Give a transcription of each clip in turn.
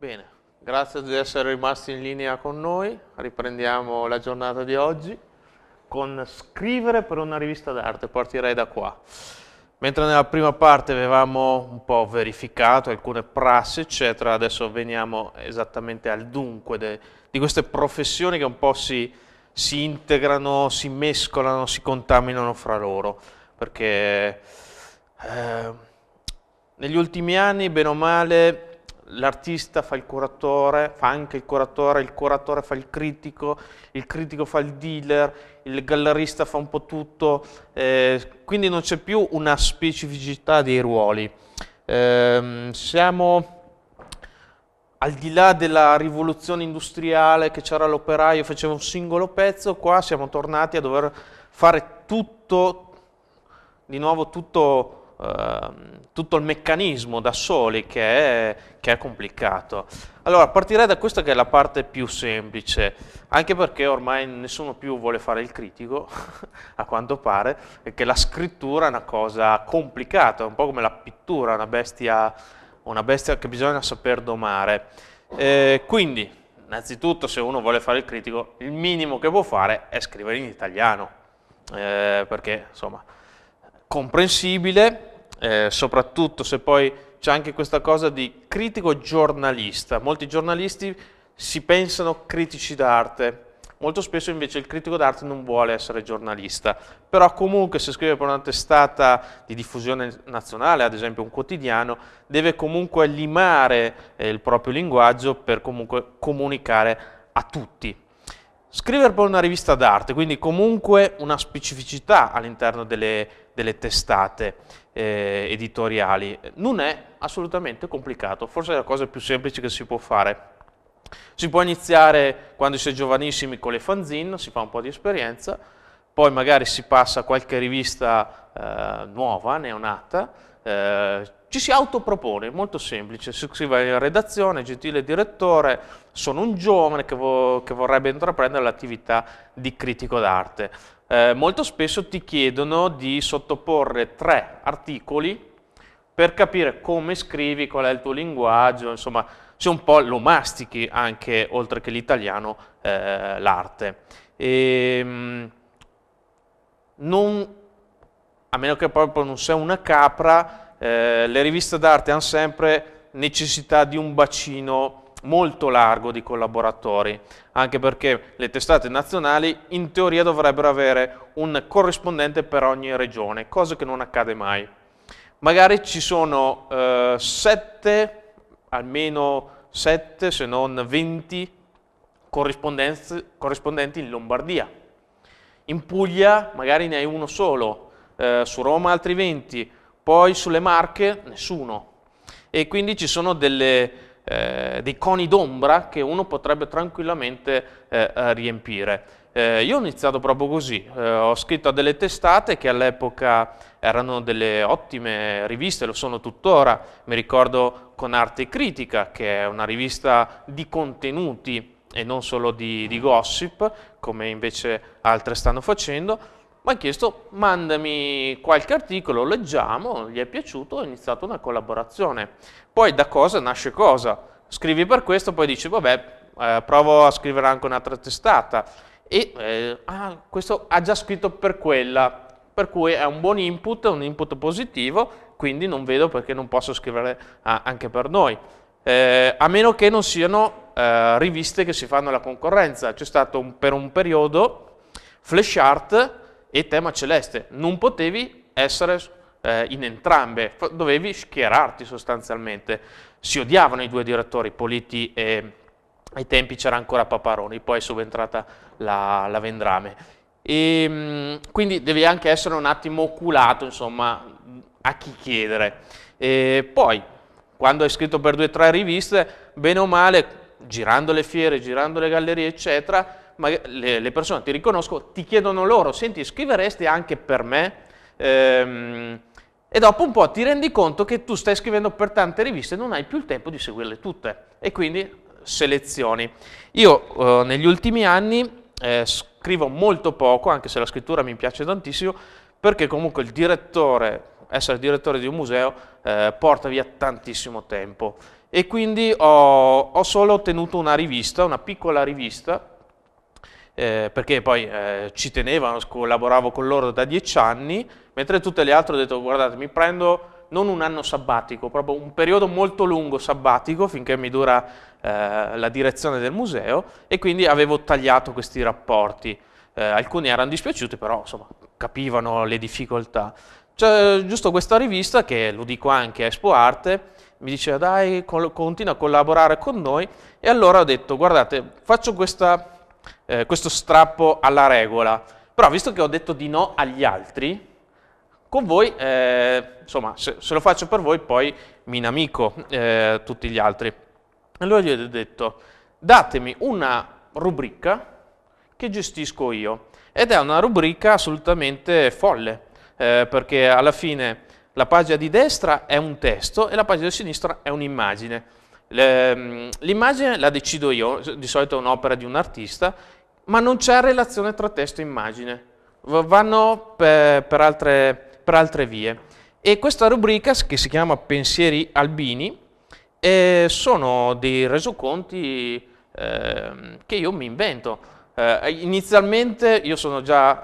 Bene, grazie di essere rimasti in linea con noi, riprendiamo la giornata di oggi con scrivere per una rivista d'arte, partirei da qua. Mentre nella prima parte avevamo un po' verificato alcune prassi, eccetera, adesso veniamo esattamente al dunque de, di queste professioni che un po' si, si integrano, si mescolano, si contaminano fra loro, perché eh, negli ultimi anni, bene o male, l'artista fa il curatore, fa anche il curatore, il curatore fa il critico, il critico fa il dealer, il gallerista fa un po' tutto, eh, quindi non c'è più una specificità dei ruoli. Eh, siamo al di là della rivoluzione industriale che c'era l'operaio, faceva un singolo pezzo, qua siamo tornati a dover fare tutto, di nuovo tutto Ehm, tutto il meccanismo da soli che è, che è, complicato. Allora partirei da questa che è la parte più semplice, anche perché ormai nessuno più vuole fare il critico, a quanto pare, e che la scrittura è una cosa complicata, è un po' come la pittura, una bestia, una bestia che bisogna saper domare. Eh, quindi, innanzitutto se uno vuole fare il critico, il minimo che può fare è scrivere in italiano, eh, perché insomma comprensibile, eh, soprattutto se poi c'è anche questa cosa di critico giornalista. Molti giornalisti si pensano critici d'arte, molto spesso invece il critico d'arte non vuole essere giornalista, però comunque se scrive per una testata di diffusione nazionale, ad esempio un quotidiano, deve comunque limare eh, il proprio linguaggio per comunque comunicare a tutti. Scrivere per una rivista d'arte, quindi comunque una specificità all'interno delle, delle, testate eh, editoriali, non è assolutamente complicato, forse è la cosa più semplice che si può fare. Si può iniziare quando si è giovanissimi con le fanzine, si fa un po' di esperienza, poi magari si passa a qualche rivista eh, nuova, neonata, eh, ci si autopropone, molto semplice, si scrive in redazione, gentile direttore, sono un giovane che, vo che vorrebbe intraprendere l'attività di critico d'arte. Eh, molto spesso ti chiedono di sottoporre tre articoli per capire come scrivi, qual è il tuo linguaggio, insomma, se un po' lo mastichi anche, oltre che l'italiano, eh, l'arte. Ehm, a meno che proprio non sei una capra, eh, le riviste d'arte hanno sempre necessità di un bacino molto largo di collaboratori, anche perché le testate nazionali in teoria dovrebbero avere un corrispondente per ogni regione, cosa che non accade mai. Magari ci sono eh, sette, almeno sette se non 20 corrispondenti in Lombardia. In Puglia magari ne hai uno solo, eh, su Roma altri 20, poi sulle Marche nessuno. E quindi ci sono delle, eh, dei coni d'ombra che uno potrebbe tranquillamente eh, eh riempire. Eh, io ho iniziato proprio così, eh, ho scritto a delle testate che all'epoca erano delle ottime riviste, lo sono tuttora, mi ricordo con Arte Critica, che è una rivista di contenuti e non solo di, di gossip, come invece altre stanno facendo, mi ha chiesto mandami qualche articolo, leggiamo, gli è piaciuto, è iniziato una collaborazione. Poi da cosa nasce cosa? Scrivi per questo, poi dici vabbè eh, provo a scrivere anche un'altra testata e eh, ah, questo ha già scritto per quella, per cui è un buon input, un input positivo, quindi non vedo perché non posso scrivere ah, anche per noi. Eh, a meno che non siano eh, riviste che si fanno la concorrenza. C'è stato un, per un periodo Flash Art, e tema celeste. Non potevi essere eh, in entrambe, dovevi schierarti sostanzialmente. Si odiavano i due direttori, Politi e ai tempi c'era ancora Paparoni, poi è subentrata la, la Vendrame. E, ehm, quindi devi anche essere un attimo oculato, insomma, a chi chiedere. E poi, quando hai scritto per due o tre riviste, bene o male, girando le fiere, girando le gallerie, eccetera, le persone ti riconoscono, ti chiedono loro, senti, scriveresti anche per me? Ehm, e dopo un po' ti rendi conto che tu stai scrivendo per tante riviste e non hai più il tempo di seguirle tutte. E quindi selezioni. Io eh, negli ultimi anni eh, scrivo molto poco, anche se la scrittura mi piace tantissimo, perché comunque il direttore, essere direttore di un museo, eh, porta via tantissimo tempo. E quindi ho, ho solo ottenuto una rivista, una piccola rivista, eh, perché poi eh, ci tenevano, collaboravo con loro da dieci anni, mentre tutte le altre ho detto guardate mi prendo non un anno sabbatico, proprio un periodo molto lungo sabbatico finché mi dura eh, la direzione del museo e quindi avevo tagliato questi rapporti. Eh, alcuni erano dispiaciuti però insomma, capivano le difficoltà. C'è giusto questa rivista che lo dico anche a Expo Arte, mi diceva dai continua a collaborare con noi e allora ho detto guardate faccio questa eh, questo strappo alla regola. Però visto che ho detto di no agli altri, con voi, eh, insomma, se, se, lo faccio per voi poi mi inamico eh, tutti gli altri. Allora gli ho detto, datemi una rubrica che gestisco io. Ed è una rubrica assolutamente folle, eh, perché alla fine la pagina di destra è un testo e la pagina di sinistra è un'immagine. L'immagine la decido io, di solito è un'opera di un artista, ma non c'è relazione tra testo e immagine, vanno per, per, altre, per altre, vie. E questa rubrica, che si chiama Pensieri Albini, eh, sono dei resoconti eh, che io mi invento. Eh, inizialmente io sono già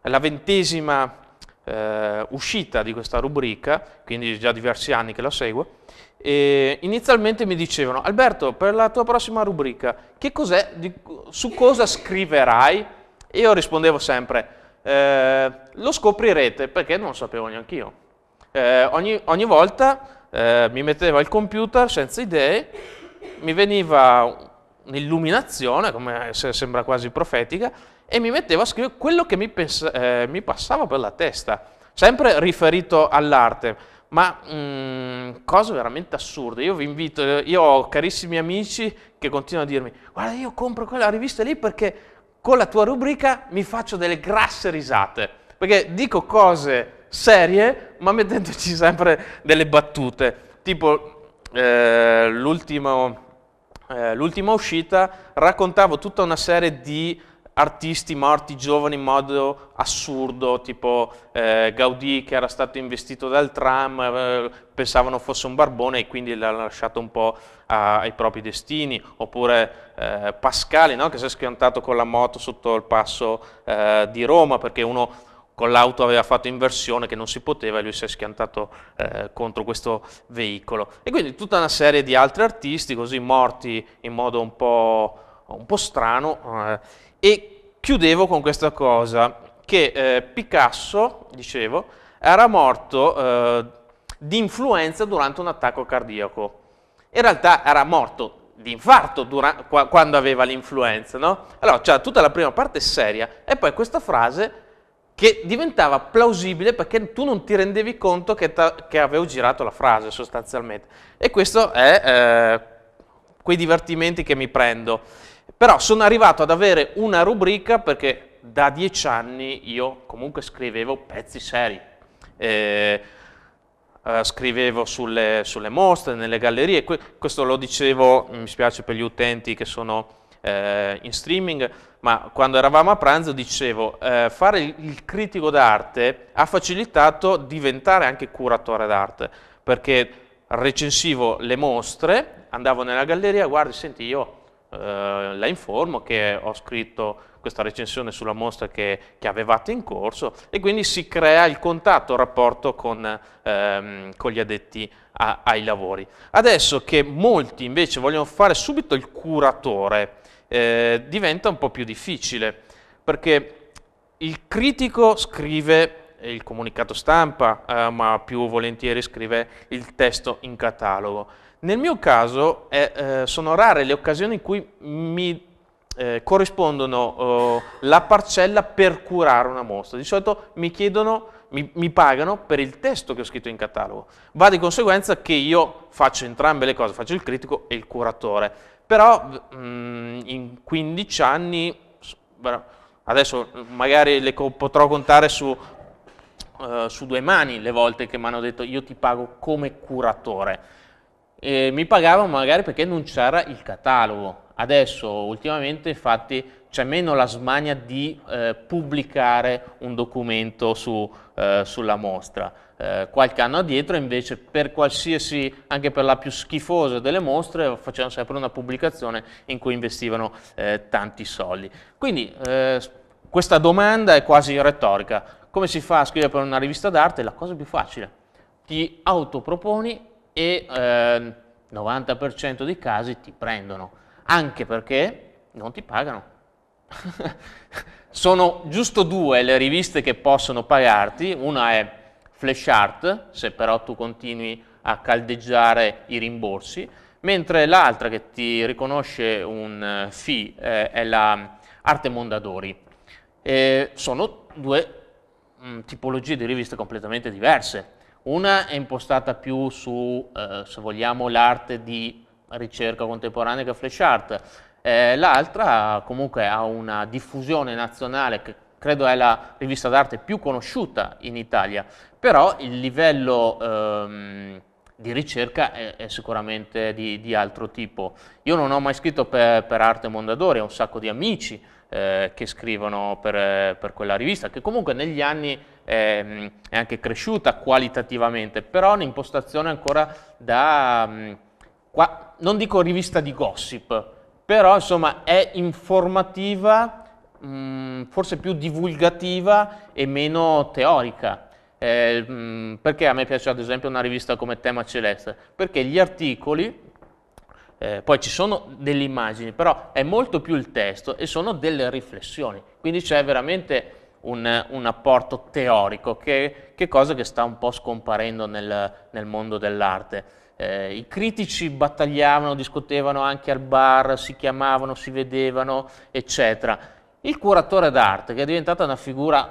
alla ventesima eh, uscita di questa rubrica, quindi già diversi anni che la seguo, e inizialmente mi dicevano, Alberto, per la tua prossima rubrica, che di, su cosa scriverai? E io rispondevo sempre, eh, lo scoprirete, perché non lo sapevo neanche io. Eh, ogni, ogni, volta eh, mi metteva al computer senza idee, mi veniva un'illuminazione, come se sembra quasi profetica, e mi mettevo a scrivere quello che mi, eh, mi passava per la testa, sempre riferito all'arte ma mh, mm, cose veramente assurde. Io vi invito, io ho carissimi amici che continuano a dirmi, guarda io compro quella rivista lì perché con la tua rubrica mi faccio delle grasse risate, perché dico cose serie ma mettendoci sempre delle battute, tipo eh, eh l'ultima eh, uscita raccontavo tutta una serie di artisti morti giovani in modo assurdo, tipo eh, Gaudì che era stato investito dal tram, eh, pensavano fosse un barbone e quindi l'ha lasciato un po' a, ai propri destini, oppure eh, Pascali no? che si è schiantato con la moto sotto il passo eh, di Roma perché uno con l'auto aveva fatto inversione che non si poteva e lui si è schiantato eh, contro questo veicolo. E quindi tutta una serie di altri artisti così morti in modo un po', un po strano. Eh, e chiudevo con questa cosa, che eh, Picasso, dicevo, era morto eh, di influenza durante un attacco cardiaco. In realtà era morto di infarto durante, quando aveva l'influenza, no? Allora, c'era tutta la prima parte seria e poi questa frase che diventava plausibile perché tu non ti rendevi conto che, che avevo girato la frase sostanzialmente. E questo è eh, quei divertimenti che mi prendo. Però sono arrivato ad avere una rubrica perché da dieci anni io comunque scrivevo pezzi seri. Eh, eh, scrivevo sulle, sulle, mostre, nelle gallerie, que questo lo dicevo, mi spiace per gli utenti che sono eh, in streaming, ma quando eravamo a pranzo dicevo eh, fare il critico d'arte ha facilitato diventare anche curatore d'arte, perché recensivo le mostre, andavo nella galleria, guardi, senti io eh, la informo che ho scritto questa recensione sulla mostra che, che, avevate in corso e quindi si crea il contatto, il rapporto con, ehm, con gli addetti a, ai lavori. Adesso che molti invece vogliono fare subito il curatore, eh, diventa un po' più difficile perché il critico scrive il comunicato stampa, eh, ma più volentieri scrive il testo in catalogo nel mio caso è, eh, eh, sono rare le occasioni in cui mi eh, corrispondono eh, la parcella per curare una mostra. Di solito mi chiedono, mi, mi, pagano per il testo che ho scritto in catalogo. Va di conseguenza che io faccio entrambe le cose, faccio il critico e il curatore. Però mh, mm, in 15 anni, adesso mm, magari le co potrò contare su, eh, su due mani le volte che mi hanno detto io ti pago come curatore eh, mi pagavano magari perché non c'era il catalogo. Adesso, ultimamente, infatti, c'è meno la smania di eh, pubblicare un documento su, eh, sulla mostra. Eh, qualche anno addietro invece per qualsiasi, anche per la più schifosa delle mostre, facevano sempre una pubblicazione in cui investivano eh, tanti soldi. Quindi eh, questa domanda è quasi retorica. Come si fa a scrivere per una rivista d'arte? La cosa più facile. Ti autoproponi e eh, 90% dei casi ti prendono, anche perché non ti pagano. Sono giusto due le riviste che possono pagarti, una è Flash Art, se però tu continui a caldeggiare i rimborsi, mentre l'altra che ti riconosce un eh, fee eh, è la Arte Mondadori. E sono due mh, mm, tipologie di riviste completamente diverse una è impostata più su, eh, se vogliamo, l'arte di ricerca contemporanea che è Flash Art, eh, l'altra comunque ha una diffusione nazionale che credo è la rivista d'arte più conosciuta in Italia, però il livello ehm, di ricerca è, è sicuramente di, di, altro tipo. Io non ho mai scritto per, per Arte Mondadori, ho un sacco di amici eh, che scrivono per, per quella rivista, che comunque negli anni è, ehm, è anche cresciuta qualitativamente, però un'impostazione ancora da, mm, qua, non dico rivista di gossip, però insomma è informativa, mh, mm, forse più divulgativa e meno teorica. Eh, mm, perché a me piace ad esempio una rivista come Tema Celeste? Perché gli articoli, eh, poi ci sono delle immagini, però è molto più il testo e sono delle riflessioni, quindi c'è veramente un, un apporto teorico, che, che, cosa che sta un po' scomparendo nel, nel mondo dell'arte. Eh, I critici battagliavano, discutevano anche al bar, si chiamavano, si vedevano, eccetera. Il curatore d'arte, che è diventata una figura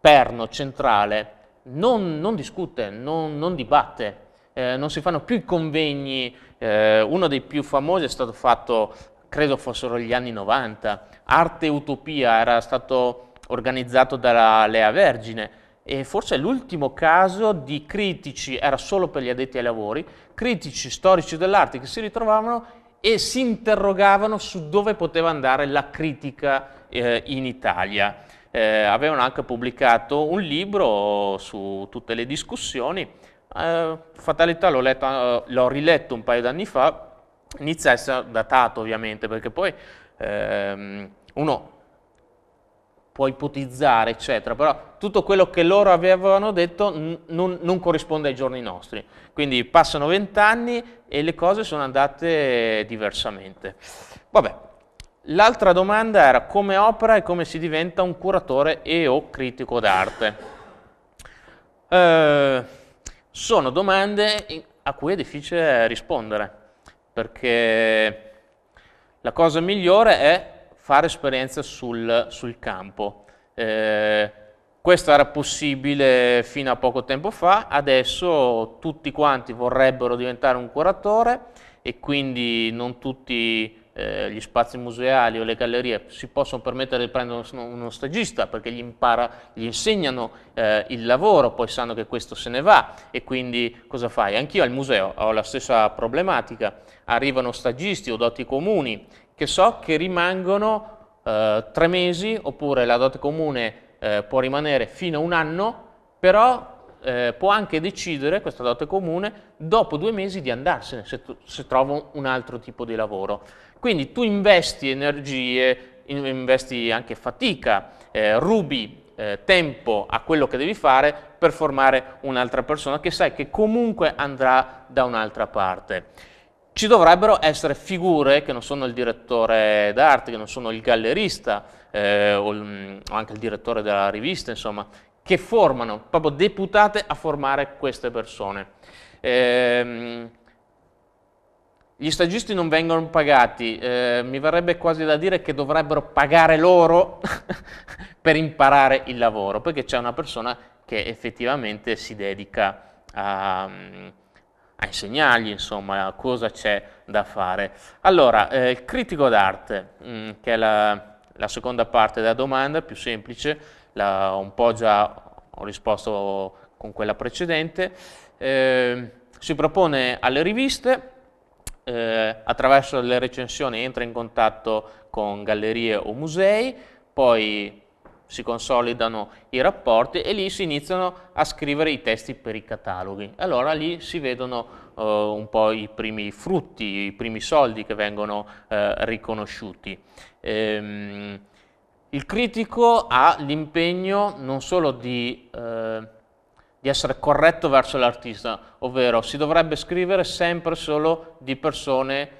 perno, centrale, non, non discute, non, non dibatte, eh, non si fanno più i convegni, eh, uno dei più famosi è stato fatto, credo fossero gli anni 90, Arte Utopia era stato organizzato dalla Lea Vergine e forse l'ultimo caso di critici, era solo per gli addetti ai lavori, critici storici dell'arte che si ritrovavano e si interrogavano su dove poteva andare la critica eh, in Italia. Eh, avevano anche pubblicato un libro su tutte le discussioni, eh, fatalità l'ho, eh, riletto un paio d'anni fa, inizia a essere datato ovviamente perché poi ehm, uno può ipotizzare, eccetera, però tutto quello che loro avevano detto non, non corrisponde ai giorni nostri. Quindi passano vent'anni e le cose sono andate diversamente. Vabbè, l'altra domanda era come opera e come si diventa un curatore e o critico d'arte. Eh, sono domande a cui è difficile rispondere, perché la cosa migliore è fare esperienza sul, sul campo. Eh, questo era possibile fino a poco tempo fa, adesso tutti quanti vorrebbero diventare un curatore e quindi non tutti eh, gli spazi museali o le gallerie si possono permettere di prendere uno, uno stagista perché gli, impara, gli insegnano eh, il lavoro, poi sanno che questo se ne va e quindi cosa fai? Anch'io al museo ho la stessa problematica, arrivano stagisti o doti comuni che so che rimangono eh, tre mesi, oppure la dote comune eh, può rimanere fino a un anno, però eh, può anche decidere, questa dote comune, dopo due mesi di andarsene se, tu, se trova un altro tipo di lavoro. Quindi tu investi energie, investi anche fatica, eh, rubi eh, tempo a quello che devi fare per formare un'altra persona che sai che comunque andrà da un'altra parte ci dovrebbero essere figure che non sono il direttore d'arte, che non sono il gallerista eh, o, il, o mm, anche il direttore della rivista, insomma, che formano, proprio deputate a formare queste persone. Eh, gli stagisti non vengono pagati, eh, mi verrebbe quasi da dire che dovrebbero pagare loro per imparare il lavoro, perché c'è una persona che effettivamente si dedica a, mm, a insegnargli insomma cosa c'è da fare. Allora, eh, il critico d'arte, mm, che è la, la, seconda parte della domanda, più semplice, la, un po' già ho risposto con quella precedente, eh, si propone alle riviste, eh, attraverso le recensioni entra in contatto con gallerie o musei, poi si consolidano i rapporti e lì si iniziano a scrivere i testi per i cataloghi. Allora lì si vedono eh, un po' i primi frutti, i primi soldi che vengono eh, riconosciuti. Ehm, il critico ha l'impegno non solo di, eh, di essere corretto verso l'artista, ovvero si dovrebbe scrivere sempre solo di persone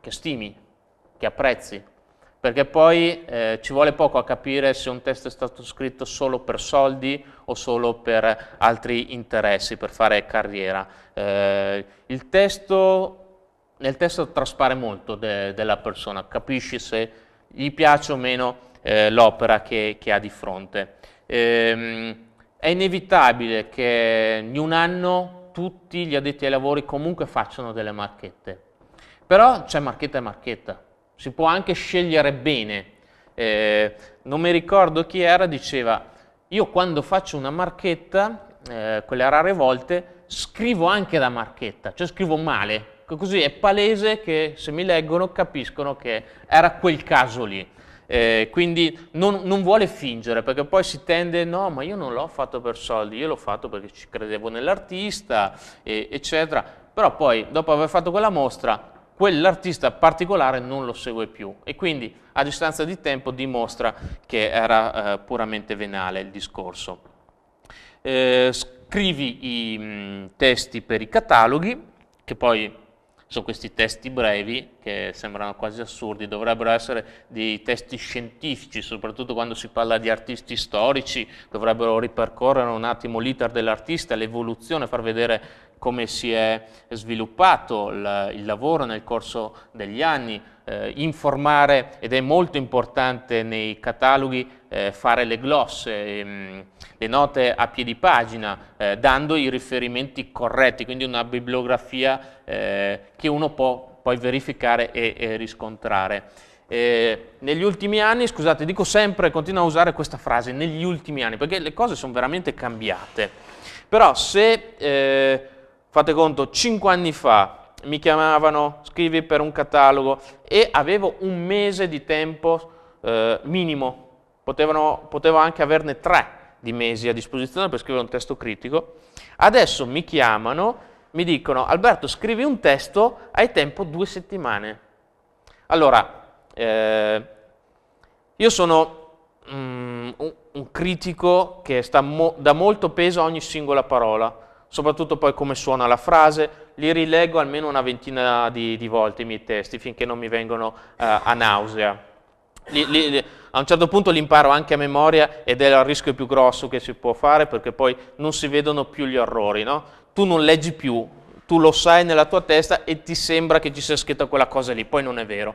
che stimi, che apprezzi, perché poi eh, ci vuole poco a capire se un testo è stato scritto solo per soldi o solo per altri interessi, per fare carriera. Eh, testo, nel testo traspare molto de, della persona, capisci se gli piace o meno eh, l'opera che, che, ha di fronte. Ehm, è inevitabile che in un anno tutti gli addetti ai lavori comunque facciano delle marchette, però c'è marchetta e marchetta si può anche scegliere bene. Eh, non mi ricordo chi era, diceva, io quando faccio una marchetta, eh, quelle rare volte, scrivo anche la marchetta, cioè scrivo male, così è palese che se mi leggono capiscono che era quel caso lì. Eh, quindi non, non, vuole fingere perché poi si tende no ma io non l'ho fatto per soldi io l'ho fatto perché ci credevo nell'artista eccetera però poi dopo aver fatto quella mostra quell'artista particolare non lo segue più e quindi a distanza di tempo dimostra che era eh, puramente venale il discorso. Eh, scrivi i mh, mm, testi per i cataloghi, che poi sono questi testi brevi che sembrano quasi assurdi, dovrebbero essere dei testi scientifici, soprattutto quando si parla di artisti storici, dovrebbero ripercorrere un attimo l'iter dell'artista, l'evoluzione, far vedere come si è sviluppato il, il lavoro nel corso degli anni, eh, informare, ed è molto importante nei cataloghi eh, fare le glosse, ehm, le note a piedi pagina, eh, dando i riferimenti corretti, quindi una bibliografia eh, che uno può poi verificare e, e riscontrare. Eh, negli ultimi anni, scusate, dico sempre, continuo a usare questa frase, negli ultimi anni, perché le cose sono veramente cambiate. Però se eh, Fate conto, 5 anni fa mi chiamavano, scrivi per un catalogo e avevo un mese di tempo eh, minimo, Potevano, potevo anche averne tre di mesi a disposizione per scrivere un testo critico. Adesso mi chiamano, mi dicono Alberto scrivi un testo, hai tempo due settimane. Allora, eh, io sono mm, un, un, critico che sta mo da molto peso a ogni singola parola, soprattutto poi come suona la frase, li rileggo almeno una ventina di, di volte i miei testi finché non mi vengono eh, a nausea. Li, li, li, a un certo punto li imparo anche a memoria ed è il rischio più grosso che si può fare perché poi non si vedono più gli errori, no? Tu non leggi più, tu lo sai nella tua testa e ti sembra che ci sia scritta quella cosa lì, poi non è vero.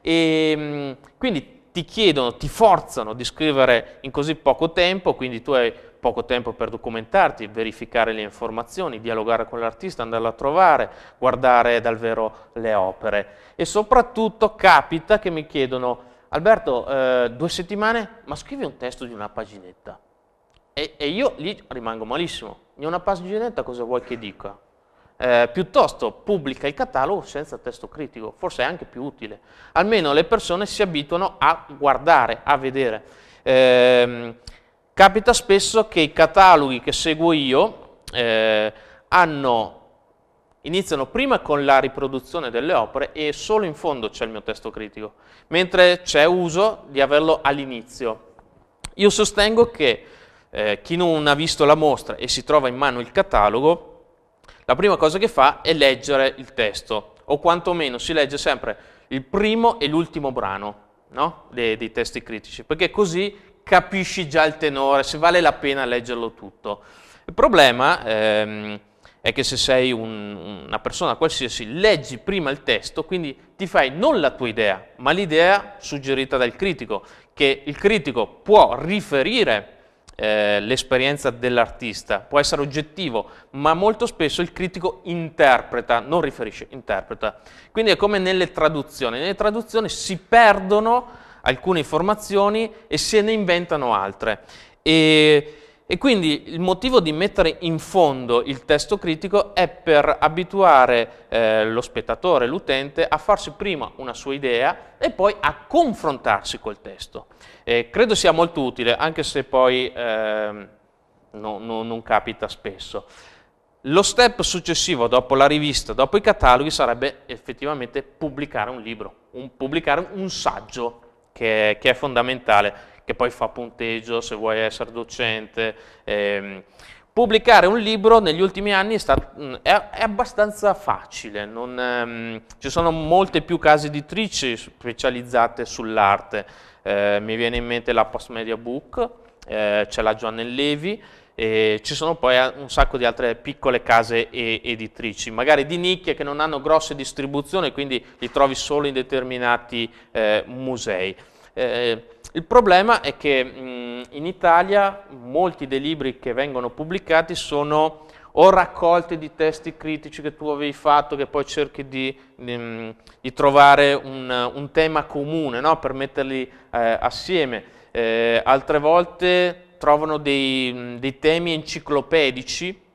E, ehm, quindi ti chiedono, ti forzano di scrivere in così poco tempo, quindi tu hai poco tempo per documentarti, verificare le informazioni, dialogare con l'artista, andarlo a trovare, guardare dal vero le opere. E soprattutto capita che mi chiedono, Alberto, eh, due settimane, ma scrivi un testo di una paginetta. E, e io lì rimango malissimo. In una paginetta cosa vuoi che dica? eh, piuttosto pubblica il catalogo senza testo critico, forse è anche più utile. Almeno le persone si abituano a guardare, a vedere. Eh, capita spesso che i cataloghi che seguo io eh, hanno iniziano prima con la riproduzione delle opere e solo in fondo c'è il mio testo critico, mentre c'è uso di averlo all'inizio. Io sostengo che eh, chi non ha visto la mostra e si trova in mano il catalogo la prima cosa che fa è leggere il testo, o quantomeno si legge sempre il primo e l'ultimo brano no? dei, dei testi critici, perché così capisci già il tenore, se vale la pena leggerlo tutto. Il problema ehm, è che se sei un, una persona qualsiasi, leggi prima il testo, quindi ti fai non la tua idea, ma l'idea suggerita dal critico, che il critico può riferire eh, l'esperienza dell'artista, può essere oggettivo, ma molto spesso il critico interpreta, non riferisce, interpreta. Quindi è come nelle traduzioni, nelle traduzioni si perdono alcune informazioni e se ne inventano altre. E, e quindi il motivo di mettere in fondo il testo critico è per abituare eh, lo spettatore, l'utente, a farsi prima una sua idea e poi a confrontarsi col testo. Eh, credo sia molto utile, anche se poi eh, no, no, non capita spesso. Lo step successivo, dopo la rivista, dopo i cataloghi, sarebbe effettivamente pubblicare un libro, un, pubblicare un saggio, che, che, è fondamentale, che poi fa punteggio se vuoi essere docente. Eh, pubblicare un libro negli ultimi anni è, stato, mm, è, è abbastanza facile, non, ehm, ci sono molte più case editrici specializzate sull'arte eh, mi viene in mente la Post Media Book, eh, c'è la Joanne Levi, e ci sono poi un sacco di altre piccole case editrici, magari di nicchie che non hanno grosse distribuzioni, quindi li trovi solo in determinati eh, musei. Eh, il problema è che mh, mm, in Italia molti dei libri che vengono pubblicati sono o raccolte di testi critici che tu avevi fatto, che poi cerchi di, di, mm, di trovare un, un, tema comune no? per metterli eh, assieme. Eh, altre volte trovano dei, mm, dei temi enciclopedici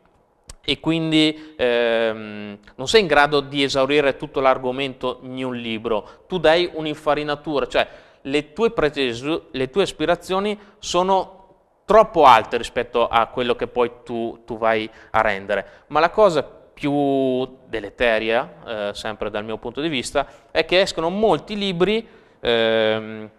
e quindi ehm, non sei in grado di esaurire tutto l'argomento in un libro, tu dai un'infarinatura, cioè le tue pretese, le tue aspirazioni sono troppo alte rispetto a quello che poi tu, tu vai a rendere. Ma la cosa più deleteria, eh, sempre dal mio punto di vista, è che escono molti libri ehm,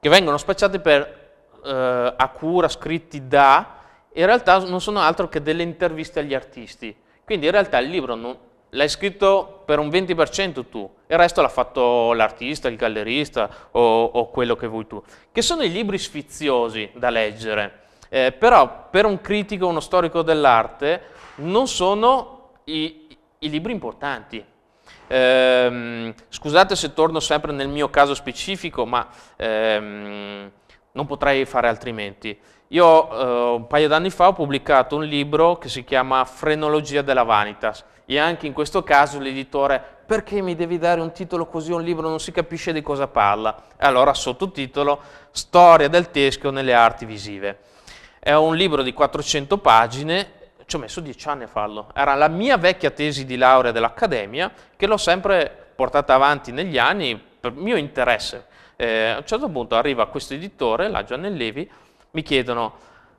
che vengono spacciati per eh, a cura, scritti da, e in realtà non sono altro che delle interviste agli artisti. Quindi in realtà il libro non, l'hai scritto per un 20% tu, il resto l'ha fatto l'artista, il gallerista o, o, quello che vuoi tu, che sono i libri sfiziosi da leggere, eh, però per un critico, uno storico dell'arte, non sono i, i libri importanti. Eh, scusate se torno sempre nel mio caso specifico, ma ehm, non potrei fare altrimenti. Io eh, un paio d'anni fa ho pubblicato un libro che si chiama Frenologia della Vanitas e anche in questo caso l'editore perché mi devi dare un titolo così a un libro non si capisce di cosa parla? E allora sottotitolo Storia del teschio nelle arti visive. È un libro di 400 pagine, ci ho messo 10 anni a farlo. Era la mia vecchia tesi di laurea dell'Accademia che l'ho sempre portata avanti negli anni per mio interesse. Eh, a un certo punto arriva questo editore, la Levi, mi chiedono,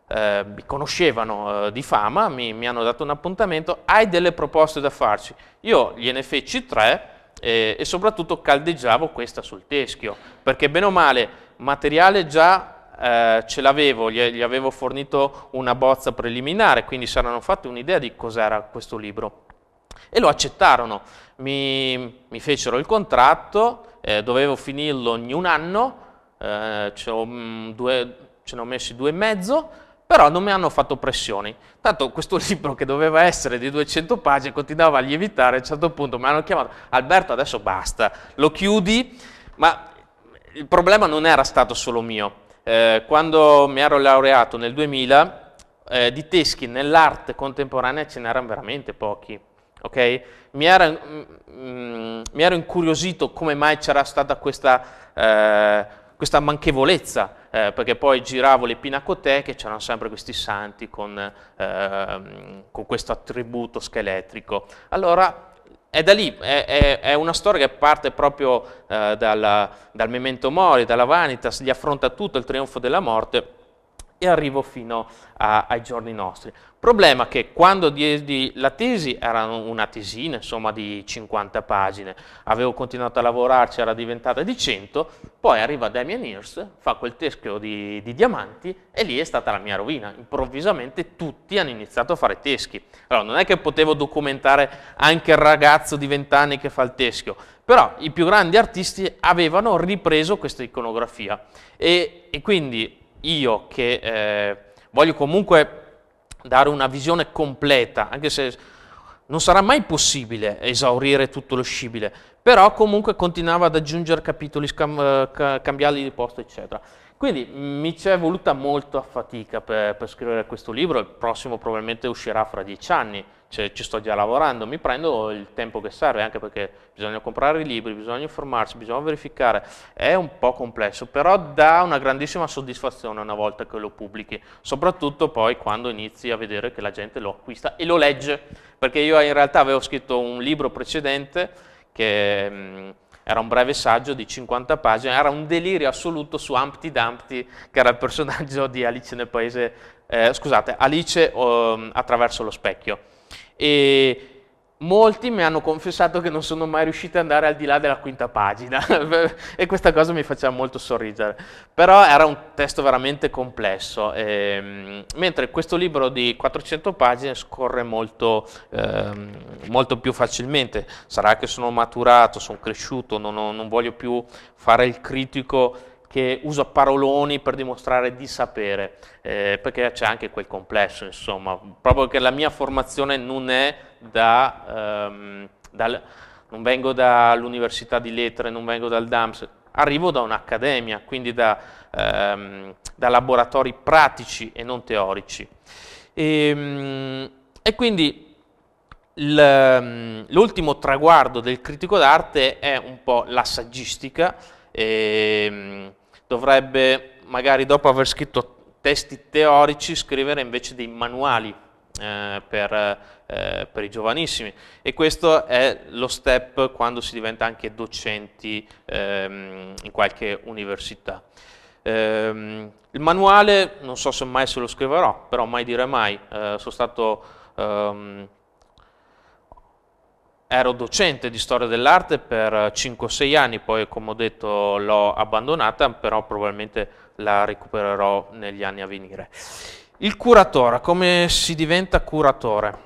eh, mi conoscevano eh, di fama, mi, mi, hanno dato un appuntamento, hai delle proposte da farci? Io gliene feci tre e soprattutto caldeggiavo questa sul teschio, perché bene o male, materiale già eh, ce l'avevo, gli, gli, avevo fornito una bozza preliminare, quindi si erano fatti un'idea di cos'era questo libro. E lo accettarono, mi, mi fecero il contratto, eh, dovevo finirlo ogni un anno, eh, ce, ho, mh, mm, due, ce ne ho messi due e mezzo, però non mi hanno fatto pressioni. Tanto questo libro che doveva essere di 200 pagine continuava a lievitare, a un certo punto mi hanno chiamato, Alberto adesso basta, lo chiudi, ma il problema non era stato solo mio, eh, quando mi ero laureato nel 2000, eh, di teschi nell'arte contemporanea ce n'erano veramente pochi. Okay? Mi, era, mm, mm, mi, ero incuriosito come mai c'era stata questa, eh, questa manchevolezza, eh, perché poi giravo le pinacoteche e c'erano sempre questi santi con, ehm, con questo attributo scheletrico. Allora è da lì, è, è, è, una storia che parte proprio eh, dalla, dal memento mori, dalla vanitas, gli affronta tutto il trionfo della morte e arrivo fino a, ai giorni nostri. Problema che quando diedi la tesi era una tesina insomma di 50 pagine, avevo continuato a lavorarci, era diventata di 100, poi arriva Damien Hirst, fa quel teschio di, di diamanti e lì è stata la mia rovina, improvvisamente tutti hanno iniziato a fare teschi. Allora non è che potevo documentare anche il ragazzo di 20 anni che fa il teschio, però i più grandi artisti avevano ripreso questa iconografia e, e quindi io che eh, voglio comunque dare una visione completa, anche se non sarà mai possibile esaurire tutto lo scibile, però comunque continuava ad aggiungere capitoli, scam, eh, cambiali di posto, eccetera. Quindi mm, mi ci è voluta molto a fatica per, per, scrivere questo libro, il prossimo probabilmente uscirà fra dieci anni, cioè, ci sto già lavorando, mi prendo il tempo che serve, anche perché bisogna comprare i libri, bisogna informarsi, bisogna verificare, è un po' complesso, però dà una grandissima soddisfazione una volta che lo pubblichi, soprattutto poi quando inizi a vedere che la gente lo acquista e lo legge, perché io in realtà avevo scritto un libro precedente che mm, era un breve saggio di 50 pagine, era un delirio assoluto su Humpty Dumpty, che era il personaggio di Alice nel Paese, eh, scusate, Alice oh, attraverso lo specchio. E molti mi hanno confessato che non sono mai riusciti ad andare al di là della quinta pagina e questa cosa mi faceva molto sorridere, però era un testo veramente complesso, e, ehm, mentre questo libro di 400 pagine scorre molto, eh, molto più facilmente, sarà che sono maturato, sono cresciuto, non, non voglio più fare il critico che usa paroloni per dimostrare di sapere, eh, perché c'è anche quel complesso, insomma, proprio che la mia formazione non è da... Ehm, dal, non vengo dall'università di lettere, non vengo dal DAMS, arrivo da un'accademia, quindi da, ehm, da, laboratori pratici e non teorici. E, ehm, e quindi l'ultimo traguardo del critico d'arte è un po' la saggistica, ehm, dovrebbe magari dopo aver scritto testi teorici scrivere invece dei manuali eh, per, eh, per, i giovanissimi e questo è lo step quando si diventa anche docenti ehm, in qualche università. Ehm, il manuale non so se mai se lo scriverò, però mai dire mai, eh, sono stato ehm, ero docente di storia dell'arte per 5-6 anni, poi come ho detto l'ho abbandonata, però probabilmente la recupererò negli anni a venire. Il curatore, come si diventa curatore?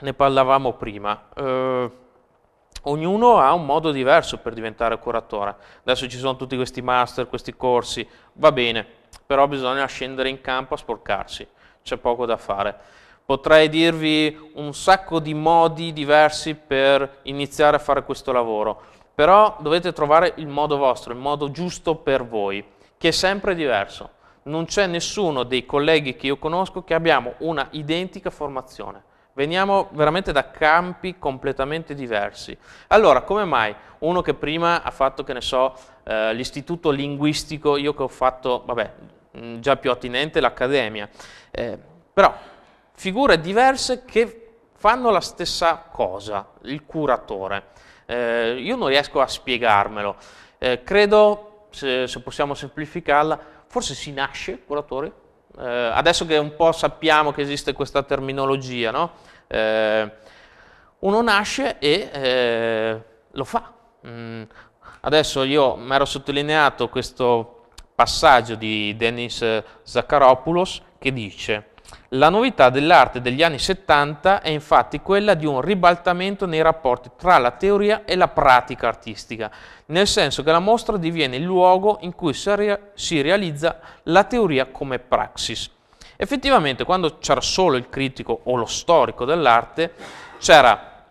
Ne parlavamo prima. Eh, ognuno ha un modo diverso per diventare curatore. Adesso ci sono tutti questi master, questi corsi, va bene, però bisogna scendere in campo a sporcarsi, c'è poco da fare. Potrei dirvi un sacco di modi diversi per iniziare a fare questo lavoro, però dovete trovare il modo vostro, il modo giusto per voi, che è sempre diverso. Non c'è nessuno dei colleghi che io conosco che abbiamo una identica formazione. Veniamo veramente da campi completamente diversi. Allora, come mai uno che prima ha fatto, che ne so, eh, l'istituto linguistico, io che ho fatto, vabbè, già più attinente l'accademia, eh, però figure diverse che fanno la stessa cosa, il curatore. Eh, io non riesco a spiegarmelo, eh, credo, se, se, possiamo semplificarla, forse si nasce curatore. eh, adesso che un po' sappiamo che esiste questa terminologia, no? Eh, uno nasce e eh, lo fa. Mm, adesso io mi ero sottolineato questo passaggio di Denis Zakharopoulos che dice la novità dell'arte degli anni 70 è infatti quella di un ribaltamento nei rapporti tra la teoria e la pratica artistica, nel senso che la mostra diviene il luogo in cui si realizza la teoria come praxis. Effettivamente quando c'era solo il critico o lo storico dell'arte c'era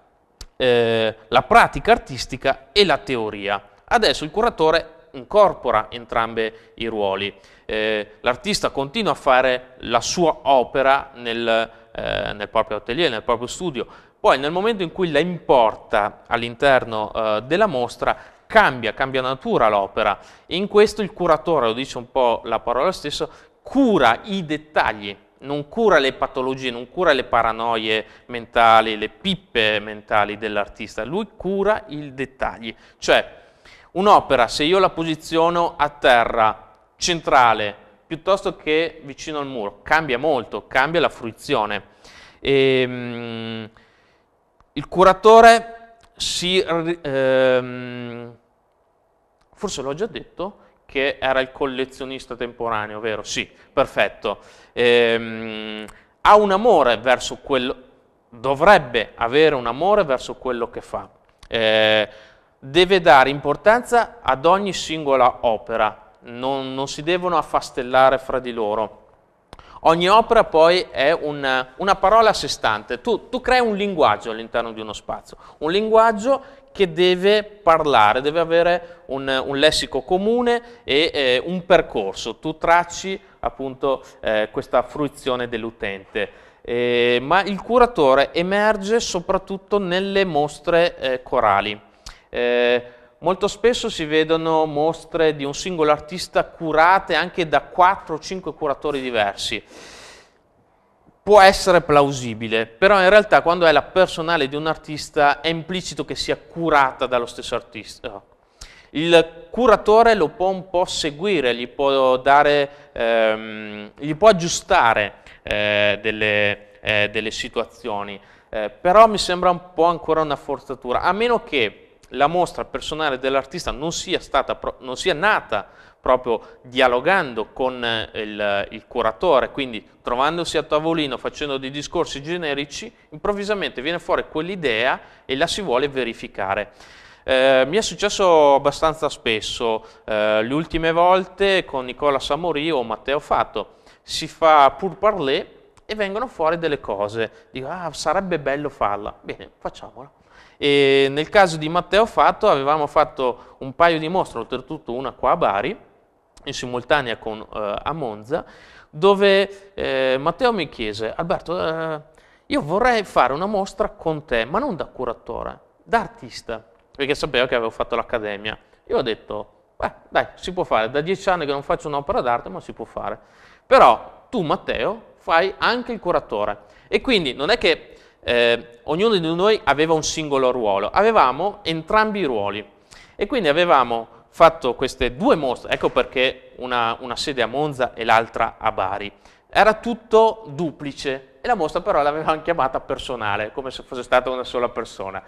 eh, la pratica artistica e la teoria. Adesso il curatore incorpora entrambi i ruoli eh, l'artista continua a fare la sua opera nel, eh, nel, proprio atelier, nel proprio studio, poi nel momento in cui la importa all'interno eh, della mostra cambia, cambia natura l'opera e in questo il curatore, lo dice un po' la parola stessa, cura i dettagli non cura le patologie, non cura le paranoie mentali, le pippe mentali dell'artista, lui cura i dettagli. Cioè, un'opera, se io la posiziono a terra centrale piuttosto che vicino al muro, cambia molto, cambia la fruizione. E, ehm, mh, il curatore si... Ehm, forse l'ho già detto, che era il collezionista temporaneo, vero? Sì, perfetto. Ehm, ha un amore verso quello, dovrebbe avere un amore verso quello che fa. Eh, deve dare importanza ad ogni singola opera, non, non si devono affastellare fra di loro. Ogni opera poi è una, una parola a sé stante, tu, tu, crei un linguaggio all'interno di uno spazio, un linguaggio che deve parlare, deve avere un, un lessico comune e eh, un percorso, tu tracci appunto eh, questa fruizione dell'utente. Eh, ma il curatore emerge soprattutto nelle mostre eh, corali. Eh, molto spesso si vedono mostre di un singolo artista curate anche da 4 o 5 curatori diversi. Può essere plausibile, però in realtà quando è la personale di un artista è implicito che sia curata dallo stesso artista. Il curatore lo può un po' seguire, gli può, dare, ehm, gli può aggiustare eh, delle, eh, delle, situazioni, eh, però mi sembra un po' ancora una forzatura, a meno che la mostra personale dell'artista non, non sia, nata proprio dialogando con eh, il, il curatore, quindi trovandosi a tavolino, facendo dei discorsi generici, improvvisamente viene fuori quell'idea e la si vuole verificare. Eh, mi è successo abbastanza spesso, eh, le ultime volte con Nicola Samori o Matteo Fatto, si fa pur parler e vengono fuori delle cose, dico ah sarebbe bello farla, bene facciamola. E nel caso di Matteo Fatto avevamo fatto un paio di mostre, oltretutto una qua a Bari, in simultanea con, eh, a Monza, dove eh, Matteo mi chiese, Alberto, eh, io vorrei fare una mostra con te, ma non da curatore, da artista, perché sapevo che avevo fatto l'accademia. Io ho detto, beh, dai, si può fare, da dieci anni che non faccio un'opera d'arte, ma si può fare. Però tu, Matteo, fai anche il curatore. E quindi non è che eh, ognuno di noi aveva un singolo ruolo, avevamo entrambi i ruoli e quindi avevamo fatto queste due mostre, ecco perché una, una sede a Monza e l'altra a Bari. Era tutto duplice e la mostra però l'avevamo chiamata personale, come se fosse stata una sola persona.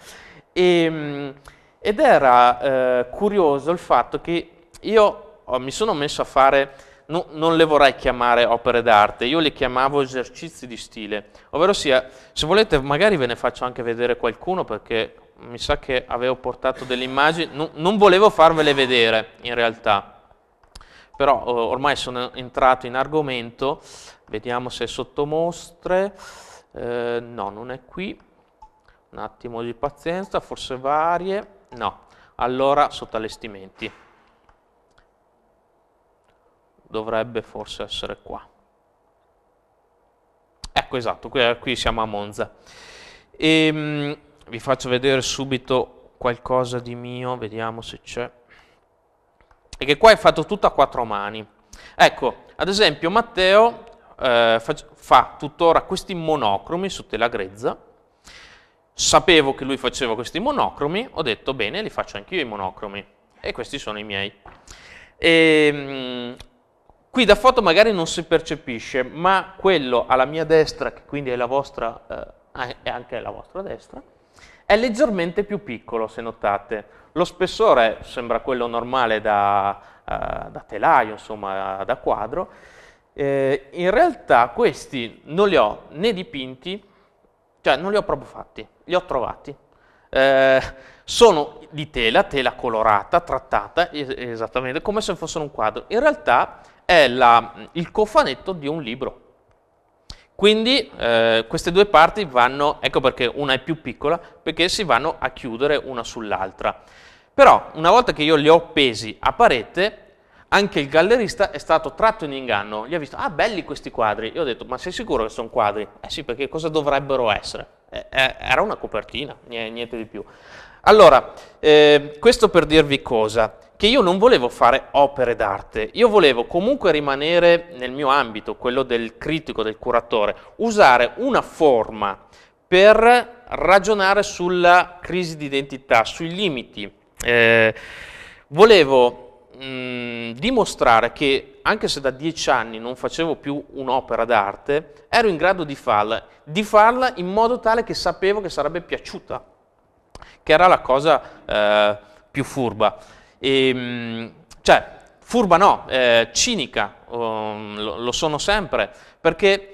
E, ehm, ed era eh, curioso il fatto che io oh, mi sono messo a fare no, non le vorrei chiamare opere d'arte, io le chiamavo esercizi di stile, ovvero sia, se volete magari ve ne faccio anche vedere qualcuno perché mi sa che avevo portato delle immagini, no, non volevo farvele vedere in realtà, però eh, ormai sono entrato in argomento, vediamo se è sotto mostre, eh, no non è qui, un attimo di pazienza, forse varie, no, allora sotto allestimenti dovrebbe forse essere qua. Ecco esatto, qui, eh, qui siamo a Monza. E, ehm, mh, vi faccio vedere subito qualcosa di mio, vediamo se c'è. E che qua è fatto tutto a quattro mani. Ecco, ad esempio Matteo eh, fa, fa tuttora questi monocromi su tela grezza. Sapevo che lui faceva questi monocromi, ho detto bene, li faccio anch'io i monocromi. E questi sono i miei. E, ehm, Qui da foto magari non si percepisce, ma quello alla mia destra, che quindi è la vostra, eh, ah, è anche la vostra destra, è leggermente più piccolo, se notate. Lo spessore sembra quello normale da, eh, da telaio, insomma, da quadro. Eh, in realtà questi non li ho né dipinti, cioè non li ho proprio fatti, li ho trovati. Eh, sono di tela, tela colorata, trattata, esattamente come se fossero un quadro. In realtà è la, il cofanetto di un libro. Quindi eh, queste due parti vanno, ecco perché una è più piccola, perché si vanno a chiudere una sull'altra. Però una volta che io li ho pesi a parete, anche il gallerista è stato tratto in inganno. Gli ha visto, ah belli questi quadri. Io ho detto, ma sei sicuro che sono quadri? Eh sì, perché cosa dovrebbero essere? Eh, eh, era una copertina, niente di più. Allora, eh, questo per dirvi cosa che io non volevo fare opere d'arte, io volevo comunque rimanere nel mio ambito, quello del critico, del curatore, usare una forma per ragionare sulla crisi di identità, sui limiti. Eh, volevo mh, mm, dimostrare che anche se da dieci anni non facevo più un'opera d'arte, ero in grado di farla, di farla in modo tale che sapevo che sarebbe piaciuta, che era la cosa eh, più furba. E, ehm, cioè, furba no, eh, cinica, um, lo, lo, sono sempre, perché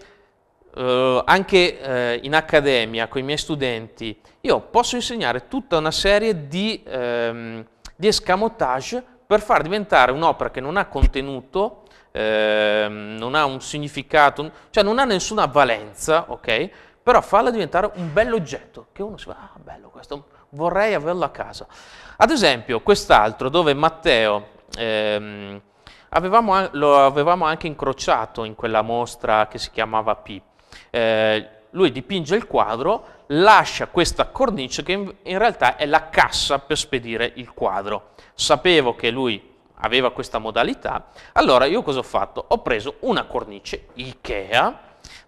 eh, anche eh, in accademia, con i miei studenti, io posso insegnare tutta una serie di, ehm, di escamotage per far diventare un'opera che non ha contenuto, ehm, non ha un significato, cioè non ha nessuna valenza, ok? Però farla diventare un bell'oggetto, che uno si fa, ah bello questo, vorrei averlo a casa. Ad esempio quest'altro dove Matteo, ehm, avevamo, lo avevamo anche incrociato in quella mostra che si chiamava P, eh, lui dipinge il quadro, lascia questa cornice che in realtà è la cassa per spedire il quadro. Sapevo che lui aveva questa modalità, allora io cosa ho fatto? Ho preso una cornice Ikea,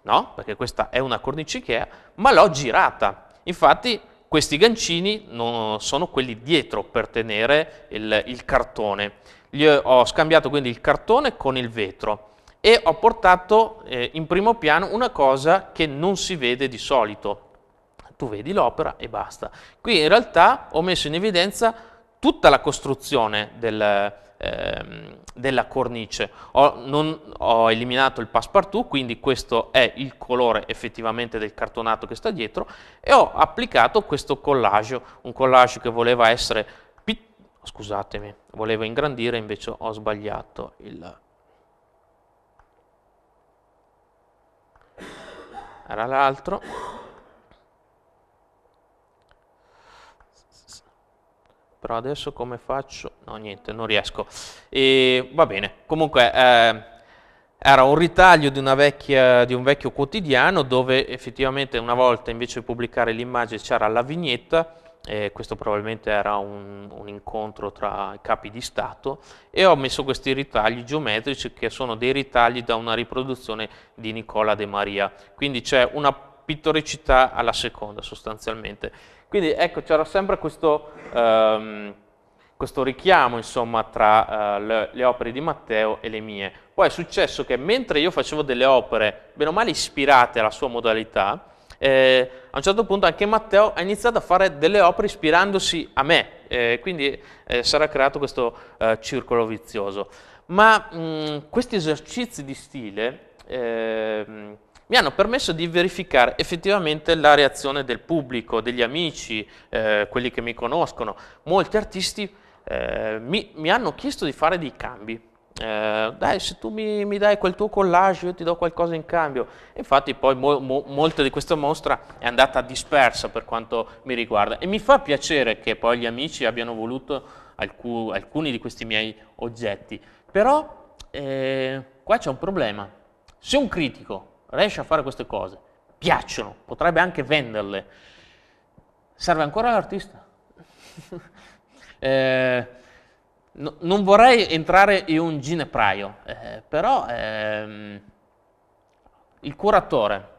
no? perché questa è una cornice Ikea, ma l'ho girata. Infatti questi gancini non sono quelli dietro per tenere il, il cartone. Gli ho scambiato quindi il cartone con il vetro e ho portato eh, in primo piano una cosa che non si vede di solito. Tu vedi l'opera e basta. Qui in realtà ho messo in evidenza tutta la costruzione del, ehm, della cornice. Ho, non, ho eliminato il passepartout, quindi questo è il colore effettivamente del cartonato che sta dietro e ho applicato questo collage, un collage che voleva essere, scusatemi, volevo ingrandire, invece ho sbagliato il... Era l'altro. però adesso come faccio? No, niente, non riesco. E, va bene, comunque eh, era un ritaglio di, vecchia, di, un vecchio quotidiano dove effettivamente una volta invece di pubblicare l'immagine c'era la vignetta, eh, questo probabilmente era un, un incontro tra capi di Stato, e ho messo questi ritagli geometrici che sono dei ritagli da una riproduzione di Nicola De Maria. Quindi c'è una pittoricità alla seconda sostanzialmente. Quindi ecco, c'era sempre questo, ehm, questo richiamo insomma, tra eh, le, le, opere di Matteo e le mie. Poi è successo che mentre io facevo delle opere, meno male ispirate alla sua modalità, eh, a un certo punto anche Matteo ha iniziato a fare delle opere ispirandosi a me, eh, quindi eh, sarà creato questo eh, circolo vizioso. Ma mh, mm, questi esercizi di stile ehm, mi hanno permesso di verificare effettivamente la reazione del pubblico, degli amici, eh, quelli che mi conoscono. Molti artisti eh, mi, mi, hanno chiesto di fare dei cambi. Eh, dai, se tu mi, mi, dai quel tuo collage, io ti do qualcosa in cambio. Infatti, poi mo, mo, molta di questa mostra è andata dispersa per quanto mi riguarda. E mi fa piacere che poi gli amici abbiano voluto alcu alcuni di questi miei oggetti. Però eh, qua c'è un problema. Se un critico riesce a fare queste cose, piacciono, potrebbe anche venderle, serve ancora l'artista. eh, no, non vorrei entrare in un ginepraio, eh, però ehm, il curatore,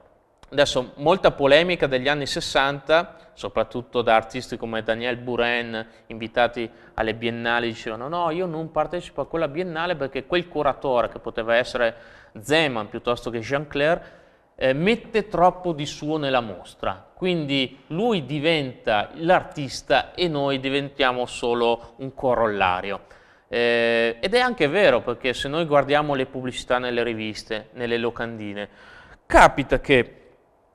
adesso molta polemica degli anni 60, soprattutto da artisti come Daniel Buren, invitati alle biennali, dicevano no, io non partecipo a quella biennale perché quel curatore che poteva essere Zeman piuttosto che Jean-Claire, eh, mette troppo di suo nella mostra. Quindi lui diventa l'artista e noi diventiamo solo un corollario. Eh, ed è anche vero perché se noi guardiamo le pubblicità nelle riviste, nelle locandine, capita che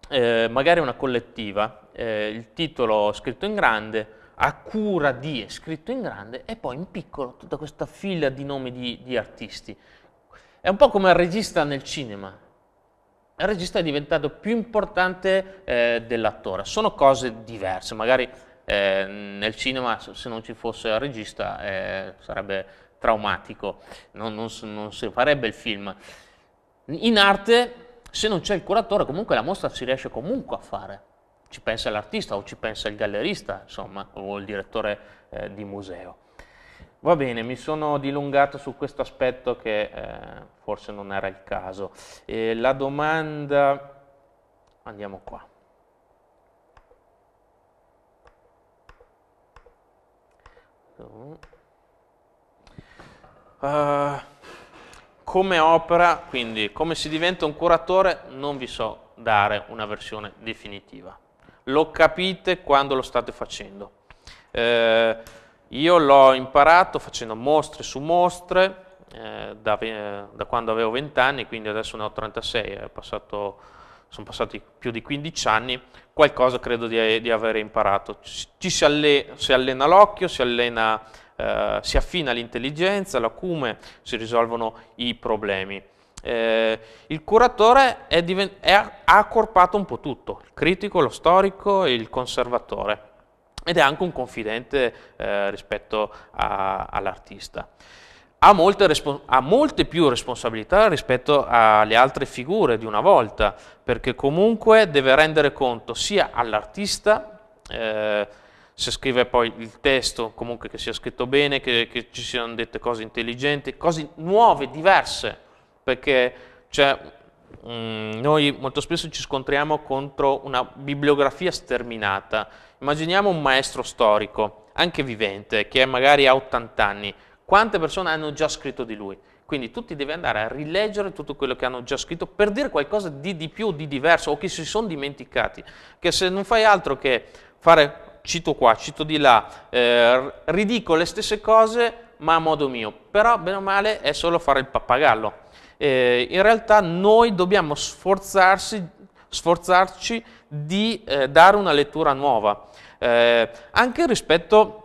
eh, magari una collettiva, eh, il titolo scritto in grande, a cura di è scritto in grande e poi in piccolo tutta questa fila di nomi di, di artisti. È un po' come il regista nel cinema. Il regista è diventato più importante eh, dell'attore. Sono cose diverse, magari eh, nel cinema se non ci fosse il regista eh, sarebbe traumatico, non, non, non si farebbe il film. In arte, se non c'è il curatore, comunque la mostra si riesce comunque a fare ci pensa l'artista o ci pensa il gallerista, insomma, o il direttore eh, di museo. Va bene, mi sono dilungato su questo aspetto che eh, forse non era il caso. E la domanda, andiamo qua. Uh, come opera, quindi come si diventa un curatore, non vi so dare una versione definitiva. Lo capite quando lo state facendo. Eh, io l'ho imparato facendo mostre su mostre eh, da, da, quando avevo 20 anni, quindi adesso ne ho 36, passato, sono passati più di 15 anni, qualcosa credo di, di aver imparato. Ci, ci si, allena l'occhio, si, eh, si affina l'intelligenza, l'acume, si risolvono i problemi. Eh, il curatore è è, ha accorpato un po' tutto, il critico, lo storico e il conservatore ed è anche un confidente eh, rispetto all'artista. Ha molte, ha molte, più responsabilità rispetto alle altre figure di una volta, perché comunque deve rendere conto sia all'artista, eh, se scrive poi il testo, comunque che sia scritto bene, che, che ci siano dette cose intelligenti, cose nuove, diverse, perché cioè, mh, mm, noi molto spesso ci scontriamo contro una bibliografia sterminata Immaginiamo un maestro storico, anche vivente, che magari ha 80 anni. Quante persone hanno già scritto di lui? Quindi tu ti devi andare a rileggere tutto quello che hanno già scritto per dire qualcosa di, di più, di diverso o che si sono dimenticati. Che se non fai altro che fare, cito qua, cito di là, eh, ridico le stesse cose ma a modo mio. Però bene o male è solo fare il pappagallo. Eh, in realtà noi dobbiamo sforzarci, sforzarci di eh, dare una lettura nuova, eh, anche rispetto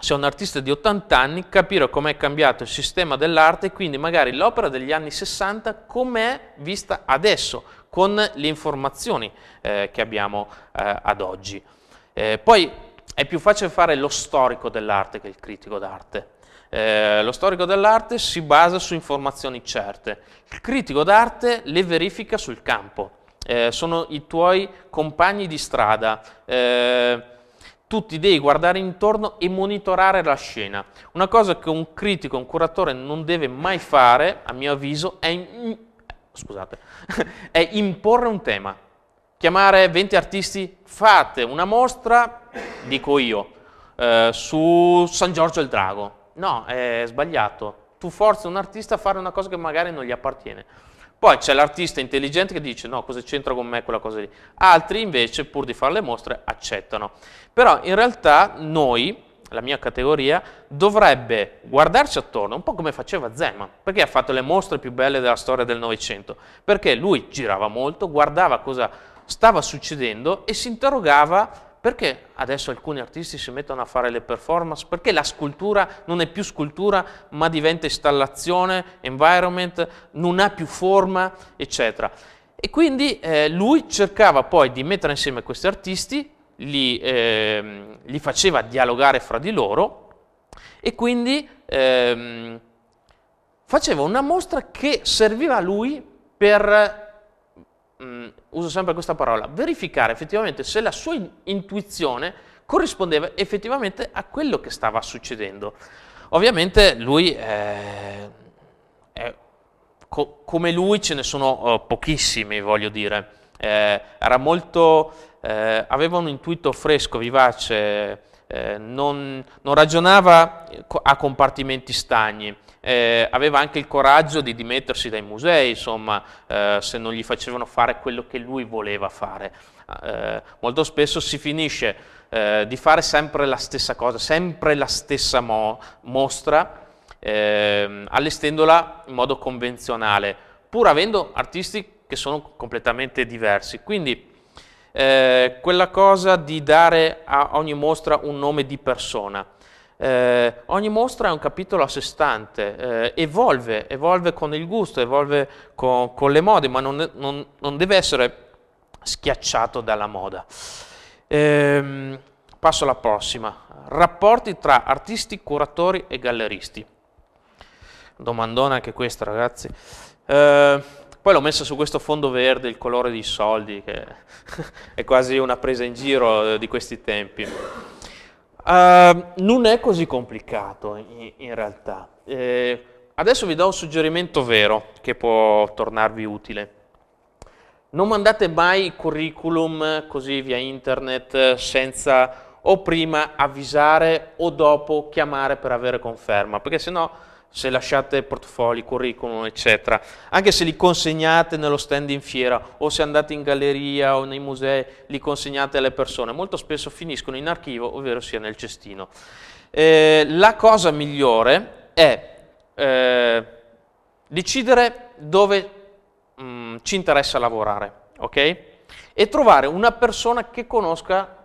se un artista di 80 anni, capire com'è cambiato il sistema dell'arte e quindi magari l'opera degli anni 60 com'è vista adesso, con le informazioni eh, che abbiamo eh, ad oggi. Eh, poi è più facile fare lo storico dell'arte che il critico d'arte. Eh, lo storico dell'arte si basa su informazioni certe, il critico d'arte le verifica sul campo eh, sono i tuoi compagni di strada. Eh, tu devi guardare intorno e monitorare la scena. Una cosa che un critico, un curatore non deve mai fare, a mio avviso, è, in... Scusate, è imporre un tema. Chiamare 20 artisti, fate una mostra, dico io, eh, su San Giorgio il Drago. No, è sbagliato. Tu forzi un artista a fare una cosa che magari non gli appartiene. Poi c'è l'artista intelligente che dice no, cosa c'entra con me quella cosa lì. Altri invece, pur di fare le mostre, accettano. Però in realtà noi, la mia categoria, dovrebbe guardarci attorno, un po' come faceva Zeman, perché ha fatto le mostre più belle della storia del Novecento, perché lui girava molto, guardava cosa stava succedendo e si interrogava perché adesso alcuni artisti si mettono a fare le performance? Perché la scultura non è più scultura ma diventa installazione, environment, non ha più forma, eccetera. E quindi eh, lui cercava poi di mettere insieme questi artisti, li, eh, li faceva dialogare fra di loro e quindi eh, faceva una mostra che serviva a lui per mh, mm, uso sempre questa parola, verificare effettivamente se la sua intuizione corrispondeva effettivamente a quello che stava succedendo. Ovviamente lui, eh, eh, co come lui ce ne sono eh, pochissimi, voglio dire, eh, era molto, eh, aveva un intuito fresco, vivace, eh, non, non ragionava a compartimenti stagni, eh, aveva anche il coraggio di dimettersi dai musei, insomma, eh, se non gli facevano fare quello che lui voleva fare. Eh, molto spesso si finisce eh, di fare sempre la stessa cosa, sempre la stessa mo mostra, ehm, allestendola in modo convenzionale, pur avendo artisti che sono completamente diversi. Quindi eh, quella cosa di dare a ogni mostra un nome di persona, eh, ogni mostra è un capitolo a sé stante, eh, evolve, evolve con il gusto, evolve con, con le mode, ma non, non, non, deve essere schiacciato dalla moda. Ehm, passo alla prossima. Rapporti tra artisti, curatori e galleristi. Domandona anche questa, ragazzi. Ehm, poi l'ho messa su questo fondo verde, il colore dei soldi, che è quasi una presa in giro eh, di questi tempi. Uh, non è così complicato in, in realtà. Eh, adesso vi do un suggerimento vero che può tornarvi utile. Non mandate mai curriculum così via internet eh, senza o prima avvisare o dopo chiamare per avere conferma, perché sennò no se lasciate portfolio, curriculum, eccetera, anche se li consegnate nello stand in fiera o se andate in galleria o nei musei, li consegnate alle persone, molto spesso finiscono in archivo, ovvero sia nel cestino. Eh, la cosa migliore è eh, decidere dove mh, mm, ci interessa lavorare, ok? E trovare una persona che conosca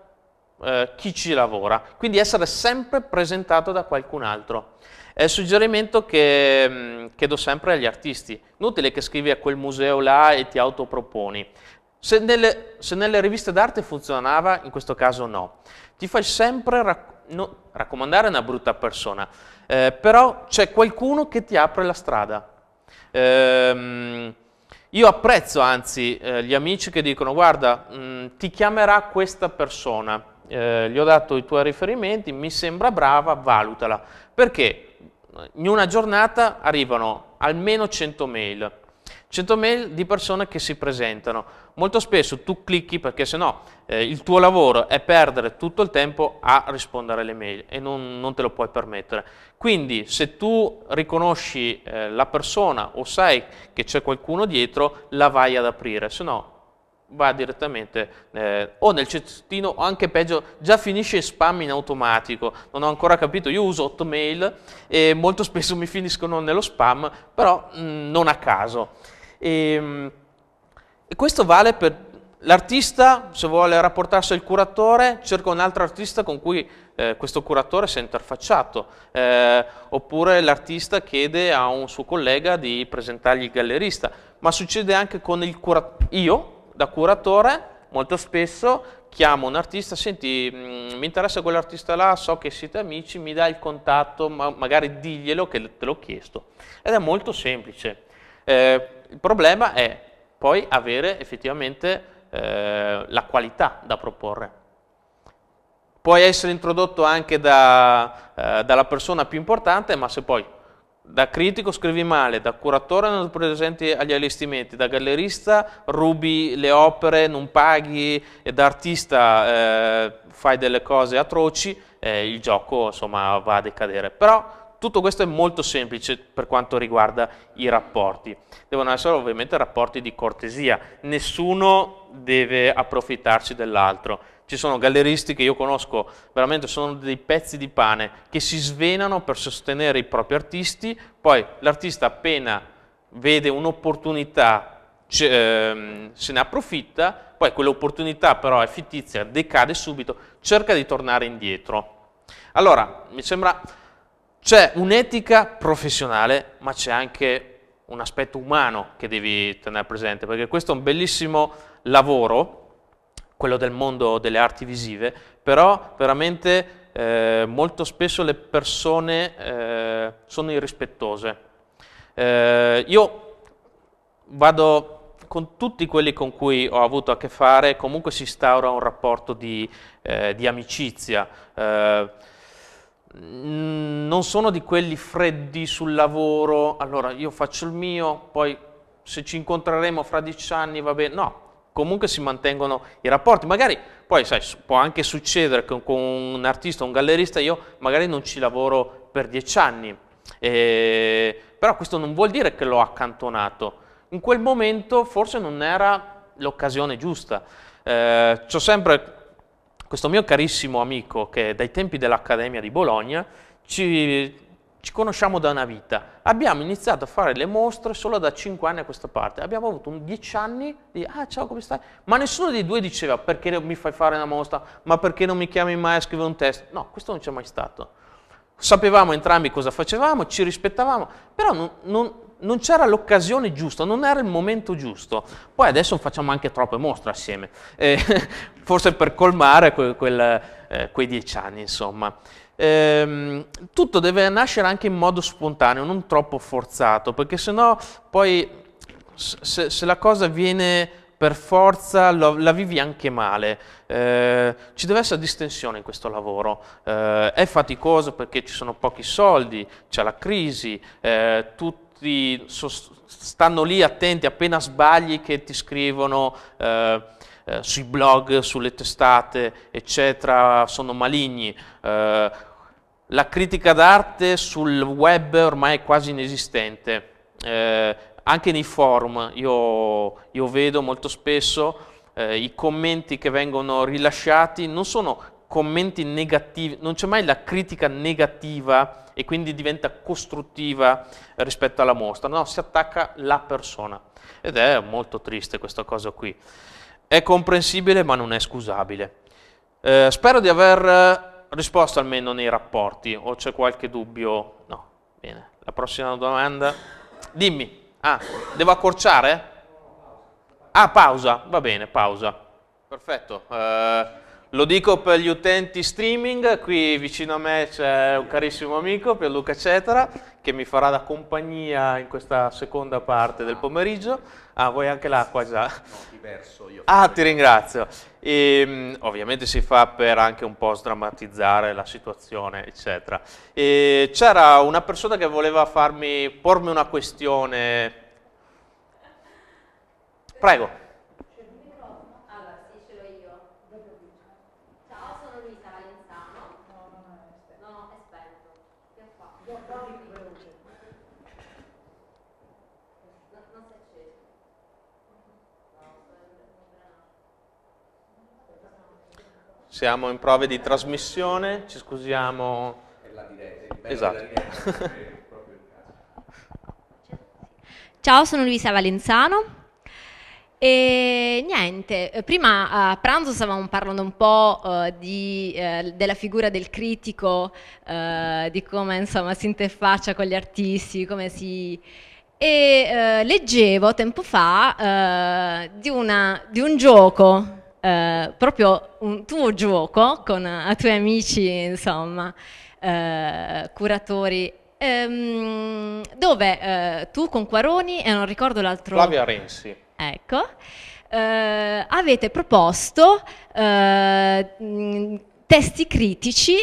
eh, chi ci lavora, quindi essere sempre presentato da qualcun altro. È il suggerimento che, mm, che do sempre agli artisti, inutile che scrivi a quel museo là e ti autoproponi. Se nelle, se nelle riviste d'arte funzionava, in questo caso no. Ti fai sempre rac no, raccomandare una brutta persona, eh, però c'è qualcuno che ti apre la strada. Eh, io apprezzo anzi eh, gli amici che dicono guarda mh, mm, ti chiamerà questa persona, eh, gli ho dato i tuoi riferimenti, mi sembra brava, valutala. Perché in una giornata arrivano almeno 100 mail, 100 mail di persone che si presentano. Molto spesso tu clicchi perché sennò eh, il tuo lavoro è perdere tutto il tempo a rispondere alle mail e non, non te lo puoi permettere. Quindi se tu riconosci eh, la persona o sai che c'è qualcuno dietro, la vai ad aprire, se no va direttamente eh, o nel cestino o anche peggio già finisce in spam in automatico non ho ancora capito io uso Hotmail e molto spesso mi finiscono nello spam però mh, mm, non a caso e, ehm, e questo vale per l'artista se vuole rapportarsi al curatore cerca un altro artista con cui eh, questo curatore si è interfacciato, eh, oppure l'artista chiede a un suo collega di presentargli il gallerista, ma succede anche con il curatore, io da curatore molto spesso chiamo un artista, senti mh, mm, mi interessa quell'artista là, so che siete amici, mi dai il contatto, ma magari diglielo che te l'ho chiesto. Ed è molto semplice. Eh, il problema è poi avere effettivamente eh, la qualità da proporre. Puoi essere introdotto anche da, eh, dalla persona più importante, ma se poi da critico scrivi male, da curatore non presenti agli allestimenti, da gallerista rubi le opere, non paghi, e da artista eh, fai delle cose atroci, eh, il gioco insomma va a decadere. Però tutto questo è molto semplice per quanto riguarda i rapporti. Devono essere ovviamente rapporti di cortesia, nessuno deve approfittarci dell'altro ci sono galleristi che io conosco, veramente sono dei pezzi di pane, che si svenano per sostenere i propri artisti, poi l'artista appena vede un'opportunità ehm, se ne approfitta, poi quell'opportunità però è fittizia, decade subito, cerca di tornare indietro. Allora, mi sembra c'è un'etica professionale, ma c'è anche un aspetto umano che devi tenere presente, perché questo è un bellissimo lavoro quello del mondo delle arti visive, però veramente eh, molto spesso le persone eh, sono irrispettose. Eh, io vado con tutti quelli con cui ho avuto a che fare, comunque si instaura un rapporto di, eh, di amicizia. Eh, non sono di quelli freddi sul lavoro, allora io faccio il mio, poi se ci incontreremo fra dieci anni va bene, no, comunque si mantengono i rapporti. Magari poi, sai, può anche succedere che con un artista, un gallerista, io magari non ci lavoro per dieci anni, eh, però questo non vuol dire che l'ho accantonato. In quel momento forse non era l'occasione giusta. Eh, C'ho sempre questo mio carissimo amico che dai tempi dell'Accademia di Bologna ci ci conosciamo da una vita, abbiamo iniziato a fare le mostre solo da 5 anni a questa parte, abbiamo avuto 10 anni di ah ciao come stai, ma nessuno dei due diceva perché non mi fai fare una mostra, ma perché non mi chiami mai a scrivere un test, no questo non c'è mai stato, sapevamo entrambi cosa facevamo, ci rispettavamo, però non, non, non c'era l'occasione giusta, non era il momento giusto, poi adesso facciamo anche troppe mostre assieme, eh, forse per colmare que, quel, eh, quei dieci anni insomma ehm, tutto deve nascere anche in modo spontaneo, non troppo forzato, perché sennò poi se, se la cosa viene per forza lo, la vivi anche male. Eh, ci deve essere distensione in questo lavoro. Eh, è faticoso perché ci sono pochi soldi, c'è la crisi, eh, tutti so, stanno lì attenti appena sbagli che ti scrivono. Ehm, eh, sui blog, sulle testate, eccetera, sono maligni. Ehm, la critica d'arte sul web ormai è quasi inesistente, eh, anche nei forum io, io vedo molto spesso eh, i commenti che vengono rilasciati non sono commenti negativi, non c'è mai la critica negativa e quindi diventa costruttiva rispetto alla mostra, no, si attacca la persona ed è molto triste questa cosa qui. È comprensibile ma non è scusabile. Eh, spero di aver risposto almeno nei rapporti o c'è qualche dubbio? No, bene. La prossima domanda. Dimmi. Ah, devo accorciare? Ah, pausa. Va bene, pausa. Perfetto. Eh, lo dico per gli utenti streaming, qui vicino a me c'è un carissimo amico, Pierluca Cetera, che mi farà da compagnia in questa seconda parte del pomeriggio. Ah, vuoi anche l'acqua già? No, diverso io. Ah, ti ringrazio. E, ehm, ovviamente si fa per anche un po' sdrammatizzare la situazione, eccetera. e ehm, c'era una persona che voleva farmi, pormi una questione. Prego. siamo in prove di trasmissione, ci scusiamo. La Diretta, esatto. Diretta, Ciao, sono Luisa Valenzano. E niente, prima a pranzo stavamo parlando un po' eh, di, eh, della figura del critico, eh, di come insomma, si interfaccia con gli artisti, come si... E eh, leggevo tempo fa eh, di, una, di un gioco eh, proprio un tuo gioco con i eh, tuoi amici, insomma, eh, curatori, ehm, dove eh, tu con Quaroni e non ricordo l'altro... Flavia Renzi. Ecco, avete proposto mm, testi critici,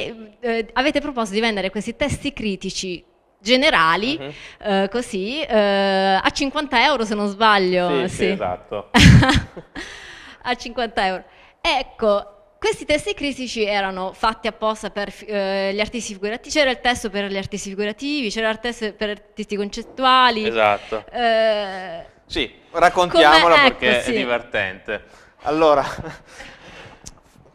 avete proposto di vendere questi testi critici generali, uh -huh. uh, così, uh, a 50 euro se non sbaglio. Sì, sì. sì esatto. a 50 euro. Ecco, questi testi critici erano fatti apposta per eh, gli artisti figurativi, c'era il testo per gli artisti figurativi, c'era il testo per artisti concettuali. Esatto. Eh, sì, raccontiamolo ecco, perché sì. è divertente. Allora,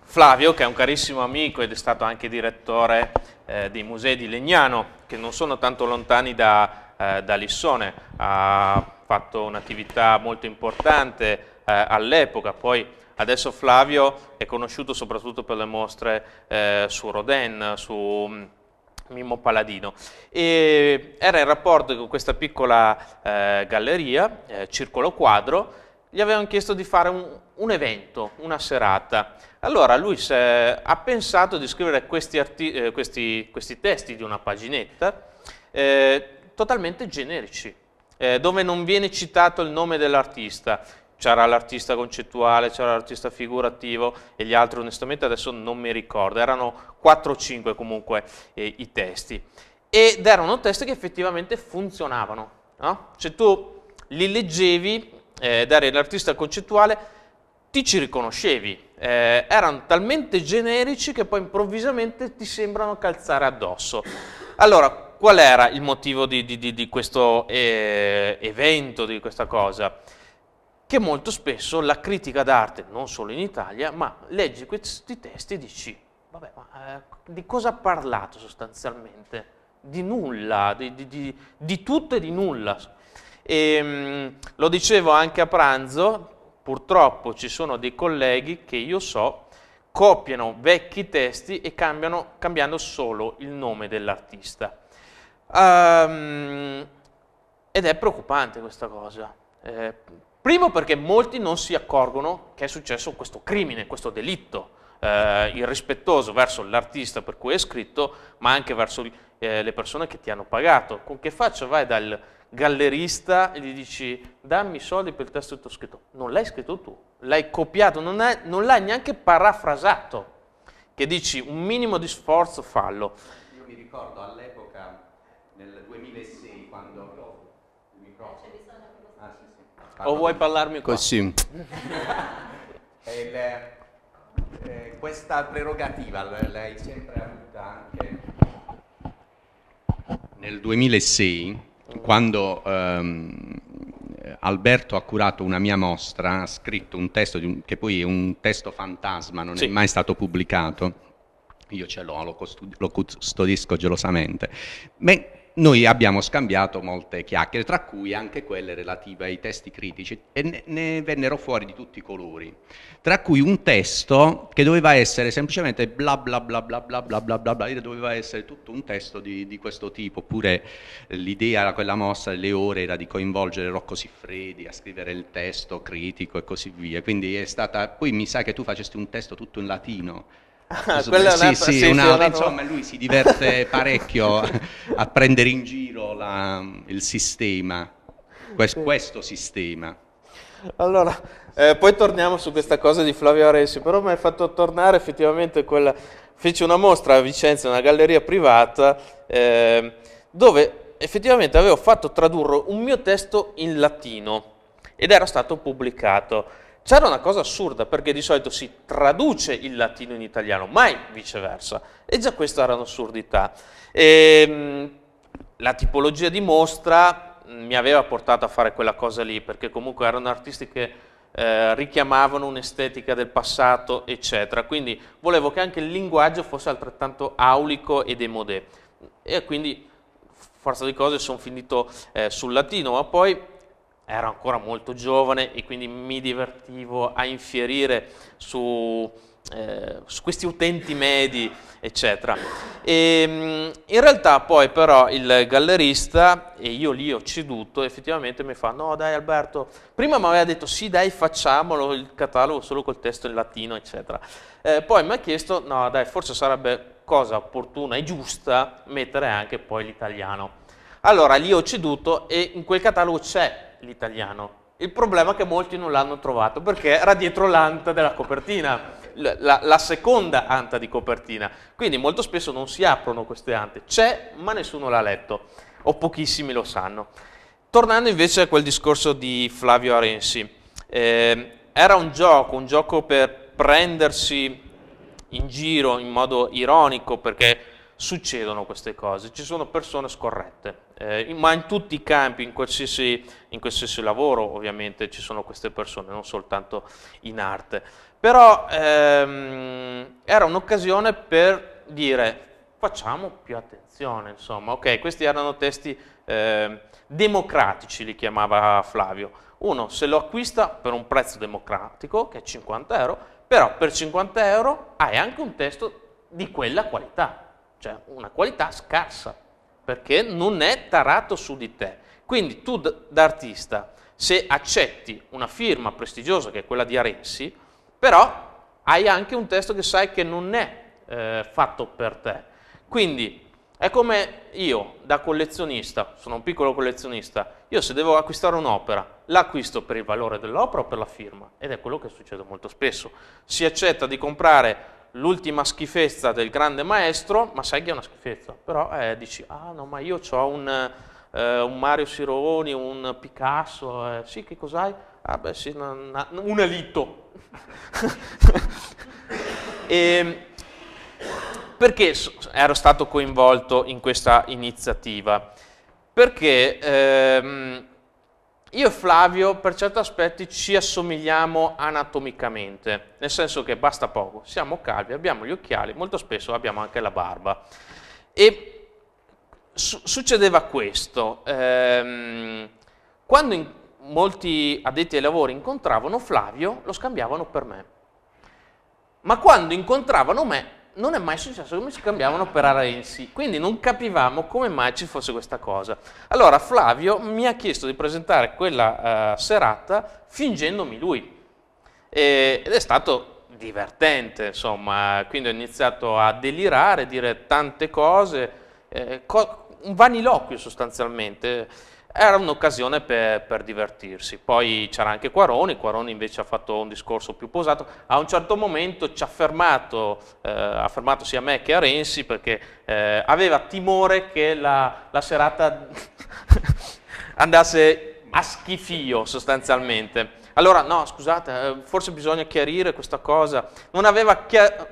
Flavio, che è un carissimo amico ed è stato anche direttore eh, dei musei di Legnano, che non sono tanto lontani da, eh, da Lissone, ha fatto un'attività molto importante eh, all'epoca, poi adesso Flavio è conosciuto soprattutto per le mostre eh, su Rodin, su... Mm, Mimmo Paladino. E era in rapporto con questa piccola eh, galleria, eh, Circolo Quadro, gli avevano chiesto di fare un, un evento, una serata. Allora lui ha pensato di scrivere questi, eh, questi, questi testi di una paginetta eh, totalmente generici, dove non viene citato il nome dell'artista, c'era l'artista concettuale, c'era l'artista figurativo e gli altri onestamente adesso non mi ricordo, erano 4 o 5 comunque eh, i testi ed erano testi che effettivamente funzionavano, no? cioè tu li leggevi eh, ed eri l'artista concettuale, ti ci riconoscevi, eh, erano talmente generici che poi improvvisamente ti sembrano calzare addosso. Allora, qual era il motivo di, di, di, questo eh, evento, di questa cosa? che molto spesso la critica d'arte, non solo in Italia, ma leggi questi testi e dici, vabbè, ma eh, di cosa ha parlato sostanzialmente? Di nulla, di, di, di, di tutto e di nulla. E, ehm, lo dicevo anche a pranzo, purtroppo ci sono dei colleghi che io so copiano vecchi testi e cambiano, cambiando solo il nome dell'artista. Um, ed è preoccupante questa cosa. Eh, Primo perché molti non si accorgono che è successo questo crimine, questo delitto eh, irrispettoso verso l'artista per cui è scritto, ma anche verso eh, le persone che ti hanno pagato. Con che faccia vai dal gallerista e gli dici dammi i soldi per il testo che ti ho scritto? Non l'hai scritto tu, l'hai copiato, non, è, non l'hai neanche parafrasato. Che dici un minimo di sforzo fallo. Io mi ricordo all'epoca, nel 2006, o vuoi parlarmi qua? Così. Il, eh, questa prerogativa l'hai sempre avuta anche? Nel 2006, quando ehm, Alberto ha curato una mia mostra, ha scritto un testo un, che poi è un testo fantasma, non sì. è mai stato pubblicato. Io ce l'ho, lo, custodisco gelosamente. Beh, noi abbiamo scambiato molte chiacchiere, tra cui anche quelle relative ai testi critici, e ne, ne, vennero fuori di tutti i colori, tra cui un testo che doveva essere semplicemente bla bla bla bla bla bla bla bla bla, doveva essere tutto un testo di, di questo tipo, oppure l'idea, quella mossa delle ore era di coinvolgere Rocco Siffredi a scrivere il testo critico e così via, quindi è stata, poi mi sa che tu facesti un testo tutto in latino, Ah, sì, un'altra, sì, sì, un'altra, insomma, lui si diverte parecchio a prendere in giro la, il sistema, questo, questo sistema. Allora, eh, poi torniamo su questa cosa di Flavio Aresio, però mi hai fatto tornare effettivamente quella... Fece una mostra a Vicenza, una galleria privata, eh, dove effettivamente avevo fatto tradurre un mio testo in latino ed era stato pubblicato. C'era una cosa assurda perché di solito si traduce il latino in italiano, mai viceversa, e già questa era un'assurdità. Ehm, la tipologia di mostra mm, mi aveva portato a fare quella cosa lì, perché comunque erano artisti che eh, richiamavano un'estetica del passato, eccetera. Quindi volevo che anche il linguaggio fosse altrettanto aulico e emodè. E quindi, forza di cose, sono finito eh, sul latino, ma poi ero ancora molto giovane e quindi mi divertivo a infierire su, eh, su questi utenti medi, eccetera. E, ehm, in realtà poi però il gallerista, e io lì ho ceduto, effettivamente mi fa no dai Alberto, prima mi aveva detto sì dai facciamolo il catalogo solo col testo in latino, eccetera. Eh, poi mi ha chiesto no dai forse sarebbe cosa opportuna e giusta mettere anche poi l'italiano. Allora lì ho ceduto e in quel catalogo c'è l'italiano. Il problema è che molti non l'hanno trovato perché era dietro l'anta della copertina, la, la, seconda anta di copertina. Quindi molto spesso non si aprono queste ante, c'è ma nessuno l'ha letto o pochissimi lo sanno. Tornando invece a quel discorso di Flavio Arensi, eh, era un gioco, un gioco per prendersi in giro in modo ironico perché succedono queste cose, ci sono persone scorrette, eh, in, ma in tutti i campi, in qualsiasi, in qualsiasi, lavoro ovviamente ci sono queste persone, non soltanto in arte. Però ehm, era un'occasione per dire facciamo più attenzione, insomma, ok, questi erano testi eh, democratici, li chiamava Flavio. Uno se lo acquista per un prezzo democratico, che è 50 euro, però per 50 euro hai anche un testo di quella qualità, cioè una qualità scarsa, perché non è tarato su di te. Quindi tu da artista, se accetti una firma prestigiosa che è quella di Arensi, però hai anche un testo che sai che non è eh, fatto per te. Quindi è come io da collezionista, sono un piccolo collezionista, io se devo acquistare un'opera, l'acquisto per il valore dell'opera o per la firma? Ed è quello che succede molto spesso. Si accetta di comprare l'ultima schifezza del grande maestro, ma sai che è una schifezza, però eh, dici, ah no, ma io ho un, eh, un Mario Sironi, un Picasso, eh, sì, che cos'hai? Ah beh sì, una, una, un elitto. e, ehm, perché ero stato coinvolto in questa iniziativa? Perché ehm, io e Flavio per certi aspetti ci assomigliamo anatomicamente, nel senso che basta poco, siamo calvi, abbiamo gli occhiali, molto spesso abbiamo anche la barba. E su succedeva questo, ehm, quando in, molti addetti ai lavori incontravano Flavio, lo scambiavano per me, ma quando incontravano me, non è mai successo come si cambiavano per Arensi, quindi non capivamo come mai ci fosse questa cosa. Allora Flavio mi ha chiesto di presentare quella uh, serata fingendomi lui e, ed è stato divertente, insomma, quindi ho iniziato a delirare, dire tante cose, eh, co un vaniloquio sostanzialmente era un'occasione per, per, divertirsi. Poi c'era anche Quaroni, Quaroni invece ha fatto un discorso più posato, a un certo momento ci ha fermato, eh, ha fermato sia a me che a Renzi perché eh, aveva timore che la, la serata andasse a schifio sostanzialmente. Allora, no, scusate, eh, forse bisogna chiarire questa cosa. Non aveva,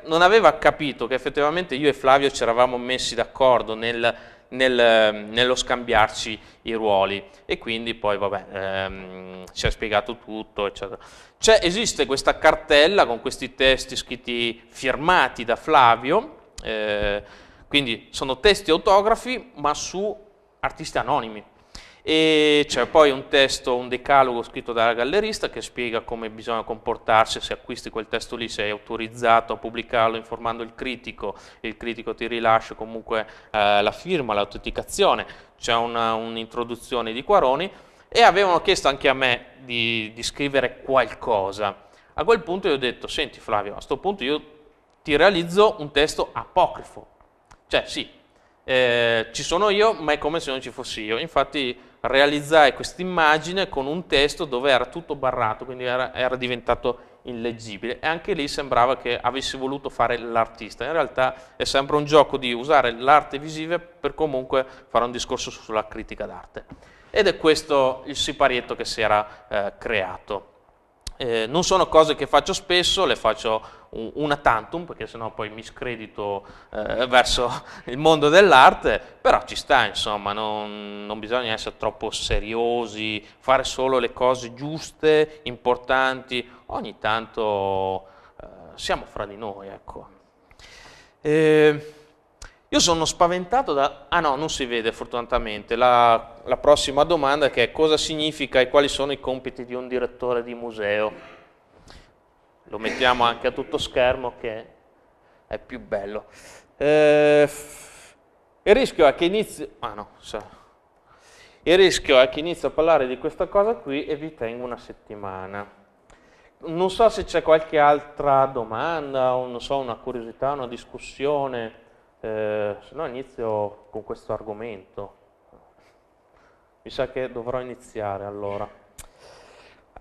non aveva capito che effettivamente io e Flavio ci eravamo messi d'accordo nel nel, nello scambiarci i ruoli e quindi poi vabbè ehm, ci ha spiegato tutto eccetera. Cioè, esiste questa cartella con questi testi scritti firmati da Flavio, eh, quindi sono testi autografi ma su artisti anonimi, e c'è poi un testo, un decalogo scritto dalla gallerista che spiega come bisogna comportarsi se acquisti quel testo lì, sei autorizzato a pubblicarlo informando il critico, il critico ti rilascia comunque eh, la firma, l'autenticazione, c'è un'introduzione un di Quaroni e avevano chiesto anche a me di, di scrivere qualcosa. A quel punto io ho detto, senti Flavio, a questo punto io ti realizzo un testo apocrifo, cioè sì, eh, ci sono io, ma è come se non ci fossi io. Infatti realizzai questa immagine con un testo dove era tutto barrato, quindi era, era diventato illeggibile e anche lì sembrava che avessi voluto fare l'artista. In realtà è sempre un gioco di usare l'arte visiva per comunque fare un discorso sulla critica d'arte. Ed è questo il siparietto che si era eh, creato. Eh, non sono cose che faccio spesso, le faccio una tantum, perché sennò poi mi scredito eh, verso il mondo dell'arte, però ci sta, insomma, non, non, bisogna essere troppo seriosi, fare solo le cose giuste, importanti, ogni tanto eh, siamo fra di noi, ecco. E ehm, io sono spaventato da... Ah no, non si vede fortunatamente. La, la prossima domanda che è cosa significa e quali sono i compiti di un direttore di museo? lo mettiamo anche a tutto schermo che è più bello. Eh, il rischio è che inizio, ah no, il rischio è che inizio a parlare di questa cosa qui e vi tengo una settimana. Non so se c'è qualche altra domanda, o non so, una curiosità, una discussione, eh, se no inizio con questo argomento. Mi sa che dovrò iniziare allora.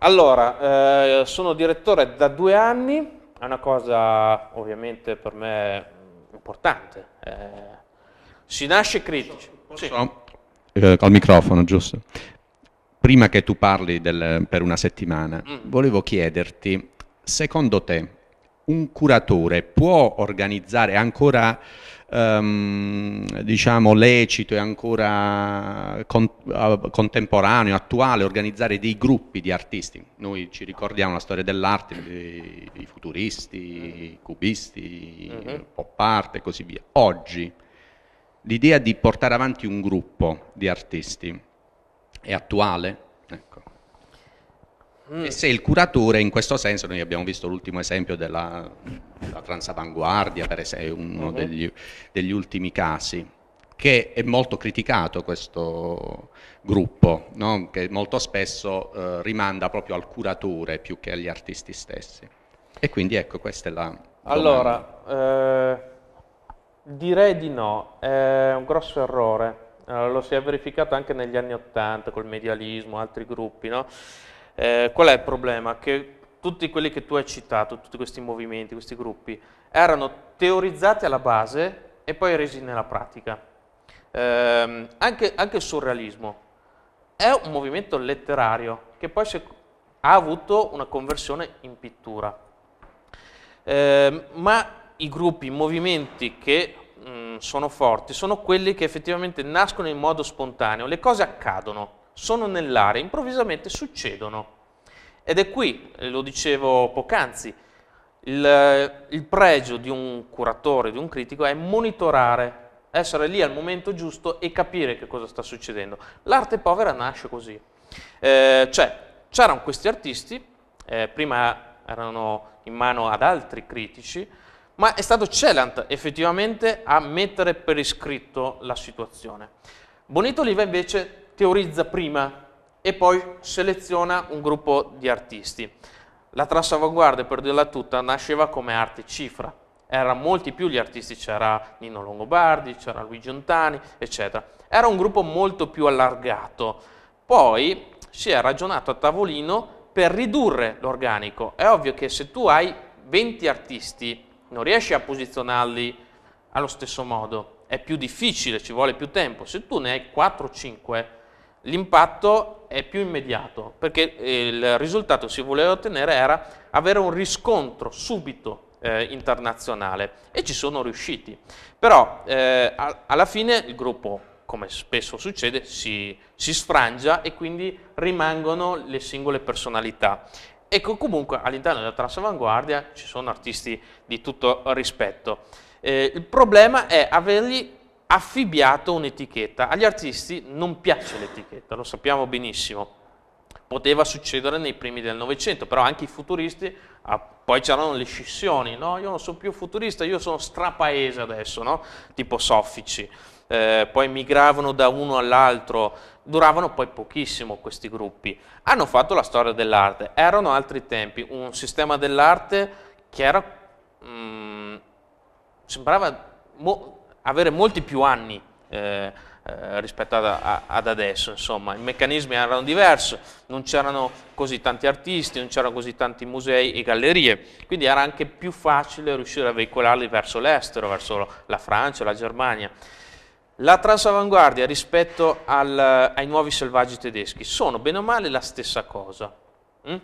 Allora, eh, sono direttore da due anni, è una cosa ovviamente per me mm, importante. Eh, si nasce critici. Posso, posso? Sì. Eh, microfono, giusto? Prima che tu parli del, per una settimana, mm. volevo chiederti, secondo te, un curatore può organizzare ancora ehm, diciamo lecito e ancora con, uh, contemporaneo, attuale, organizzare dei gruppi di artisti. Noi ci ricordiamo la storia dell'arte, i, dei futuristi, i cubisti, uh-huh. pop art e così via. Oggi l'idea di portare avanti un gruppo di artisti è attuale? Ecco. Mm. E se il curatore, in questo senso, noi abbiamo visto l'ultimo esempio della la Transavanguardia per esempio, è uno uh-huh. degli, degli ultimi casi che è molto criticato questo gruppo, no? che molto spesso eh, rimanda proprio al curatore più che agli artisti stessi. E quindi ecco, questa è la... Domanda. Allora, eh, direi di no, è un grosso errore, eh, lo si è verificato anche negli anni Ottanta col medialismo, altri gruppi, no? Eh, qual è il problema? Che tutti quelli che tu hai citato, tutti questi movimenti, questi gruppi, erano teorizzati alla base e poi resi nella pratica. Eh, anche, anche, il surrealismo è un movimento letterario che poi si, ha avuto una conversione in pittura. Eh, ma i gruppi, i movimenti che mh, mm, sono forti sono quelli che effettivamente nascono in modo spontaneo, le cose accadono, sono nell'aria, improvvisamente succedono. Ed è qui, eh, lo dicevo poc'anzi, il, il pregio di un curatore, di un critico, è monitorare, essere lì al momento giusto e capire che cosa sta succedendo. L'arte povera nasce così. Eh, cioè, c'erano questi artisti, eh, prima erano in mano ad altri critici, ma è stato Celant effettivamente a mettere per iscritto la situazione. Bonito Oliva invece teorizza prima e poi seleziona un gruppo di artisti. La Trassa Avanguardia, per dirla tutta, nasceva come arte cifra. Erano molti più gli artisti, c'era Nino Longobardi, c'era Luigi Ontani, eccetera. Era un gruppo molto più allargato. Poi si è ragionato a tavolino per ridurre l'organico. È ovvio che se tu hai 20 artisti non riesci a posizionarli allo stesso modo, è più difficile, ci vuole più tempo. Se tu ne hai 4 o 5, l'impatto è più immediato, perché eh, il risultato che si voleva ottenere era avere un riscontro subito eh, internazionale e ci sono riusciti. Però eh, alla fine il gruppo, come spesso succede, si, si sfrangia e quindi rimangono le singole personalità. Ecco, comunque all'interno della transavanguardia ci sono artisti di tutto rispetto. Eh, il problema è averli affibbiato un'etichetta. Agli artisti non piace l'etichetta, lo sappiamo benissimo. Poteva succedere nei primi del Novecento, però anche i futuristi, ah, poi c'erano le scissioni, no? Io non sono più futurista, io sono strapaese adesso, no? Tipo soffici. Eh, poi migravano da uno all'altro, duravano poi pochissimo questi gruppi. Hanno fatto la storia dell'arte, erano altri tempi, un sistema dell'arte che era... Mh, mm, sembrava avere molti più anni eh, eh rispetto ad, ad, adesso, insomma, i meccanismi erano diversi, non c'erano così tanti artisti, non c'erano così tanti musei e gallerie, quindi era anche più facile riuscire a veicolarli verso l'estero, verso la Francia, la Germania. La transavanguardia rispetto al, ai nuovi selvaggi tedeschi sono bene o male la stessa cosa, mm?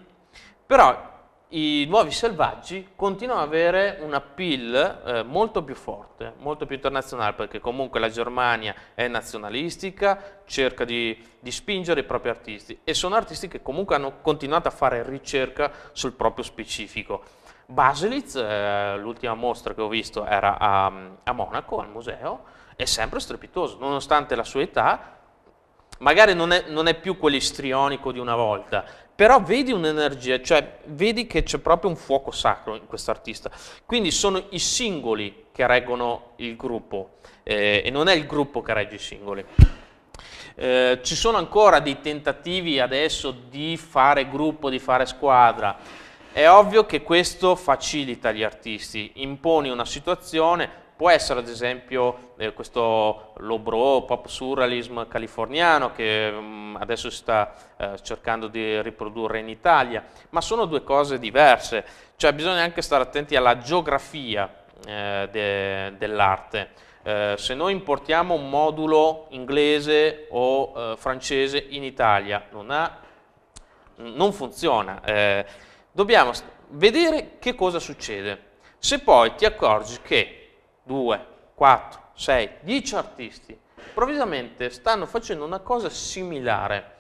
però i nuovi selvaggi continuano ad avere un appeal eh, molto più forte, molto più internazionale, perché comunque la Germania è nazionalistica, cerca di, di spingere i propri artisti e sono artisti che comunque hanno continuato a fare ricerca sul proprio specifico. Baselitz, eh, l'ultima mostra che ho visto era a, a Monaco, al museo, è sempre strepitoso, nonostante la sua età, magari non è, non è, più quell'istrionico di una volta, però vedi un'energia, cioè vedi che c'è proprio un fuoco sacro in questo artista. Quindi sono i singoli che reggono il gruppo eh, e non è il gruppo che regge i singoli. Eh, ci sono ancora dei tentativi adesso di fare gruppo, di fare squadra. È ovvio che questo facilita gli artisti, imponi una situazione, Può essere ad esempio eh, questo lobro pop surrealism californiano che mh, mm, adesso si sta eh, cercando di riprodurre in Italia, ma sono due cose diverse, cioè bisogna anche stare attenti alla geografia eh, de, dell'arte. Eh, se noi importiamo un modulo inglese o eh, francese in Italia, non, ha, non funziona. Eh, dobbiamo vedere che cosa succede. Se poi ti accorgi che 2, 4, 6, 10 artisti, improvvisamente stanno facendo una cosa similare.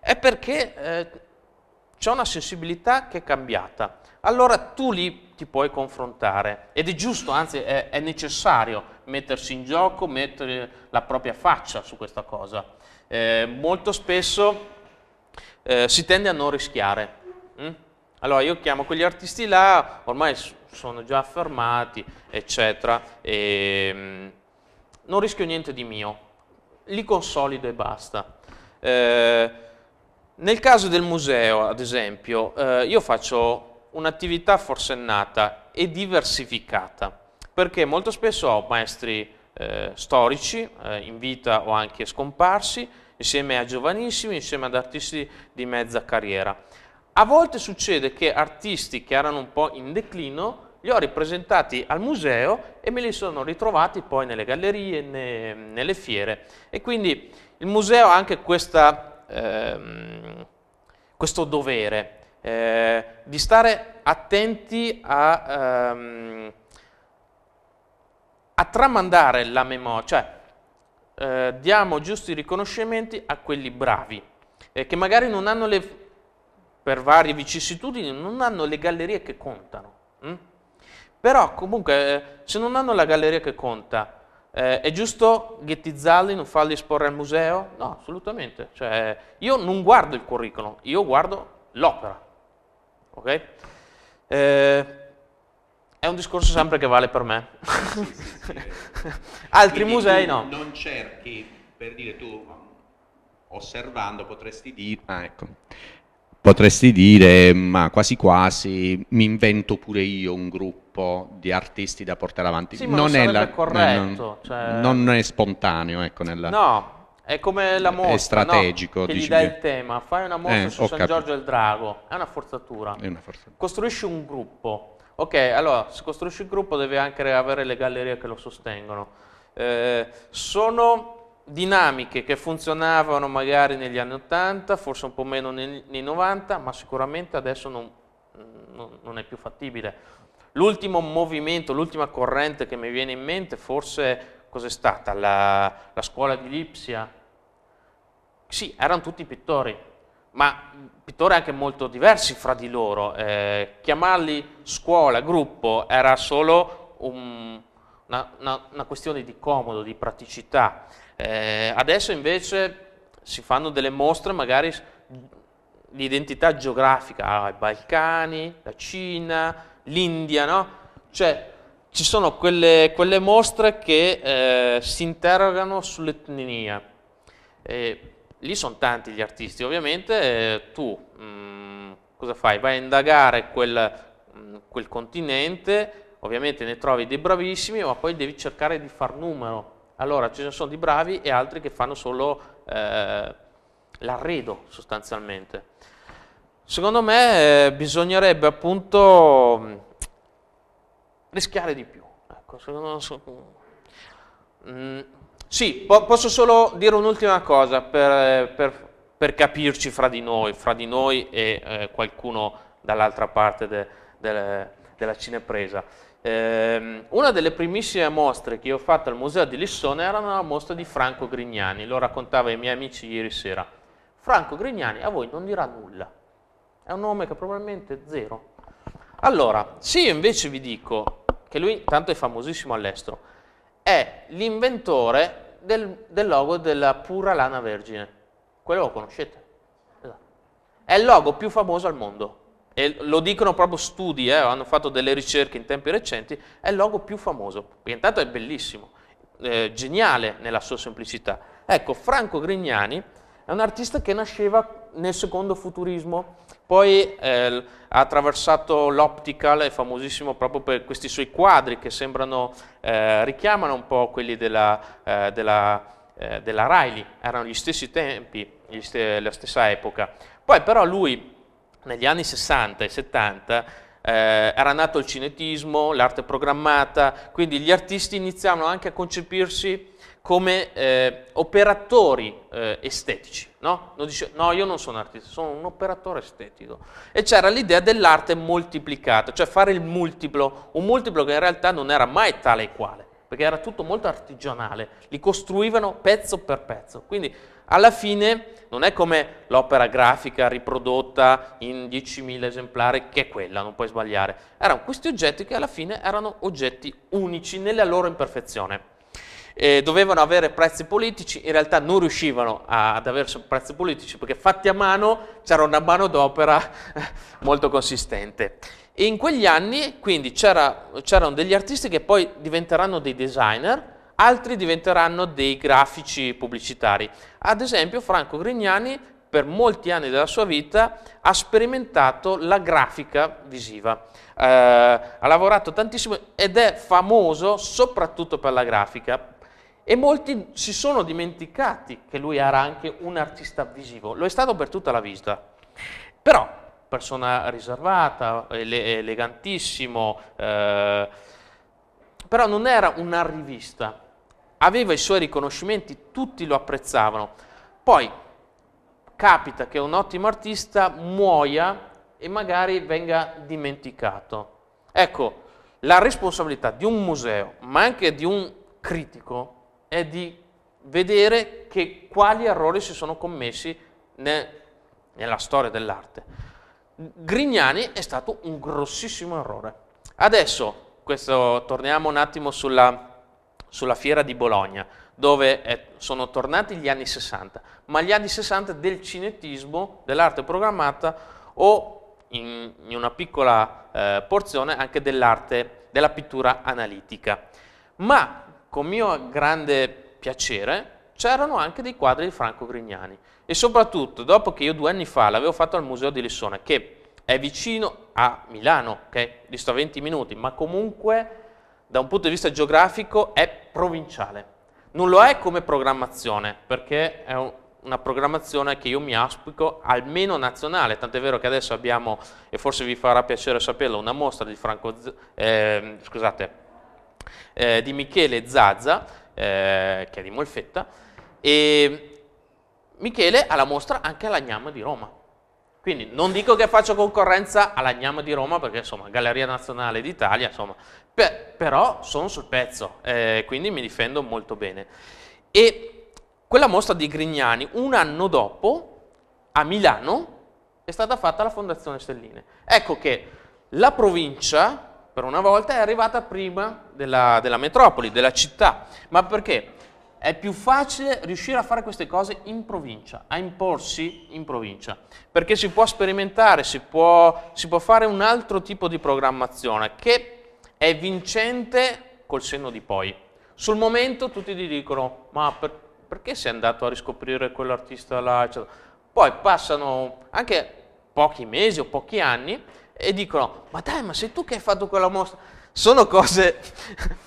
È perché eh, c'è una sensibilità che è cambiata. Allora tu lì ti puoi confrontare ed è giusto, anzi è, è necessario mettersi in gioco, mettere la propria faccia su questa cosa. Eh, molto spesso eh, si tende a non rischiare. Mm? Allora io chiamo quegli artisti là, ormai sono già affermati, eccetera. E, mm, non rischio niente di mio, li consolido e basta. Eh, nel caso del museo, ad esempio, eh, io faccio un'attività forsennata e diversificata, perché molto spesso ho maestri eh, storici, eh, in vita o anche scomparsi, insieme a giovanissimi, insieme ad artisti di mezza carriera. A volte succede che artisti che erano un po' in declino li ho ripresentati al museo e me li sono ritrovati poi nelle gallerie, ne, nelle fiere. E quindi il museo ha anche questa, ehm, questo dovere eh, di stare attenti a, ehm, a tramandare la memoria, cioè eh, diamo giusti riconoscimenti a quelli bravi, eh, che magari non hanno le per varie vicissitudini, non hanno le gallerie che contano. Hm? Però comunque, eh, se non hanno la galleria che conta, eh, è giusto ghettizzarli, non farli esporre al museo? No, assolutamente. Cioè, io non guardo il curriculum, io guardo l'opera. Ok? Eh, è un discorso sempre che vale per me. Sì, sì, sì, Altri Quindi musei no. Non cerchi, per dire tu, osservando potresti dire... Ah, ecco potresti dire, ma quasi quasi mi invento pure io un gruppo di artisti da portare avanti. Sì, non, è la, corretto. Non, cioè... non, è spontaneo, ecco, nella... No, è come la mostra, è strategico, no? che gli dai il tema, fai una mostra eh, su San capito. Giorgio e il Drago, è una forzatura. È una forzatura. Costruisci un gruppo. Ok, allora, se costruisci il gruppo deve anche avere le gallerie che lo sostengono. Eh, sono dinamiche che funzionavano magari negli anni 80, forse un po' meno nei, nei 90, ma sicuramente adesso non, non, non è più fattibile. L'ultimo movimento, l'ultima corrente che mi viene in mente forse cos'è stata? La, la scuola di Lipsia. Sì, erano tutti pittori, ma pittori anche molto diversi fra di loro. Eh, chiamarli scuola, gruppo, era solo un, una, una, una, questione di comodo, di praticità. Eh, adesso invece si fanno delle mostre magari di identità geografica, ah, i Balcani, la Cina, l'India, no? Cioè ci sono quelle, quelle mostre che eh, si interrogano sull'etnia. Eh, lì sono tanti gli artisti, ovviamente tu mh, mm, cosa fai? Vai a indagare quel, mh, mm, quel continente, ovviamente ne trovi dei bravissimi, ma poi devi cercare di far numero allora ci sono di bravi e altri che fanno solo eh, l'arredo sostanzialmente. Secondo me eh, bisognerebbe appunto mm, rischiare di più. Ecco, secondo, so, mh, mm, mm, sì, po posso solo dire un'ultima cosa per, eh, per, per, capirci fra di noi, fra di noi e eh, qualcuno dall'altra parte de, de, della cinepresa. Eh, una delle primissime mostre che ho fatto al museo di Lissone era una mostra di Franco Grignani, lo raccontavo ai miei amici ieri sera. Franco Grignani a voi non dirà nulla, è un nome che probabilmente è zero. Allora, se io invece vi dico che lui tanto è famosissimo all'estero, è l'inventore del, del logo della pura lana vergine, quello lo conoscete, esatto. è il logo più famoso al mondo e lo dicono proprio studi, eh, hanno fatto delle ricerche in tempi recenti, è il logo più famoso, perché intanto è bellissimo, eh, geniale nella sua semplicità. Ecco, Franco Grignani è un artista che nasceva nel secondo futurismo, poi eh, ha attraversato l'optical, è famosissimo proprio per questi suoi quadri che sembrano, eh, richiamano un po' quelli della, eh, della, eh, della Riley, erano gli stessi tempi, gli st la stessa epoca. Poi però lui negli anni 60 e 70 eh, era nato il cinetismo, l'arte programmata, quindi gli artisti iniziavano anche a concepirsi come eh, operatori eh, estetici. No? Dice, no, io non sono artista, sono un operatore estetico. E c'era l'idea dell'arte moltiplicata, cioè fare il multiplo, un multiplo che in realtà non era mai tale e quale, perché era tutto molto artigianale, li costruivano pezzo per pezzo. Quindi alla fine non è come l'opera grafica riprodotta in 10.000 esemplari, che è quella, non puoi sbagliare. Erano questi oggetti che alla fine erano oggetti unici nella loro imperfezione. Eh, dovevano avere prezzi politici, in realtà non riuscivano ad avere prezzi politici perché fatti a mano c'era una mano d'opera molto consistente. E in quegli anni quindi c'erano degli artisti che poi diventeranno dei designer, altri diventeranno dei grafici pubblicitari. Ad esempio Franco Grignani per molti anni della sua vita ha sperimentato la grafica visiva, eh, ha lavorato tantissimo ed è famoso soprattutto per la grafica e molti si sono dimenticati che lui era anche un artista visivo, lo è stato per tutta la vita, però persona riservata, ele elegantissimo, eh, però non era una rivista, aveva i suoi riconoscimenti, tutti lo apprezzavano. Poi capita che un ottimo artista muoia e magari venga dimenticato. Ecco, la responsabilità di un museo, ma anche di un critico, è di vedere che quali errori si sono commessi ne, nella storia dell'arte. Grignani è stato un grossissimo errore. Adesso, questo, torniamo un attimo sulla sulla fiera di Bologna, dove è, eh, sono tornati gli anni 60, ma gli anni 60 del cinetismo, dell'arte programmata o in, in una piccola eh, porzione anche dell'arte, della pittura analitica. Ma con mio grande piacere c'erano anche dei quadri di Franco Grignani e soprattutto dopo che io due anni fa l'avevo fatto al Museo di Lissone, che è vicino a Milano, ok? Li sto a 20 minuti, ma comunque da un punto di vista geografico è provinciale. Non lo è come programmazione, perché è un, una programmazione che io mi auspico almeno nazionale, tant'è vero che adesso abbiamo, e forse vi farà piacere saperlo, una mostra di, Franco, eh, scusate, eh, di Michele Zazza, eh, che è di Molfetta, e Michele ha la mostra anche alla all'Agnam di Roma. Quindi non dico che faccio concorrenza alla all'Agnam di Roma, perché insomma Galleria Nazionale d'Italia, insomma Beh, però sono sul pezzo, eh, quindi mi difendo molto bene. E quella mostra di Grignani, un anno dopo, a Milano, è stata fatta la Fondazione Stelline. Ecco che la provincia, per una volta, è arrivata prima della, della metropoli, della città. Ma perché? È più facile riuscire a fare queste cose in provincia, a imporsi in provincia, perché si può sperimentare, si può, si può fare un altro tipo di programmazione che è vincente col senno di poi. Sul momento tutti ti dicono, ma per, perché sei andato a riscoprire quell'artista là? Poi passano anche pochi mesi o pochi anni e dicono, ma dai, ma sei tu che hai fatto quella mostra? Sono cose,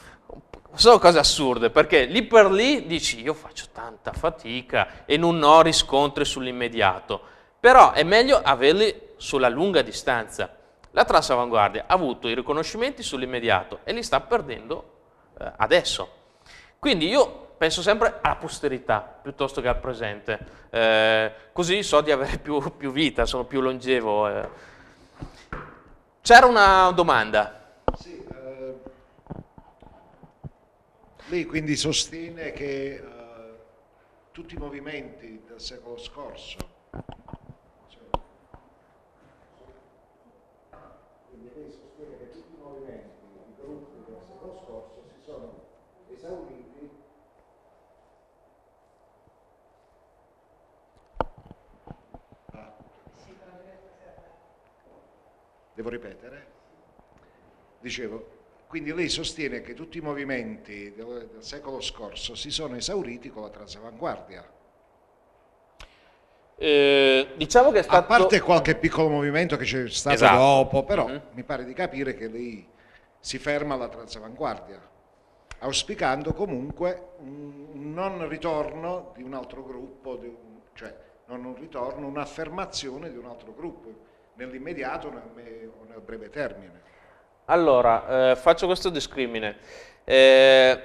sono cose assurde, perché lì per lì dici, io faccio tanta fatica e non ho riscontri sull'immediato. Però è meglio averli sulla lunga distanza. La Trans Avanguardia ha avuto i riconoscimenti sull'immediato e li sta perdendo eh, adesso. Quindi io penso sempre alla posterità piuttosto che al presente, eh, così so di avere più, più vita, sono più longevo. Eh. C'era una domanda. Sì, eh, lei quindi sostiene che eh, tutti i movimenti del secolo scorso Devo ripetere? Dicevo, quindi lei sostiene che tutti i movimenti del, del secolo scorso si sono esauriti con la transavanguardia. Eh, diciamo che è stato... A parte qualche piccolo movimento che c'è stato esatto. dopo, però uh-huh. mi pare di capire che lei si ferma alla transavanguardia, auspicando comunque un non ritorno di un altro gruppo, un, cioè non un ritorno, un'affermazione di un altro gruppo nell'immediato o nel breve termine? Allora, eh, faccio questo discrimine. Eh,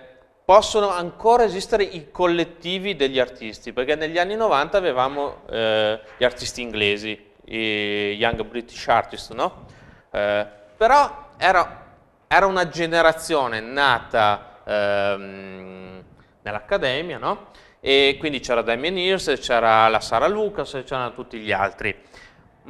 possono ancora esistere i collettivi degli artisti, perché negli anni 90 avevamo eh, gli artisti inglesi, i Young British Artists, no? Eh, però era, era, una generazione nata ehm, nell'Accademia, no? E quindi c'era Damien Hirst, c'era la Sara Lucas c'erano tutti gli altri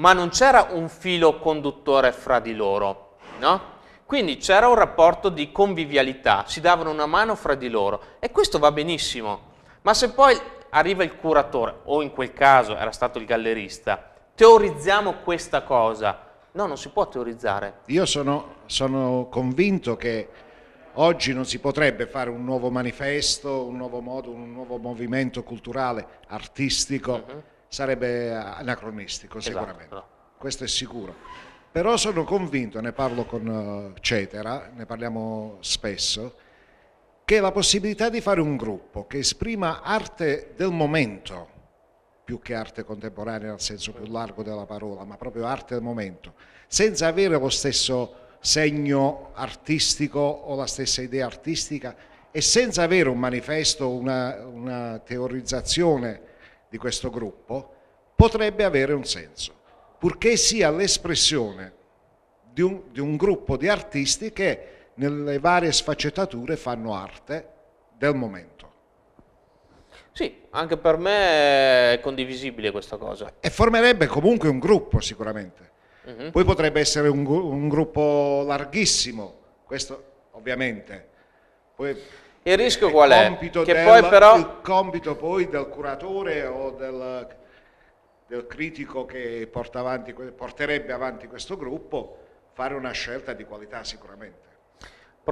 ma non c'era un filo conduttore fra di loro, no? Quindi c'era un rapporto di convivialità, si davano una mano fra di loro e questo va benissimo. Ma se poi arriva il curatore, o in quel caso era stato il gallerista, teorizziamo questa cosa. No, non si può teorizzare. Io sono, sono convinto che oggi non si potrebbe fare un nuovo manifesto, un nuovo modo, un nuovo movimento culturale, artistico. Uh-huh sarebbe anacronistico esatto, sicuramente, però. questo è sicuro. Però sono convinto, ne parlo con eh, Cetera, ne parliamo spesso, che la possibilità di fare un gruppo che esprima arte del momento, più che arte contemporanea nel senso più largo della parola, ma proprio arte del momento, senza avere lo stesso segno artistico o la stessa idea artistica e senza avere un manifesto, una, una teorizzazione di questo gruppo potrebbe avere un senso, purché sia l'espressione di un, di un gruppo di artisti che nelle varie sfaccettature fanno arte del momento. Sì, anche per me è condivisibile questa cosa. E formerebbe comunque un gruppo sicuramente. Uh-huh. Poi potrebbe essere un, un gruppo larghissimo, questo ovviamente. Poi il rischio il qual è? Che del, poi però... Il compito poi del curatore o del, del critico che porta avanti, porterebbe avanti questo gruppo, fare una scelta di qualità sicuramente. Il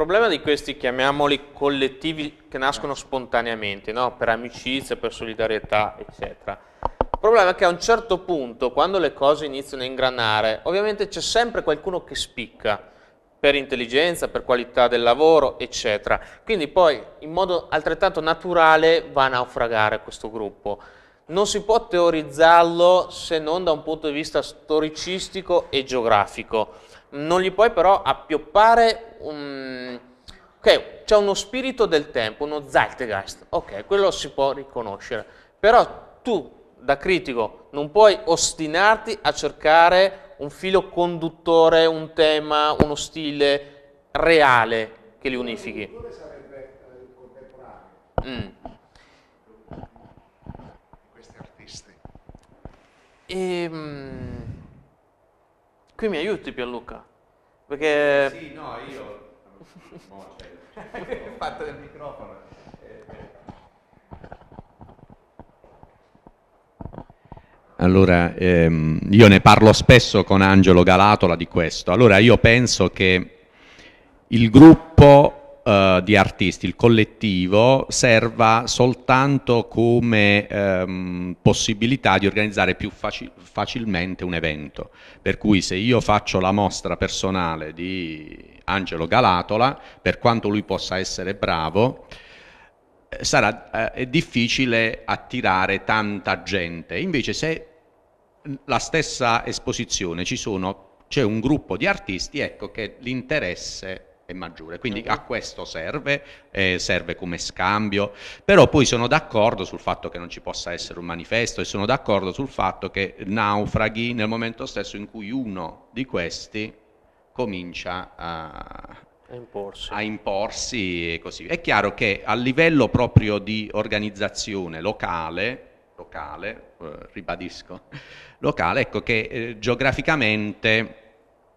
problema di questi, chiamiamoli collettivi che nascono spontaneamente, no? per amicizia, per solidarietà, eccetera. Il problema è che a un certo punto, quando le cose iniziano a ingranare, ovviamente c'è sempre qualcuno che spicca per intelligenza, per qualità del lavoro, eccetera. Quindi poi in modo altrettanto naturale va a naufragare questo gruppo. Non si può teorizzarlo se non da un punto di vista storicistico e geografico. Non gli puoi però appioppare un... Ok, c'è uno spirito del tempo, uno zeitgeist, ok, quello si può riconoscere. Però tu, da critico, non puoi ostinarti a cercare un filo conduttore, un tema, uno stile reale che li unifichi. Il sarebbe eh, il contemporaneo. Mm. Questi artisti. E, ehm, mh, qui mi aiuti Pierluca, perché... Sì, no, io... Ho cioè, fatto del microfono. Allora, ehm, io ne parlo spesso con Angelo Galatola di questo. Allora, io penso che il gruppo eh, di artisti, il collettivo, serva soltanto come ehm, possibilità di organizzare più faci facilmente un evento. Per cui se io faccio la mostra personale di Angelo Galatola, per quanto lui possa essere bravo, eh, sarà eh, difficile attirare tanta gente. Invece se la stessa esposizione c'è un gruppo di artisti ecco, che l'interesse è maggiore, quindi a questo serve, eh, serve come scambio, però poi sono d'accordo sul fatto che non ci possa essere un manifesto e sono d'accordo sul fatto che naufraghi nel momento stesso in cui uno di questi comincia a, imporsi. a imporsi e così via. È chiaro che a livello proprio di organizzazione locale, locale eh, ribadisco, locale, ecco che eh, geograficamente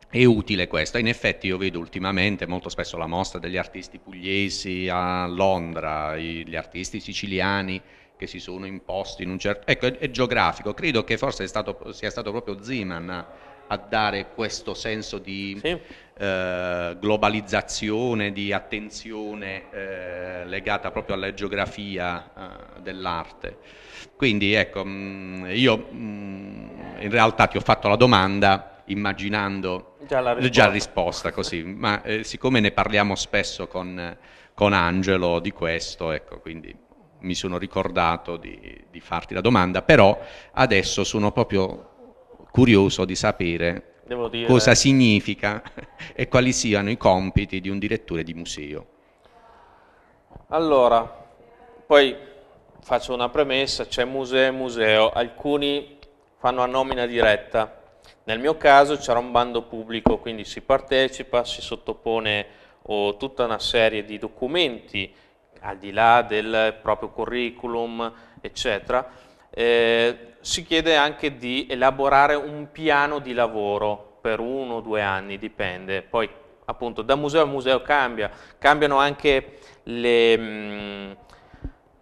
è utile questo. In effetti io vedo ultimamente molto spesso la mostra degli artisti pugliesi a Londra, gli artisti siciliani che si sono imposti in un certo... Ecco, è, è geografico. Credo che forse stato, sia stato proprio Zeman a dare questo senso di sì. eh, globalizzazione, di attenzione eh, legata proprio alla geografia eh, dell'arte. Quindi ecco, mm, io mm, in realtà ti ho fatto la domanda immaginando già la risposta, già risposta così, ma eh, siccome ne parliamo spesso con, con, Angelo di questo, ecco, quindi mi sono ricordato di, di farti la domanda, però adesso sono proprio curioso di sapere Dire, cosa significa e quali siano i compiti di un direttore di museo. Allora, poi faccio una premessa, c'è museo e museo, alcuni fanno a nomina diretta, nel mio caso c'era un bando pubblico, quindi si partecipa, si sottopone oh, tutta una serie di documenti, al di là del proprio curriculum, eccetera, eh, si chiede anche di elaborare un piano di lavoro per uno o due anni, dipende, poi appunto da museo a museo cambia, cambiano anche le... Mh, mm,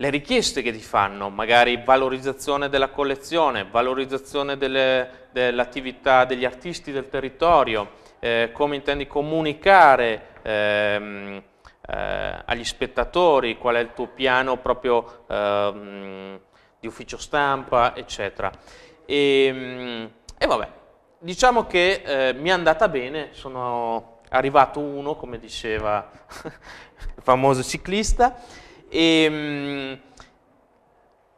le richieste che ti fanno, magari valorizzazione della collezione, valorizzazione dell'attività degli artisti del territorio, eh, come intendi comunicare ehm, eh, agli spettatori, qual è il tuo piano proprio ehm, di ufficio stampa, eccetera. E, ehm, e vabbè, diciamo che eh, mi è andata bene, sono arrivato uno, come diceva il famoso ciclista, e, ehm,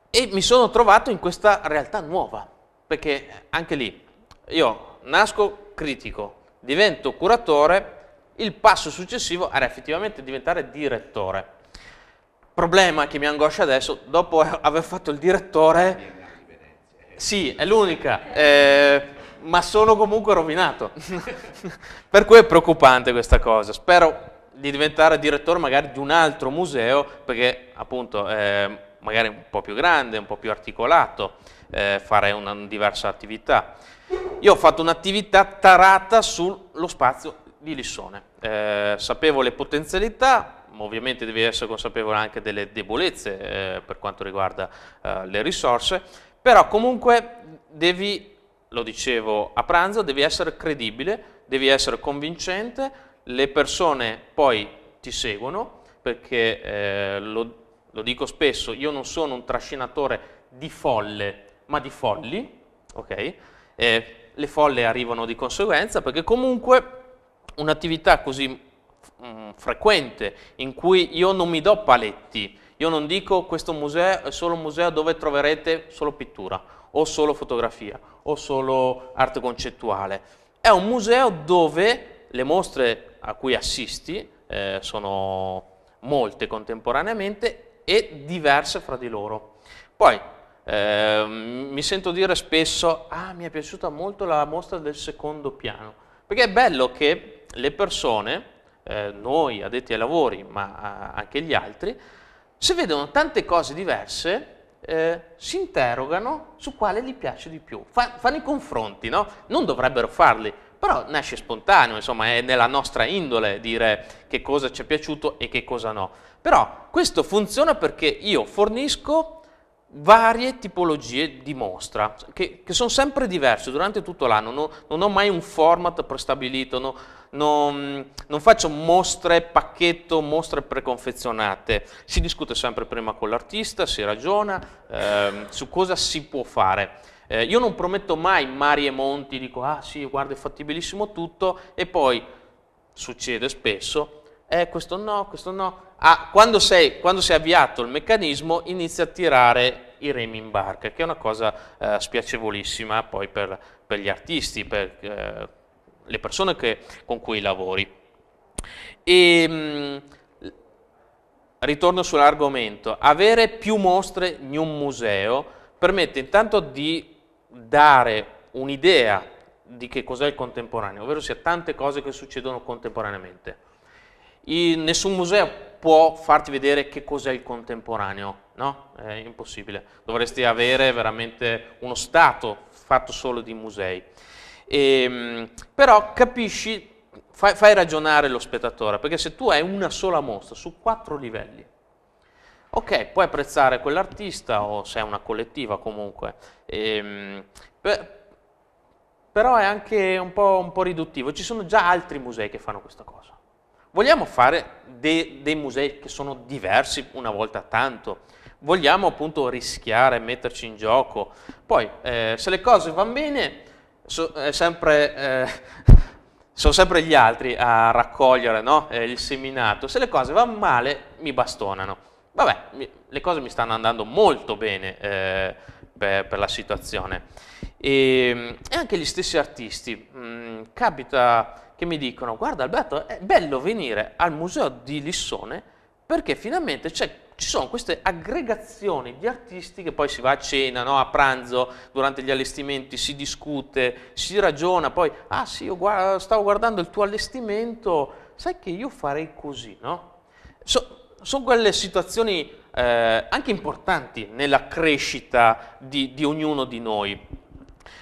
e mi sono trovato in questa realtà nuova, perché anche lì io nasco critico, divento curatore, il passo successivo era effettivamente diventare direttore. Problema che mi angoscia adesso, dopo aver fatto il direttore... Sì, è l'unica, eh, ma sono comunque rovinato. per cui è preoccupante questa cosa. Spero di diventare direttore magari di un altro museo, perché appunto eh, magari un po' più grande, un po' più articolato, eh, fare una, una diversa attività. Io ho fatto un'attività tarata sullo spazio di Lissone, eh, sapevo le potenzialità, ovviamente devi essere consapevole anche delle debolezze eh, per quanto riguarda eh, le risorse, però comunque devi, lo dicevo a pranzo, devi essere credibile, devi essere convincente, le persone poi ti seguono, perché eh, lo, lo dico spesso, io non sono un trascinatore di folle, ma di folli, ok? Eh, le folle arrivano di conseguenza perché comunque un'attività così mh, mm, frequente in cui io non mi do paletti, io non dico questo museo è solo un museo dove troverete solo pittura o solo fotografia o solo arte concettuale, è un museo dove le mostre a cui assisti, eh, sono molte contemporaneamente e diverse fra di loro. Poi eh, mi sento dire spesso, ah mi è piaciuta molto la mostra del secondo piano, perché è bello che le persone, eh, noi addetti ai lavori, ma eh, anche gli altri, se vedono tante cose diverse, eh, si interrogano su quale gli piace di più, Fa, fanno i confronti, no? non dovrebbero farli, però nasce spontaneo, insomma è nella nostra indole dire che cosa ci è piaciuto e che cosa no. Però questo funziona perché io fornisco varie tipologie di mostra, che, che sono sempre diverse durante tutto l'anno, non, non ho mai un format prestabilito, no, non, non, faccio mostre pacchetto, mostre preconfezionate, si discute sempre prima con l'artista, si ragiona eh, su cosa si può fare. Eh, io non prometto mai mari e monti, dico ah sì, guarda, è fattibilissimo tutto, e poi succede spesso, eh, questo no, questo no. Ah, quando, sei, quando si avviato il meccanismo inizia a tirare i remi in barca, che è una cosa eh, spiacevolissima poi per, per, gli artisti, per eh, le persone che, con cui lavori. E, ehm, ritorno sull'argomento, avere più mostre in un museo permette intanto di dare un'idea di che cos'è il contemporaneo, ovvero sia tante cose che succedono contemporaneamente. I, nessun museo può farti vedere che cos'è il contemporaneo, no? È impossibile. Dovresti avere veramente uno stato fatto solo di musei. E, ehm, però capisci, fai, fai ragionare lo spettatore, perché se tu hai una sola mostra su quattro livelli, ok, puoi apprezzare quell'artista o se è una collettiva comunque, ehm, per, però è anche un po', un po', riduttivo. Ci sono già altri musei che fanno questa cosa. Vogliamo fare de, dei musei che sono diversi una volta tanto, vogliamo appunto rischiare, metterci in gioco. Poi, eh, se le cose vanno bene, so, sempre, eh, sono sempre gli altri a raccogliere no? eh, il seminato. Se le cose vanno male, mi bastonano. Vabbè, mi, le cose mi stanno andando molto bene eh, per, per, la situazione. E, ehm, e, anche gli stessi artisti, mh, mm, capita che mi dicono, guarda Alberto, è bello venire al museo di Lissone perché finalmente ci sono queste aggregazioni di artisti che poi si va a cena, no? a pranzo, durante gli allestimenti si discute, si ragiona, poi, ah sì, io guarda, stavo guardando il tuo allestimento, sai che io farei così, no? So, sono quelle situazioni eh, anche importanti nella crescita di, di ognuno di noi,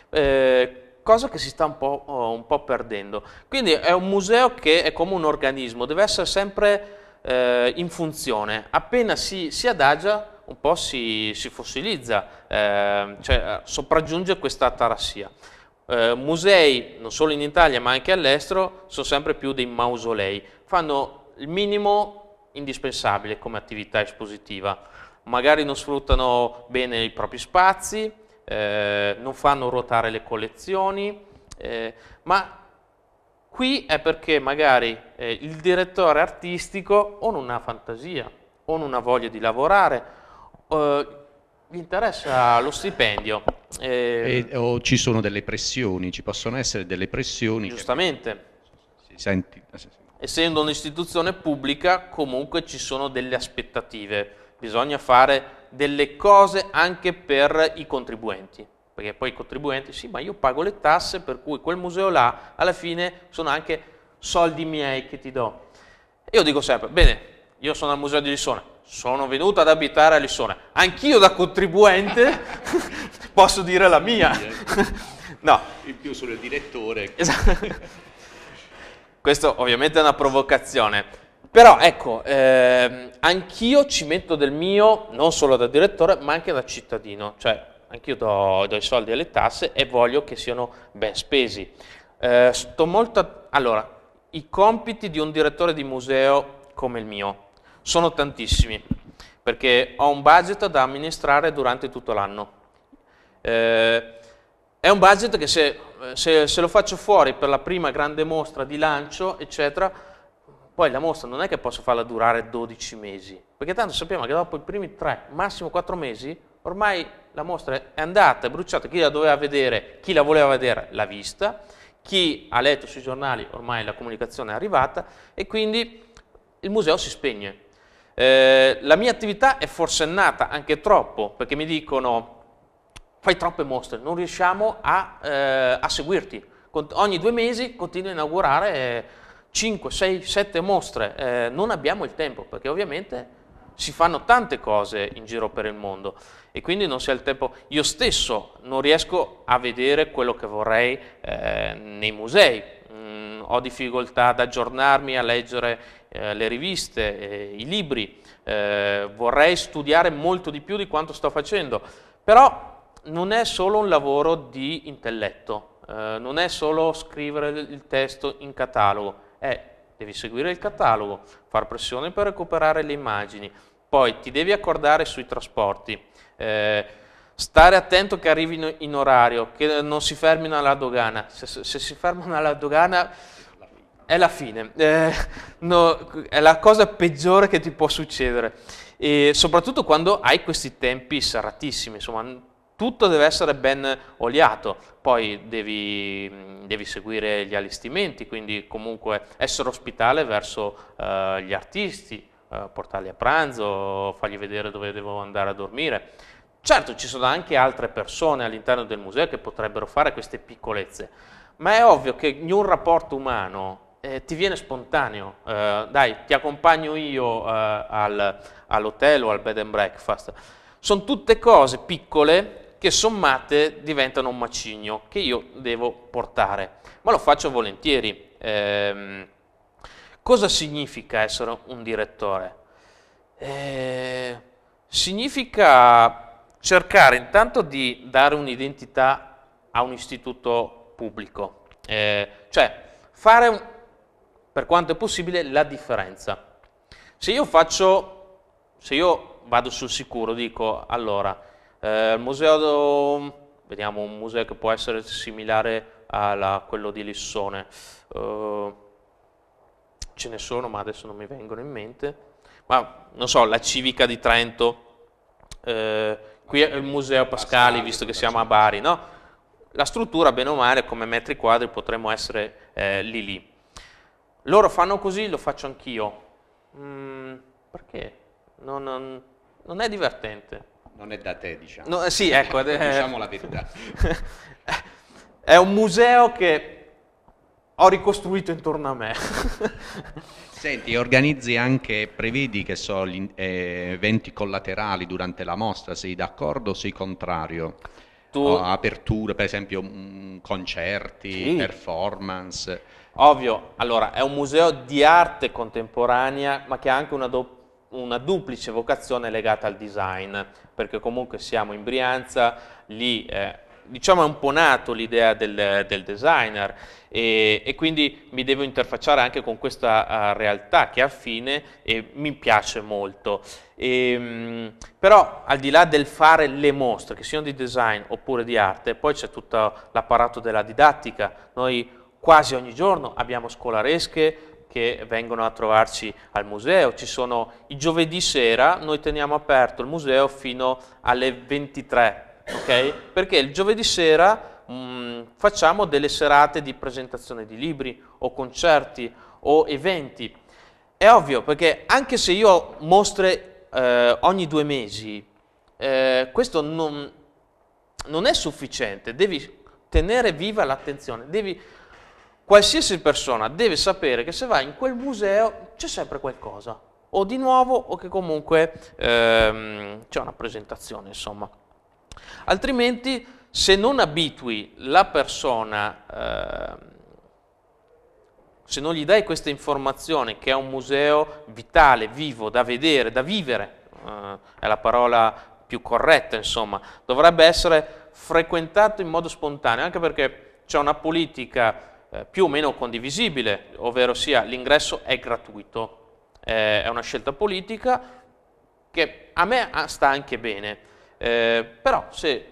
eh, cosa che si sta un po', oh, un po', perdendo. Quindi è un museo che è come un organismo, deve essere sempre eh, in funzione, appena si, si, adagia un po' si, si fossilizza, ehm, cioè eh, sopraggiunge questa atarassia. Eh, musei, non solo in Italia ma anche all'estero, sono sempre più dei mausolei, fanno il minimo indispensabile come attività espositiva. Magari non sfruttano bene i propri spazi, eh, non fanno ruotare le collezioni, eh, ma qui è perché magari eh, il direttore artistico o non ha fantasia, o non ha voglia di lavorare, gli interessa lo stipendio. Eh, e, o ci sono delle pressioni, ci possono essere delle pressioni. Giustamente. Che... Si senti, essendo un'istituzione pubblica comunque ci sono delle aspettative, bisogna fare delle cose anche per i contribuenti, perché poi i contribuenti, sì ma io pago le tasse per cui quel museo là alla fine sono anche soldi miei che ti do. io dico sempre, bene, io sono al museo di Lissone, sono venuto ad abitare a Lissone, anch'io da contribuente posso dire la mia. Eh. no. In più sono il direttore. Esatto. Questo ovviamente è una provocazione, però ecco, ehm, anch'io ci metto del mio, non solo da direttore, ma anche da cittadino, cioè anch'io do, do i soldi alle tasse e voglio che siano ben spesi. Eh, sto molto, allora, i compiti di un direttore di museo come il mio sono tantissimi, perché ho un budget da amministrare durante tutto l'anno. Eh, è un budget che se, se, se lo faccio fuori per la prima grande mostra di lancio, eccetera, poi la mostra non è che posso farla durare 12 mesi, perché tanto sappiamo che dopo i primi 3, massimo 4 mesi, ormai la mostra è andata, è bruciata, chi la doveva vedere, chi la voleva vedere l'ha vista, chi ha letto sui giornali ormai la comunicazione è arrivata e quindi il museo si spegne. Eh, la mia attività è forsennata anche troppo, perché mi dicono fai troppe mostre, non riusciamo a, eh, a seguirti. Con, ogni due mesi continui a inaugurare eh, 5, 6, 7 mostre, eh, non abbiamo il tempo perché ovviamente si fanno tante cose in giro per il mondo e quindi non si ha il tempo. Io stesso non riesco a vedere quello che vorrei eh, nei musei, mm, ho difficoltà ad aggiornarmi, a leggere eh, le riviste, eh, i libri, vorrei studiare molto di più di quanto sto facendo, però non è solo un lavoro di intelletto, eh, non è solo scrivere il testo in catalogo, è devi seguire il catalogo, far pressione per recuperare le immagini, poi ti devi accordare sui trasporti, eh, stare attento che arrivino in orario, che non si fermino alla dogana, se, se si fermano alla dogana è la fine, eh, no, è la cosa peggiore che ti può succedere, e soprattutto quando hai questi tempi serratissimi, insomma tutto deve essere ben oliato, poi devi, devi seguire gli allestimenti, quindi comunque essere ospitale verso eh, gli artisti, eh, portarli a pranzo, fargli vedere dove devo andare a dormire. Certo, ci sono anche altre persone all'interno del museo che potrebbero fare queste piccolezze, ma è ovvio che in un rapporto umano eh, ti viene spontaneo, eh, dai ti accompagno io eh, al, all'hotel o al bed and breakfast. Sono tutte cose piccole che sommate diventano un macigno che io devo portare, ma lo faccio volentieri. Eh, cosa significa essere un direttore? Eh, significa cercare intanto di dare un'identità a un istituto pubblico, eh, cioè fare un, per quanto è possibile la differenza. Se io faccio, se io vado sul sicuro, dico allora, eh, il museo, vediamo un museo che può essere similare a quello di Lissone. Eh, ce ne sono, ma adesso non mi vengono in mente. Ma non so, la civica di Trento, eh, qui è il museo Pascali, visto che siamo a Bari, no? La struttura, bene o male, come metri quadri potremmo essere eh, lì lì. Loro fanno così, lo faccio anch'io. Mm, perché? Non, non, non è divertente. Non è da te, diciamo. No, eh, sì, ecco. Eh, eh. diciamo la verità. è un museo che ho ricostruito intorno a me. Senti, organizzi anche, prevedi che so, gli eh, eventi collaterali durante la mostra, sei d'accordo o sei contrario? Tu... O aperture, per esempio, mh, concerti, sì. performance. Ovvio, allora è un museo di arte contemporanea, ma che ha anche una doppia una duplice vocazione legata al design, perché comunque siamo in Brianza, lì eh, diciamo è un po' nato l'idea del, del, designer e, e, quindi mi devo interfacciare anche con questa uh, realtà che è affine e mi piace molto. E, ehm, mh, però al di là del fare le mostre, che siano di design oppure di arte, poi c'è tutto l'apparato della didattica. Noi quasi ogni giorno abbiamo scolaresche, che vengono a trovarci al museo. Ci sono i giovedì sera, noi teniamo aperto il museo fino alle 23, ok? Perché il giovedì sera mh, mm, facciamo delle serate di presentazione di libri o concerti o eventi. È ovvio perché anche se io ho mostre eh, ogni due mesi, eh, questo non, non è sufficiente, devi tenere viva l'attenzione, devi qualsiasi persona deve sapere che se va in quel museo c'è sempre qualcosa, o di nuovo o che comunque ehm, c'è una presentazione, insomma. Altrimenti se non abitui la persona, ehm, se non gli dai questa informazione che è un museo vitale, vivo, da vedere, da vivere, eh, è la parola più corretta, insomma, dovrebbe essere frequentato in modo spontaneo, anche perché c'è una politica eh, più o meno condivisibile, ovvero sia l'ingresso è gratuito. Eh, è una scelta politica che a me ah, sta anche bene, eh, però se,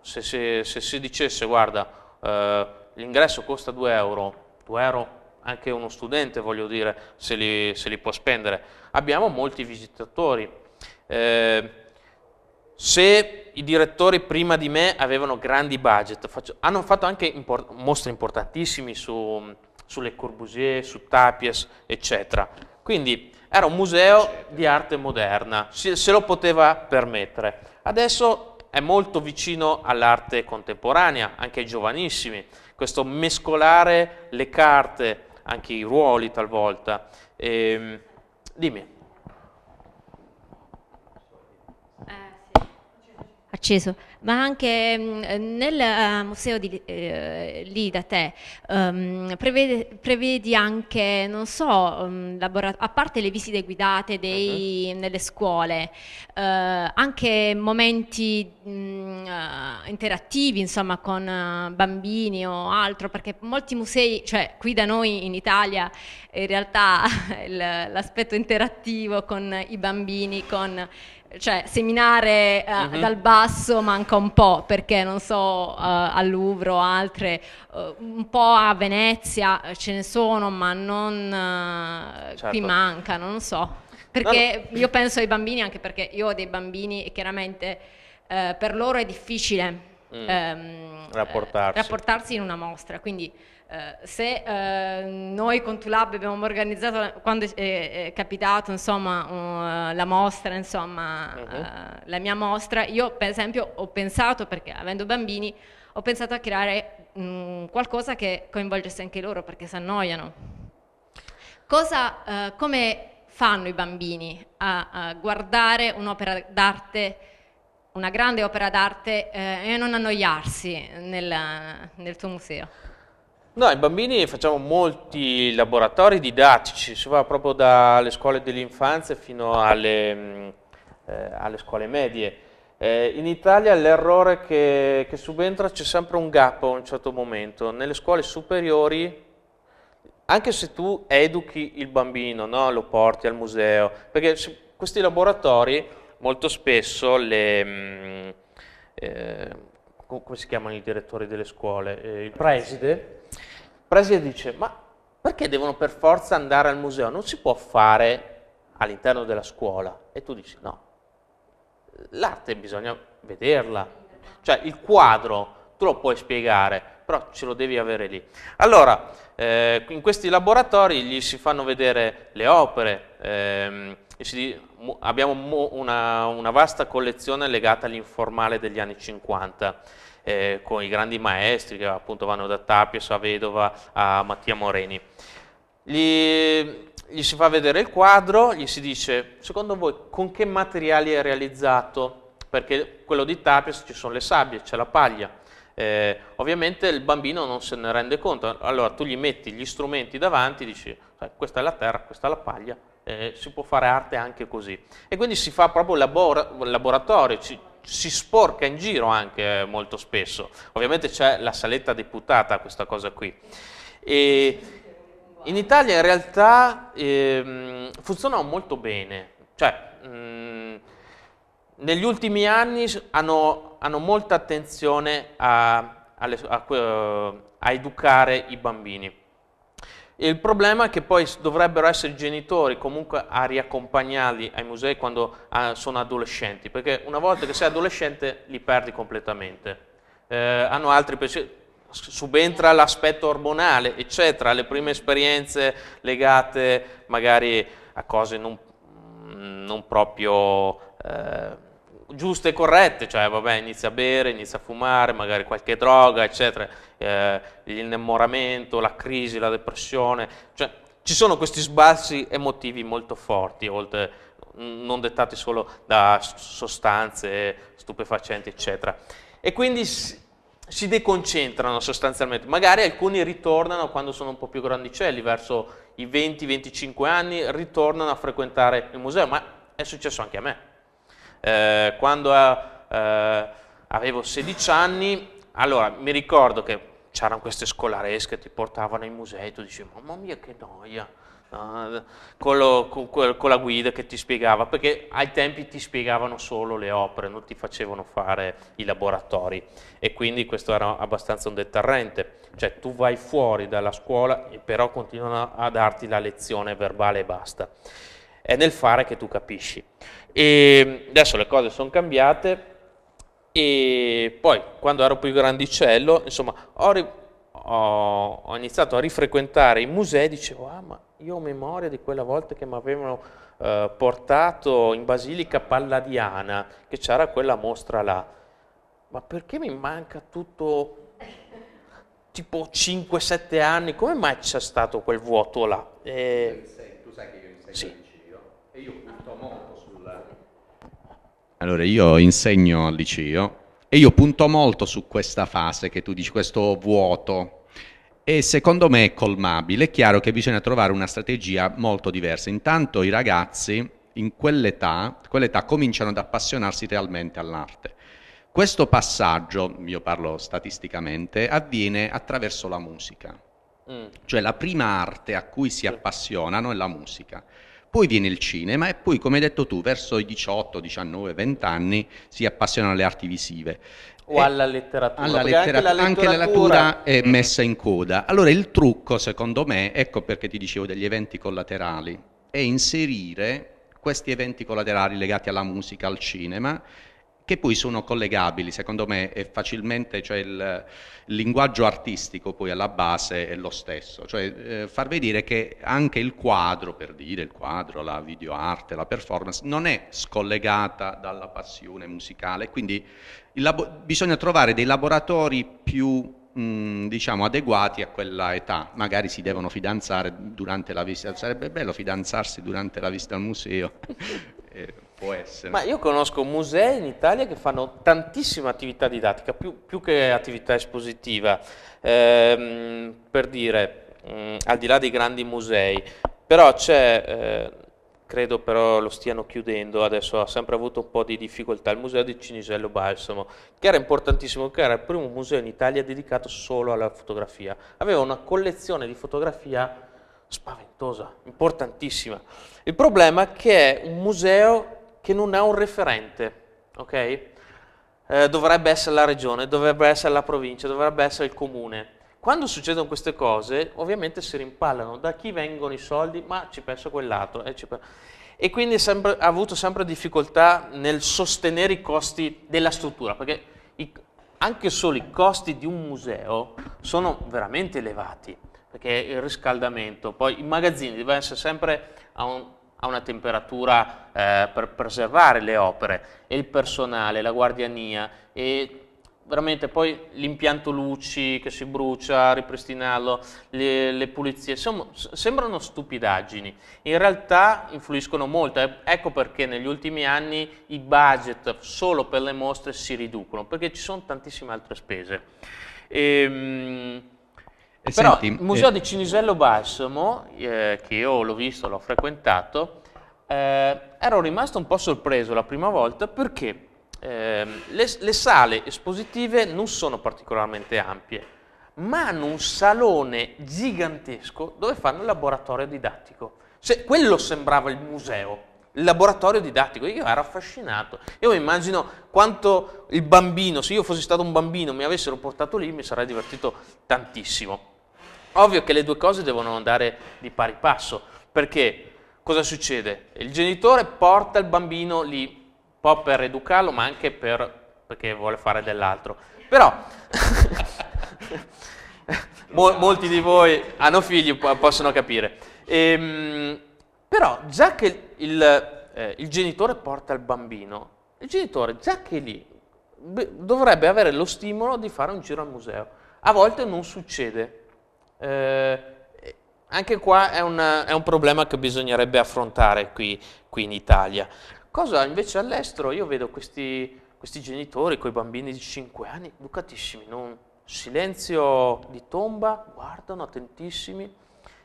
se, se, se, si dicesse guarda eh, l'ingresso costa 2 euro, 2 euro anche uno studente voglio dire se li, li può spendere, abbiamo molti visitatori. Eh, se i direttori prima di me avevano grandi budget, faccio, hanno fatto anche import, mostri importantissimi su, sulle Corbusier, su Tapies, eccetera. Quindi era un museo eccetera. di arte moderna, se, se lo poteva permettere. Adesso è molto vicino all'arte contemporanea, anche ai giovanissimi, questo mescolare le carte, anche i ruoli talvolta. E, ehm, dimmi. acceso, ma anche mm, nel eh, museo di, eh, lì da te um, prevede, prevedi anche, non so, um, a parte le visite guidate dei, uh-huh. nelle scuole, uh, anche momenti mh, mm, eh, interattivi, insomma, con bambini o altro, perché molti musei, cioè qui da noi in Italia, in realtà l'aspetto interattivo con i bambini, con cioè seminare uh, mm-hmm. dal basso manca un po' perché non so uh, al Louvre o altre uh, un po' a Venezia ce ne sono ma non certo. qui mancano non so perché no. io penso ai bambini anche perché io ho dei bambini e chiaramente per loro è difficile mm. ehm, rapportarsi. rapportarsi in una mostra quindi eh, se eh, noi con Tulab abbiamo organizzato, quando è, eh, eh, è capitato insomma, uh, la mostra, insomma, uh-huh. uh, la mia mostra, io per esempio ho pensato, perché avendo bambini, ho pensato a creare mh, mm, qualcosa che coinvolgesse anche loro perché si annoiano. Cosa, uh, come fanno i bambini a, a guardare un'opera d'arte? una grande opera d'arte eh, e non annoiarsi nel, nel tuo museo. No, ai bambini facciamo molti laboratori didattici, si va proprio dalle scuole dell'infanzia fino alle, mm, eh, alle, scuole medie. Eh, in Italia l'errore che, che subentra c'è sempre un gap a un certo momento. Nelle scuole superiori anche se tu educhi il bambino, no? lo porti al museo, perché questi laboratori molto spesso le, mh, mm, eh, come si chiamano i direttori delle scuole? Eh, il preside Presia dice, ma perché devono per forza andare al museo? Non si può fare all'interno della scuola. E tu dici, no, l'arte bisogna vederla. Cioè il quadro tu lo puoi spiegare, però ce lo devi avere lì. Allora, eh, in questi laboratori gli si fanno vedere le opere, ehm, si, abbiamo una, una vasta collezione legata all'informale degli anni 50 eh, con i grandi maestri che appunto vanno da Tapies a Vedova a Mattia Moreni. Gli, gli si fa vedere il quadro, gli si dice secondo voi con che materiali è realizzato? Perché quello di Tapies ci sono le sabbie, c'è la paglia. Eh, ovviamente il bambino non se ne rende conto, allora tu gli metti gli strumenti davanti, dici questa è la terra, questa è la paglia, eh, si può fare arte anche così. E quindi si fa proprio labor- laboratorio, ci, si sporca in giro anche eh, molto spesso. Ovviamente c'è la saletta deputata a questa cosa qui. E in Italia in realtà ehm, funziona molto bene, cioè mh, mm, negli ultimi anni hanno, hanno molta attenzione a, a, a, eh, a educare i bambini. Il problema è che poi dovrebbero essere i genitori comunque a riaccompagnarli ai musei quando ah, sono adolescenti, perché una volta che sei adolescente li perdi completamente. Eh, hanno altri subentra l'aspetto ormonale, eccetera, le prime esperienze legate magari a cose non, non proprio... Eh, giuste e corrette, cioè vabbè inizia a bere, inizia a fumare, magari qualche droga, eccetera, eh, l'innemoramento, la crisi, la depressione, cioè ci sono questi sbalzi emotivi molto forti, oltre, non dettati solo da sostanze stupefacenti, eccetera. E quindi si deconcentrano sostanzialmente, magari alcuni ritornano quando sono un po' più grandicelli, verso i 20-25 anni, ritornano a frequentare il museo, ma è successo anche a me eh, quando eh, avevo 16 anni, allora mi ricordo che c'erano queste scolaresche, ti portavano ai musei, tu dici mamma mia che noia, uh, con, lo, con, con, la guida che ti spiegava, perché ai tempi ti spiegavano solo le opere, non ti facevano fare i laboratori e quindi questo era abbastanza un deterrente, cioè tu vai fuori dalla scuola e però continuano a darti la lezione verbale e basta è nel fare che tu capisci. E mm, adesso le cose sono cambiate e poi quando ero più grandicello, insomma, ho, ho, ho iniziato a rifrequentare i musei dicevo, ah ma io ho memoria di quella volta che mi avevano eh, portato in Basilica Palladiana, che c'era quella mostra là. Ma perché mi manca tutto tipo 5-7 anni, come mai c'è stato quel vuoto là? Eh, tu sai che io insegno sì e io punto molto sul... Allora, io insegno al liceo e io punto molto su questa fase che tu dici, questo vuoto. E secondo me è colmabile, è chiaro che bisogna trovare una strategia molto diversa. Intanto i ragazzi in quell'età, quell'età cominciano ad appassionarsi realmente all'arte. Questo passaggio, io parlo statisticamente, avviene attraverso la musica. Mm. Cioè la prima arte a cui si appassionano è la musica. Poi viene il cinema e poi, come hai detto tu, verso i 18, 19, 20 anni si appassiona alle arti visive. O alla letteratura. Eh, alla letteratura anche, la letteratura... anche la letteratura mm. è messa in coda. Allora il trucco, secondo me, ecco perché ti dicevo degli eventi collaterali, è inserire questi eventi collaterali legati alla musica, al cinema, che poi sono collegabili, secondo me è facilmente, cioè il, il, linguaggio artistico poi alla base è lo stesso, cioè eh, far vedere che anche il quadro, per dire il quadro, la videoarte, la performance, non è scollegata dalla passione musicale, quindi labo- bisogna trovare dei laboratori più mm, diciamo adeguati a quella età magari si devono fidanzare durante la visita sarebbe bello fidanzarsi durante la visita al museo eh, può essere. Ma io conosco musei in Italia che fanno tantissima attività didattica, più, più che attività espositiva, ehm, per dire, mh, mm, al di là dei grandi musei, però c'è... Eh, credo però lo stiano chiudendo, adesso ha sempre avuto un po' di difficoltà, il museo di Cinisello Balsamo, che era importantissimo, che era il primo museo in Italia dedicato solo alla fotografia. Aveva una collezione di fotografia spaventosa, importantissima. Il problema è che è un museo che non ha un referente, ok? Eh, dovrebbe essere la regione, dovrebbe essere la provincia, dovrebbe essere il comune. Quando succedono queste cose, ovviamente si rimpallano da chi vengono i soldi, ma ci penso quell'altro. Eh, ci penso. E quindi sempre, ha avuto sempre difficoltà nel sostenere i costi della struttura, perché i, anche solo i costi di un museo sono veramente elevati, perché il riscaldamento, poi i magazzini devono essere sempre a un a una temperatura eh, per preservare le opere, e il personale, la guardiania, e veramente poi l'impianto luci che si brucia, ripristinarlo, le, le, pulizie, insomma sembrano stupidaggini, in realtà influiscono molto, eh. ecco perché negli ultimi anni i budget solo per le mostre si riducono, perché ci sono tantissime altre spese. E, ehm, e Però senti, il eh, museo eh... di Cinisello Balsamo, eh, che io l'ho visto, l'ho frequentato, eh, ero rimasto un po' sorpreso la prima volta perché ehm, le, le sale espositive non sono particolarmente ampie, ma hanno un salone gigantesco dove fanno il laboratorio didattico. Se, quello sembrava il museo, il laboratorio didattico, io ero affascinato. Io mi immagino quanto il bambino, se io fossi stato un bambino, mi avessero portato lì, mi sarei divertito tantissimo. Ovvio che le due cose devono andare di pari passo, perché cosa succede? Il genitore porta il bambino lì, un po' per educarlo, ma anche per, perché vuole fare dell'altro. Però esatto. molti di voi hanno figli, possono capire. Ehm, però già che il, eh, il, genitore porta il bambino, il genitore già che lì dovrebbe avere lo stimolo di fare un giro al museo. A volte non succede, eh, anche qua è, una, è, un problema che bisognerebbe affrontare qui, qui in Italia. Cosa invece all'estero? Io vedo questi, questi genitori con i bambini di 5 anni, educatissimi, in un silenzio di tomba, guardano attentissimi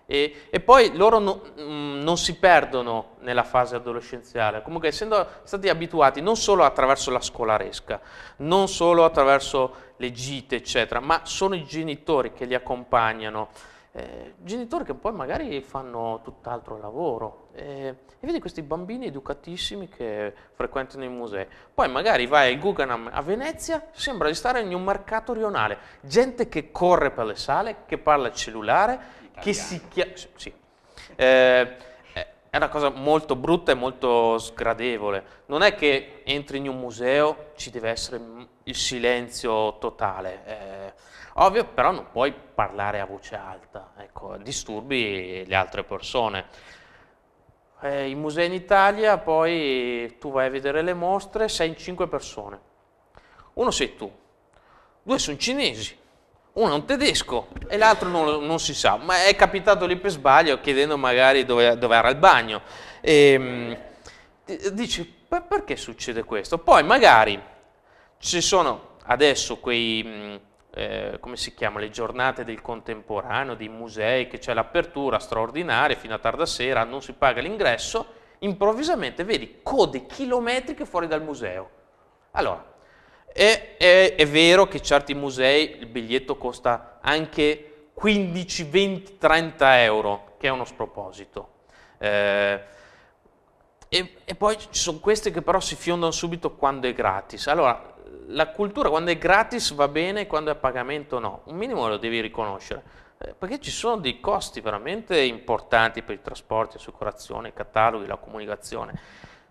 e, e poi loro no, mh, mm, non si perdono nella fase adolescenziale, comunque essendo stati abituati non solo attraverso la scolaresca, non solo attraverso le gite, eccetera, ma sono i genitori che li accompagnano. Eh, genitori che poi magari fanno tutt'altro lavoro eh, e vedi questi bambini educatissimi che frequentano i musei poi magari vai al Guggenheim a Venezia sembra di stare in un mercato rionale gente che corre per le sale che parla al cellulare Italiano. che si chiama sì, Eh, è una cosa molto brutta e molto sgradevole non è che entri in un museo ci deve essere il silenzio totale. Eh, ovvio, però non puoi parlare a voce alta, ecco, disturbi le altre persone. Eh, I musei in Italia, poi tu vai a vedere le mostre, sei in cinque persone. Uno sei tu, due sono cinesi, uno è un tedesco e l'altro non, non, si sa, ma è capitato lì per sbaglio chiedendo magari dove, dove era il bagno. E, ehm, dici, perché succede questo? Poi magari ci sono adesso quei, mm, eh, come si chiama, le giornate del contemporaneo, dei musei, che c'è l'apertura straordinaria fino a tarda sera, non si paga l'ingresso, improvvisamente vedi code chilometriche fuori dal museo. Allora, è, è, è vero che certi musei il biglietto costa anche 15, 20, 30 euro, che è uno sproposito. Eh, e, e, poi ci sono queste che però si fiondano subito quando è gratis. Allora, la cultura quando è gratis va bene, quando è a pagamento no. Un minimo lo devi riconoscere, eh, perché ci sono dei costi veramente importanti per i trasporti, assicurazione, i cataloghi, la comunicazione.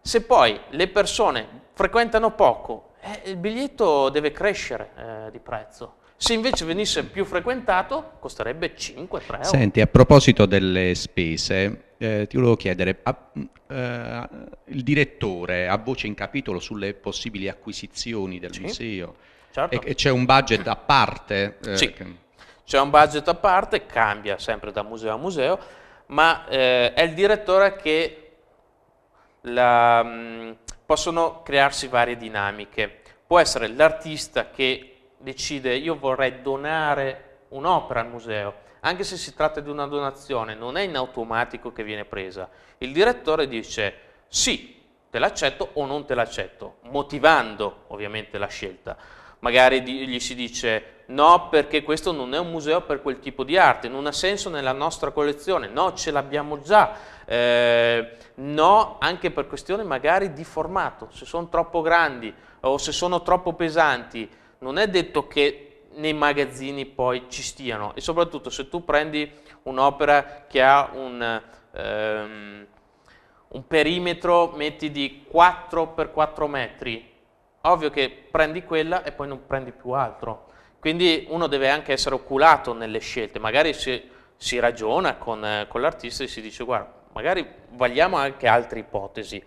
Se poi le persone frequentano poco, eh, il biglietto deve crescere eh, di prezzo. Se invece venisse più frequentato, costerebbe 5-3 euro. Senti, a proposito delle spese, eh, ti volevo chiedere, a, mm, eh, il direttore ha voce in capitolo sulle possibili acquisizioni del sì, museo certo. e, e, c'è un budget a parte? Eh, sì, che... c'è un budget a parte, cambia sempre da museo a museo, ma eh, è il direttore che la, mh, mm, possono crearsi varie dinamiche. Può essere l'artista che decide io vorrei donare un'opera al museo, anche se si tratta di una donazione, non è in automatico che viene presa. Il direttore dice sì, te l'accetto o non te l'accetto, motivando ovviamente la scelta. Magari gli si dice no perché questo non è un museo per quel tipo di arte, non ha senso nella nostra collezione, no ce l'abbiamo già, eh, no anche per questione magari di formato, se sono troppo grandi o se sono troppo pesanti, non è detto che nei magazzini poi ci stiano e soprattutto se tu prendi un'opera che ha un, ehm, un perimetro metti di 4x4 metri ovvio che prendi quella e poi non prendi più altro quindi uno deve anche essere oculato nelle scelte magari si, si ragiona con, con l'artista e si dice guarda magari vogliamo anche altre ipotesi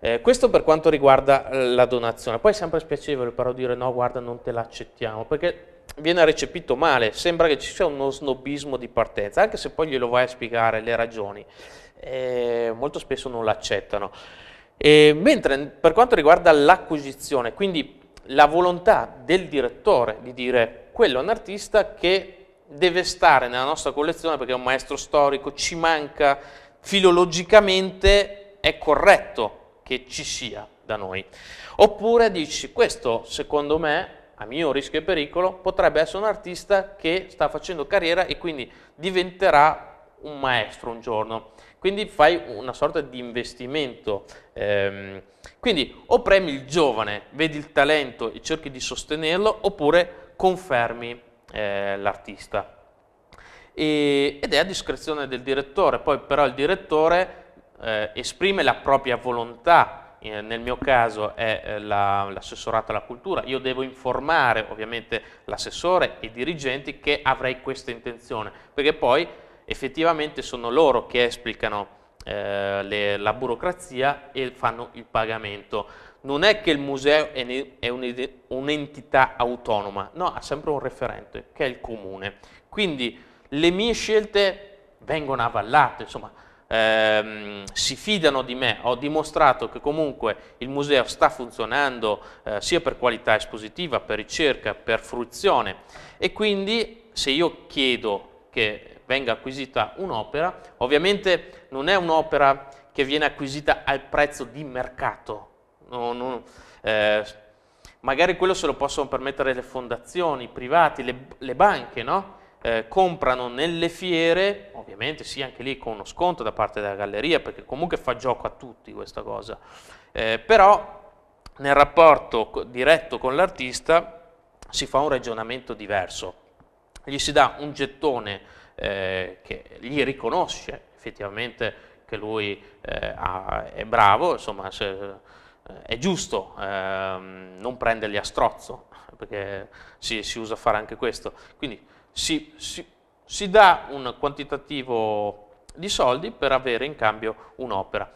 eh, questo per quanto riguarda la donazione, poi è sempre spiacevole però dire no guarda non te l'accettiamo, perché viene recepito male, sembra che ci sia uno snobismo di partenza, anche se poi glielo vai a spiegare le ragioni, eh, molto spesso non l'accettano. mentre per quanto riguarda l'acquisizione, quindi la volontà del direttore di dire quello è un artista che deve stare nella nostra collezione perché è un maestro storico, ci manca, filologicamente è corretto che ci sia da noi. Oppure dici questo secondo me a mio rischio e pericolo, potrebbe essere un artista che sta facendo carriera e quindi diventerà un maestro un giorno. Quindi fai una sorta di investimento. Ehm, quindi o premi il giovane, vedi il talento e cerchi di sostenerlo, oppure confermi eh, l'artista. ed è a discrezione del direttore, poi però il direttore eh, esprime la propria volontà eh, nel mio caso è eh, l'assessorato la, alla cultura, io devo informare ovviamente l'assessore e i dirigenti che avrei questa intenzione, perché poi effettivamente sono loro che esplicano eh, le, la burocrazia e fanno il pagamento. Non è che il museo è un'entità autonoma, no, ha sempre un referente, che è il comune. Quindi le mie scelte vengono avallate, insomma, ehm, si fidano di me, ho dimostrato che comunque il museo sta funzionando eh, sia per qualità espositiva, per ricerca, per fruizione e quindi se io chiedo che venga acquisita un'opera, ovviamente non è un'opera che viene acquisita al prezzo di mercato, no, no, eh, magari quello se lo possono permettere le fondazioni, i privati, le, le banche, no? eh, comprano nelle fiere, ovviamente sì anche lì con uno sconto da parte della galleria, perché comunque fa gioco a tutti questa cosa, eh, però nel rapporto diretto con l'artista si fa un ragionamento diverso, gli si dà un gettone eh, che gli riconosce effettivamente che lui eh, ha, è bravo, insomma se, eh, è giusto ehm, non prenderli a strozzo, perché si, si usa fare anche questo, quindi si, si, si dà un quantitativo di soldi per avere in cambio un'opera.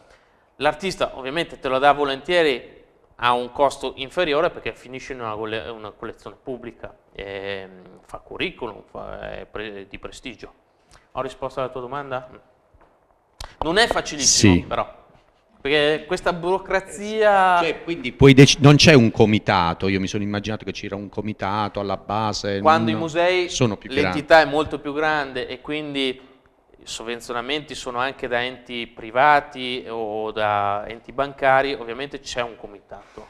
L'artista ovviamente te la dà volentieri a un costo inferiore perché finisce in una, una collezione pubblica, eh, fa curriculum, fa, eh, pre, di prestigio. Ho risposto alla tua domanda? Non è facilissimo, sì. però. Perché questa burocrazia... Eh cioè, quindi non c'è un comitato, io mi sono immaginato che c'era un comitato alla base... Quando i musei, sono più l'entità è molto più grande e quindi i sovvenzionamenti sono anche da enti privati o da enti bancari, ovviamente c'è un comitato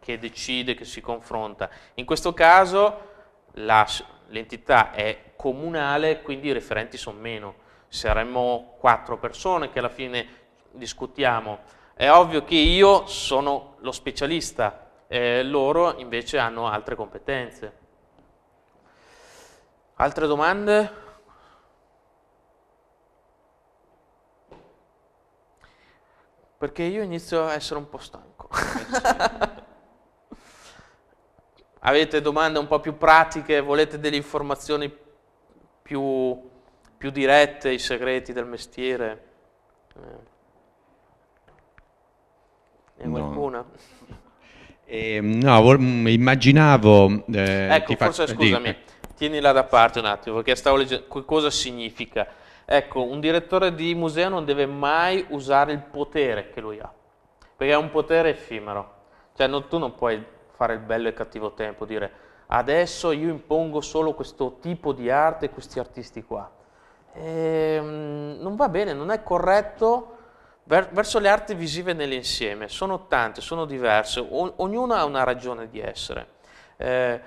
che decide, che si confronta. In questo caso l'entità è comunale, quindi i referenti sono meno. Saremmo quattro persone che alla fine discutiamo. È ovvio che io sono lo specialista, e loro invece hanno altre competenze. Altre domande? Perché io inizio a essere un po' stanco. Avete domande un po' più pratiche? Volete delle informazioni più, più dirette, i segreti del mestiere? Eh. Eh, no. Eh, no, mm, immaginavo... Eh, ecco, forse faccio... scusami, eh. tienila da parte un attimo, perché stavo leggendo cosa significa. Ecco, un direttore di museo non deve mai usare il potere che lui ha, perché è un potere effimero. Cioè non, tu non puoi fare il bello e il cattivo tempo, dire adesso io impongo solo questo tipo di arte e questi artisti qua. E, ehm, non va bene, non è corretto verso le arti visive nell'insieme. Sono tante, sono diverse, ognuna ha una ragione di essere. Eh,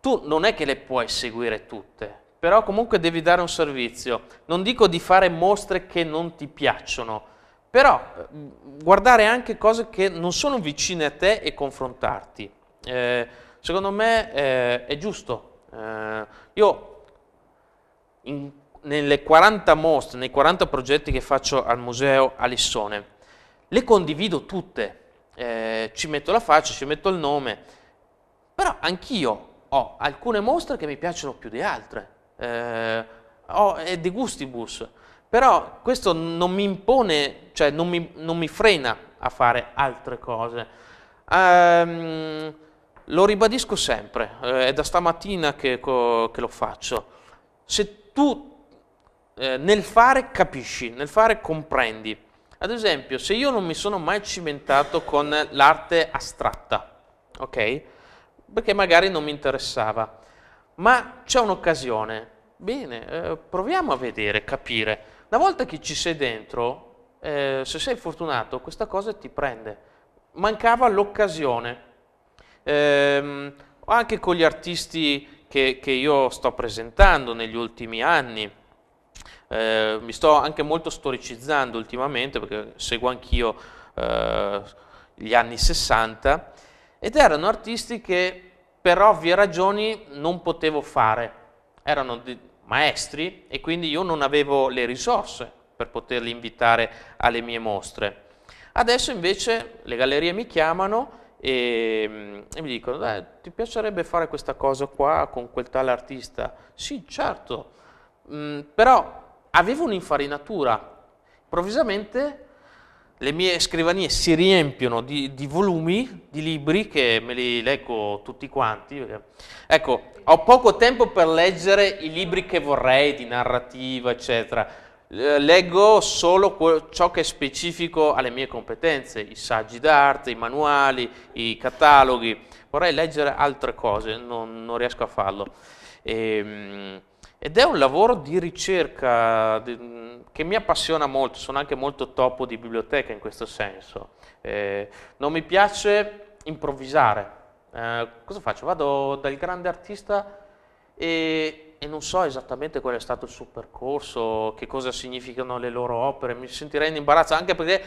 tu non è che le puoi seguire tutte, però comunque devi dare un servizio. Non dico di fare mostre che non ti piacciono, però eh, guardare anche cose che non sono vicine a te e confrontarti. Eh, secondo me eh, è giusto. Eh, io in nelle 40 mostre, nei 40 progetti che faccio al museo a le condivido tutte, eh, ci metto la faccia, ci metto il nome, però anch'io ho alcune mostre che mi piacciono più di altre, eh, ho, è di gustibus, però questo non mi impone, cioè non mi, non mi frena a fare altre cose. Um, lo ribadisco sempre, eh, è da stamattina che, che lo faccio. Se tu eh, nel fare capisci, nel fare comprendi. Ad esempio, se io non mi sono mai cimentato con l'arte astratta, ok? Perché magari non mi interessava, ma c'è un'occasione. Bene, eh, proviamo a vedere, capire. Una volta che ci sei dentro, eh, se sei fortunato, questa cosa ti prende. Mancava l'occasione. Ehm, anche con gli artisti che, che io sto presentando negli ultimi anni, eh, mi sto anche molto storicizzando ultimamente perché seguo anch'io eh, gli anni 60 ed erano artisti che per ovvie ragioni non potevo fare, erano maestri e quindi io non avevo le risorse per poterli invitare alle mie mostre. Adesso invece le gallerie mi chiamano e, mm, e mi dicono ti piacerebbe fare questa cosa qua con quel tale artista? Sì, certo, mm, però avevo un'infarinatura. Improvvisamente le mie scrivanie si riempiono di, di, volumi, di libri che me li leggo tutti quanti. Ecco, ho poco tempo per leggere i libri che vorrei, di narrativa, eccetera. Eh, leggo solo ciò che è specifico alle mie competenze, i saggi d'arte, i manuali, i cataloghi. Vorrei leggere altre cose, non, non riesco a farlo. E, ehm, ed è un lavoro di ricerca che mi appassiona molto, sono anche molto topo di biblioteca in questo senso. Eh, non mi piace improvvisare. Eh, cosa faccio? Vado dal grande artista e, e, non so esattamente qual è stato il suo percorso, che cosa significano le loro opere, mi sentirei in imbarazzo anche perché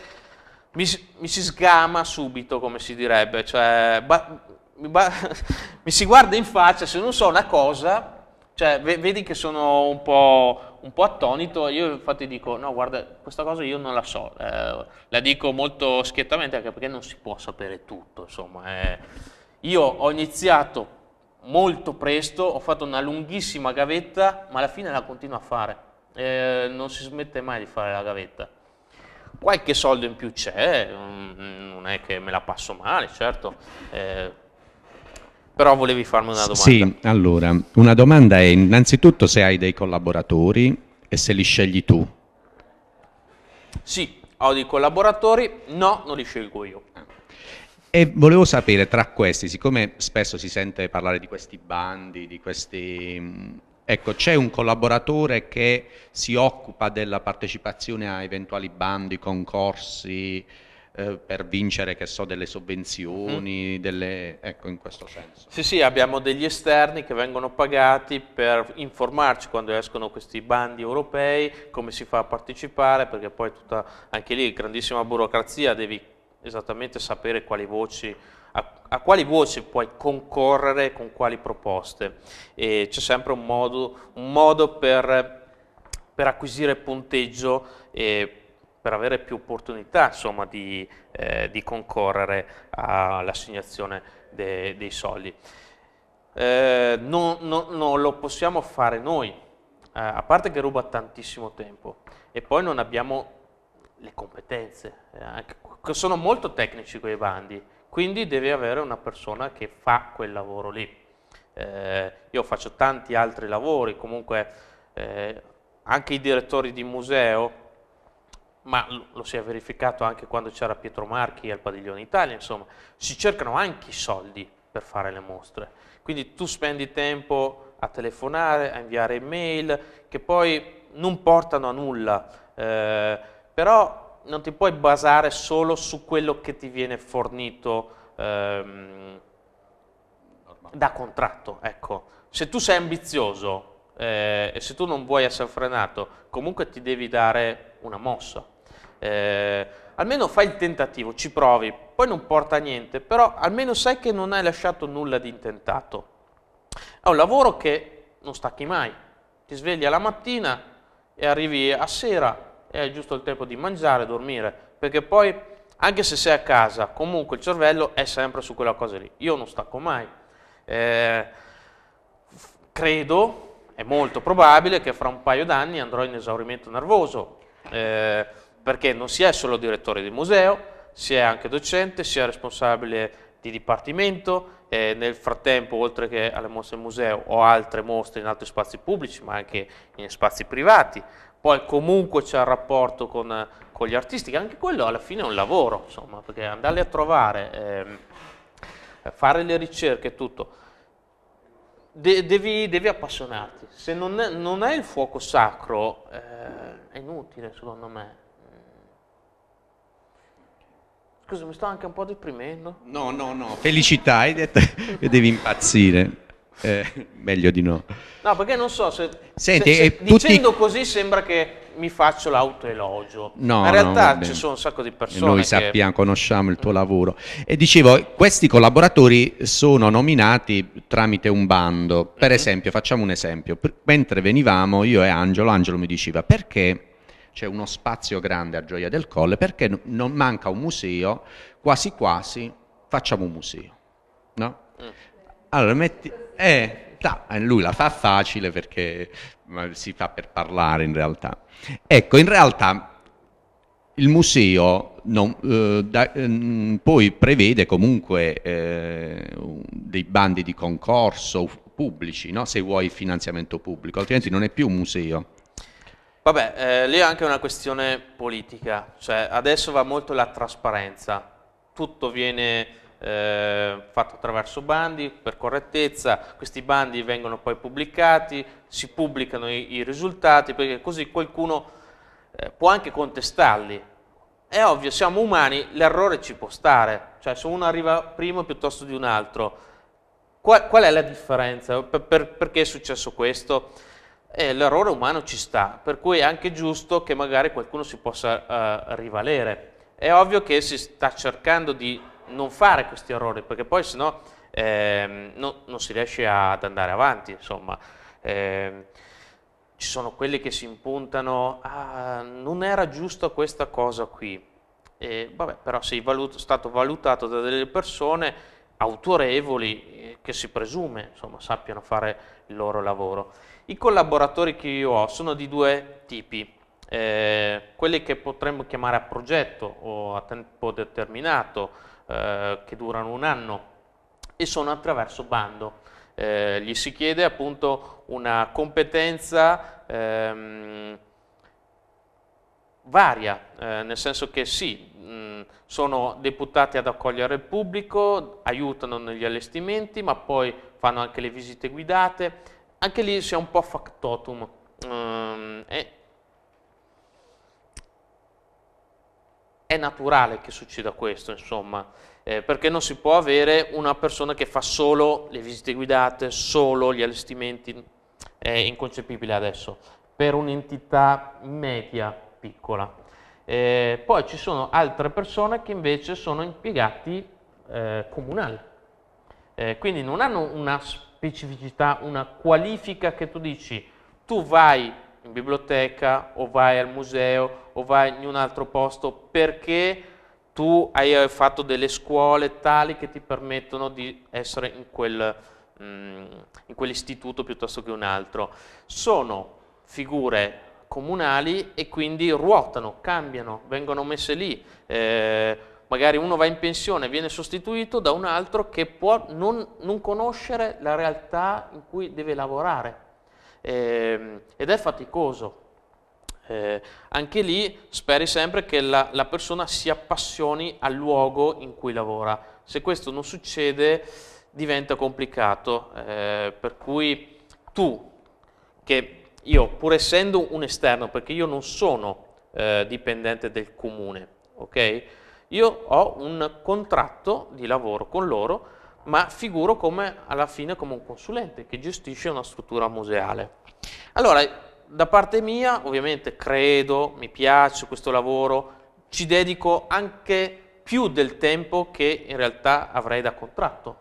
mi, mi si sgama subito, come si direbbe, cioè, ba, mi, ba, mi si guarda in faccia se non so una cosa cioè, vedi che sono un po', un po', attonito, io infatti dico, no guarda, questa cosa io non la so, eh, la dico molto schiettamente anche perché non si può sapere tutto, insomma. Eh. Io ho iniziato molto presto, ho fatto una lunghissima gavetta, ma alla fine la continuo a fare, eh, non si smette mai di fare la gavetta. Qualche soldo in più c'è, mm, non è che me la passo male, certo eh, però volevi farmi una domanda. Sì, allora, una domanda è innanzitutto se hai dei collaboratori e se li scegli tu. Sì, ho dei collaboratori, no, non li scelgo io. E volevo sapere tra questi, siccome spesso si sente parlare di questi bandi, di questi... Ecco, c'è un collaboratore che si occupa della partecipazione a eventuali bandi, concorsi, eh, per vincere, che so, delle sovvenzioni, mm. delle... ecco, in questo senso. Sì, sì, abbiamo degli esterni che vengono pagati per informarci quando escono questi bandi europei, come si fa a partecipare, perché poi tutta, anche lì grandissima burocrazia, devi esattamente sapere quali voci a, a, quali voci puoi concorrere con quali proposte. E c'è sempre un modo, un modo per, per, acquisire punteggio e per avere più opportunità insomma, di, eh, di, concorrere all'assegnazione de, dei soldi. Eh, non, non, non, lo possiamo fare noi, eh, a parte che ruba tantissimo tempo e poi non abbiamo le competenze, eh, sono molto tecnici quei bandi, quindi devi avere una persona che fa quel lavoro lì. Eh, io faccio tanti altri lavori, comunque eh, anche i direttori di museo ma lo si è verificato anche quando c'era Pietro Marchi al Padiglione Italia, insomma, si cercano anche i soldi per fare le mostre. Quindi tu spendi tempo a telefonare, a inviare email, che poi non portano a nulla, eh, però non ti puoi basare solo su quello che ti viene fornito ehm, da contratto. Ecco. Se tu sei ambizioso eh, e se tu non vuoi essere frenato, comunque ti devi dare una mossa eh, almeno fai il tentativo, ci provi, poi non porta a niente, però almeno sai che non hai lasciato nulla di intentato. È un lavoro che non stacchi mai, ti svegli alla mattina e arrivi a sera e hai giusto il tempo di mangiare, e dormire, perché poi anche se sei a casa, comunque il cervello è sempre su quella cosa lì. Io non stacco mai. Eh, credo, è molto probabile che fra un paio d'anni andrò in esaurimento nervoso. Eh, perché non si è solo direttore di museo, si è anche docente, si è responsabile di dipartimento, nel frattempo oltre che alle mostre del museo ho altre mostre in altri spazi pubblici ma anche in spazi privati, poi comunque c'è il rapporto con, con, gli artisti che anche quello alla fine è un lavoro, insomma, perché andarli a trovare, ehm, fare le ricerche e tutto, De devi, devi, appassionarti, se non è, non è il fuoco sacro eh, è inutile secondo me, Scusa, mi sto anche un po' deprimendo. No, no, no. Felicità, hai detto che devi impazzire. Eh, meglio di no. No, perché non so se, Senti, se, se eh, dicendo così sembra che mi faccio l'autoelogio. No, in realtà no, ci sono un sacco di persone. Noi che... sappiamo, conosciamo il tuo lavoro. E dicevo, questi collaboratori sono nominati tramite un bando. Per mm -hmm. esempio, facciamo un esempio. Mentre venivamo io e Angelo, Angelo mi diceva perché c'è uno spazio grande a Gioia del Colle, perché non manca un museo, quasi quasi facciamo un museo. No? Mm. Allora metti... Eh, eh, lui la fa facile perché si fa per parlare in realtà. Ecco, in realtà il museo non, eh, da, eh, poi prevede comunque eh, dei bandi di concorso pubblici, no? se vuoi finanziamento pubblico, altrimenti non è più un museo. Vabbè, eh, lì è anche una questione politica, cioè adesso va molto la trasparenza, tutto viene eh, fatto attraverso bandi per correttezza, questi bandi vengono poi pubblicati, si pubblicano i, i risultati perché così qualcuno eh, può anche contestarli. È ovvio, siamo umani, l'errore ci può stare, cioè se uno arriva primo piuttosto di un altro, qual, qual è la differenza? Per, per, perché è successo questo? eh, l'errore umano ci sta, per cui è anche giusto che magari qualcuno si possa eh, rivalere. È ovvio che si sta cercando di non fare questi errori, perché poi sennò eh, no, non si riesce ad andare avanti, insomma. Eh, ci sono quelli che si impuntano, ah, non era giusto questa cosa qui. Eh, vabbè, però sei valuto, stato valutato da delle persone autorevoli eh, che si presume insomma, sappiano fare il loro lavoro. I collaboratori che io ho sono di due tipi, eh, quelli che potremmo chiamare a progetto o a tempo determinato, eh, che durano un anno e sono attraverso bando. Eh, gli si chiede appunto una competenza ehm, varia, eh, nel senso che sì, mh, mm, sono deputati ad accogliere il pubblico, aiutano negli allestimenti, ma poi fanno anche le visite guidate, anche lì si è un po' factotum. Um, ehm, è, è, naturale che succeda questo, insomma, eh, perché non si può avere una persona che fa solo le visite guidate, solo gli allestimenti, è eh, inconcepibile adesso, per un'entità media piccola. Eh, poi ci sono altre persone che invece sono impiegati eh, comunali, eh, quindi non hanno una specificità, una qualifica che tu dici, tu vai in biblioteca o vai al museo o vai in un altro posto perché tu hai eh, fatto delle scuole tali che ti permettono di essere in, quel, mm, in quell'istituto piuttosto che un altro. Sono figure comunali e quindi ruotano, cambiano, vengono messe lì. Eh, magari uno va in pensione e viene sostituito da un altro che può non, non conoscere la realtà in cui deve lavorare eh, ed è faticoso. Eh, anche lì speri sempre che la, la, persona si appassioni al luogo in cui lavora. Se questo non succede diventa complicato, eh, per cui tu, che io pur essendo un esterno, perché io non sono eh, dipendente del comune, ok? Io ho un contratto di lavoro con loro, ma figuro come, alla fine come un consulente che gestisce una struttura museale. Allora, da parte mia, ovviamente credo, mi piace questo lavoro, ci dedico anche più del tempo che in realtà avrei da contratto.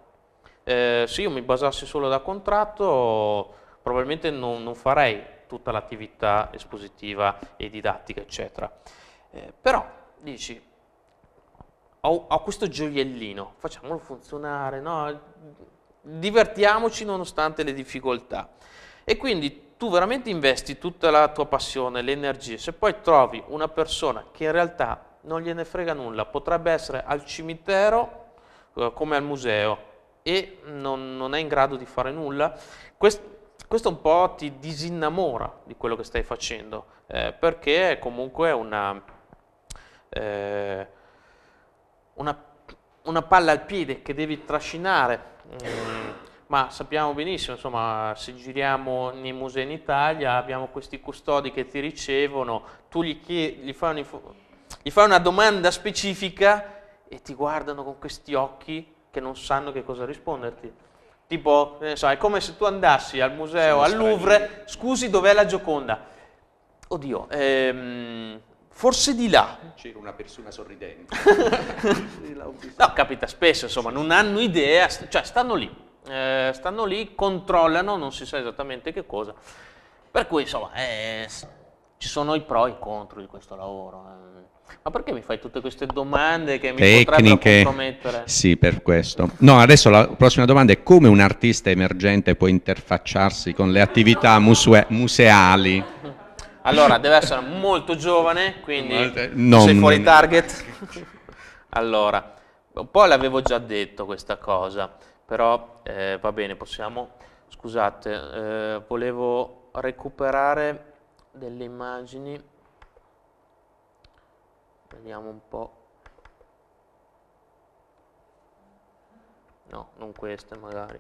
Eh, se io mi basassi solo da contratto, probabilmente non, non farei tutta l'attività espositiva e didattica, eccetera. Eh, però, dici, ho, ho questo gioiellino, facciamolo funzionare, no? divertiamoci nonostante le difficoltà. E quindi tu veramente investi tutta la tua passione, le energie, se poi trovi una persona che in realtà non gliene frega nulla, potrebbe essere al cimitero eh, come al museo e non, non, è in grado di fare nulla, Quest, questo un po' ti disinnamora di quello che stai facendo, eh, perché comunque è una... Eh, una, una palla al piede che devi trascinare, mm, ma sappiamo benissimo, insomma, se giriamo nei musei in Italia abbiamo questi custodi che ti ricevono, tu gli, chiedi, gli, fai, gli fai una domanda specifica e ti guardano con questi occhi che non sanno che cosa risponderti. Tipo, eh, so, è come se tu andassi al museo, al Louvre, scusi dov'è la Gioconda? Oddio, ehm, Forse di là. C'era una persona sorridente. no, capita spesso, insomma, non hanno idea, cioè stanno lì, eh, stanno lì, controllano, non si sa esattamente che cosa. Per cui, insomma, eh, ci sono i pro e i contro di questo lavoro. Eh. Ma perché mi fai tutte queste domande che mi Tecniche, compromettere? Sì, per questo. No, adesso la prossima domanda è come un artista emergente può interfacciarsi con le attività museali? Allora, deve essere molto giovane, quindi non, sei fuori target. allora, un po' l'avevo già detto questa cosa, però eh, va bene, possiamo... Scusate, eh, volevo recuperare delle immagini. Vediamo un po'. No, non queste magari.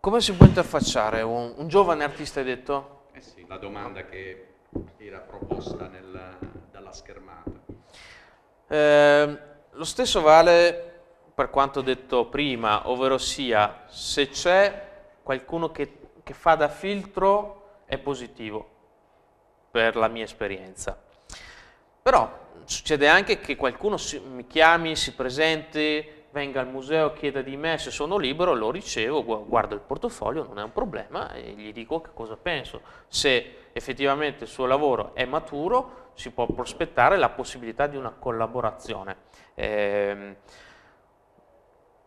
Come si può interfacciare un, un giovane artista, hai detto? Eh sì, la domanda che era proposta nel, dalla schermata. Eh, lo stesso vale per quanto detto prima, ovvero sia se c'è qualcuno che, che fa da filtro è positivo per la mia esperienza. Però succede anche che qualcuno si, mi chiami, si presenti, venga al museo, chieda di me, se sono libero lo ricevo, guardo il portafoglio, non è un problema e gli dico che cosa penso. Se effettivamente il suo lavoro è maturo si può prospettare la possibilità di una collaborazione. Eh,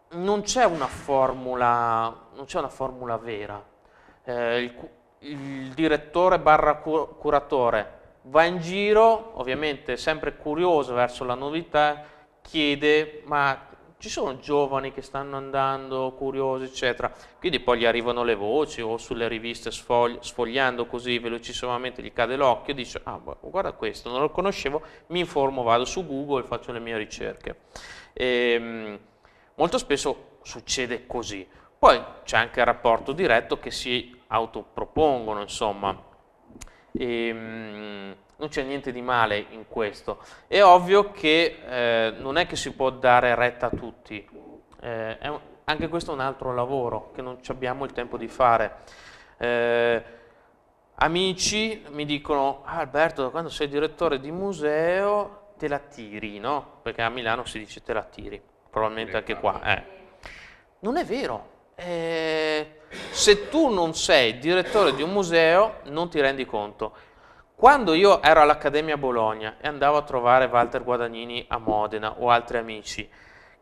non c'è una, una formula, vera. Eh, il, il, direttore barra curatore va in giro, ovviamente sempre curioso verso la novità, chiede ma ci sono giovani che stanno andando, curiosi, eccetera. Quindi poi gli arrivano le voci o sulle riviste sfogli sfogliando così velocissimamente gli cade l'occhio e dice ah guarda questo, non lo conoscevo, mi informo, vado su Google e faccio le mie ricerche. E, ehm, molto spesso succede così. Poi c'è anche il rapporto diretto che si autopropongono, insomma. E, ehm, non c'è niente di male in questo. È ovvio che eh, non è che si può dare retta a tutti, eh, un, anche questo è un altro lavoro che non abbiamo il tempo di fare. Eh, amici mi dicono, ah, Alberto, da quando sei direttore di museo te la tiri, no? Perché a Milano si dice te la tiri, probabilmente anche qua. Esatto. Eh. Non è vero. Eh, se tu non sei direttore di un museo non ti rendi conto quando io ero all'Accademia Bologna e andavo a trovare Walter Guadagnini a Modena o altri amici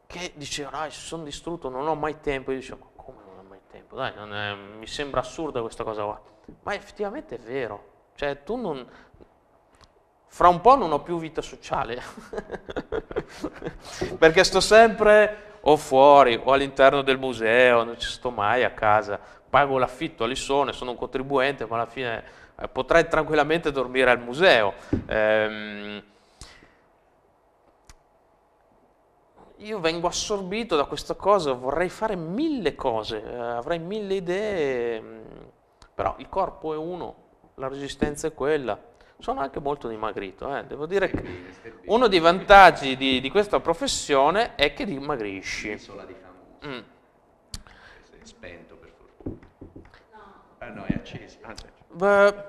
che dicevano, ah, sono distrutto, non ho mai tempo, io dicevo, ma come non ho mai tempo? Dai, è, mi sembra assurda questa cosa qua. Ma effettivamente è vero, cioè tu non... Fra un po' non ho più vita sociale, perché sto sempre o fuori o all'interno del museo, non ci sto mai a casa, pago l'affitto all'issone, sono un contribuente, ma alla fine eh, potrei tranquillamente dormire al museo. Eh, io vengo assorbito da questa cosa, vorrei fare mille cose, eh, avrei mille idee, mm, però il corpo è uno, la resistenza è quella. Sono anche molto dimagrito, eh. devo dire che uno dei vantaggi di, di questa professione è che dimagrisci. L'isola di Famoso. Mm. Spento per fortuna. No. Ah no, è acceso. Ah, Beh,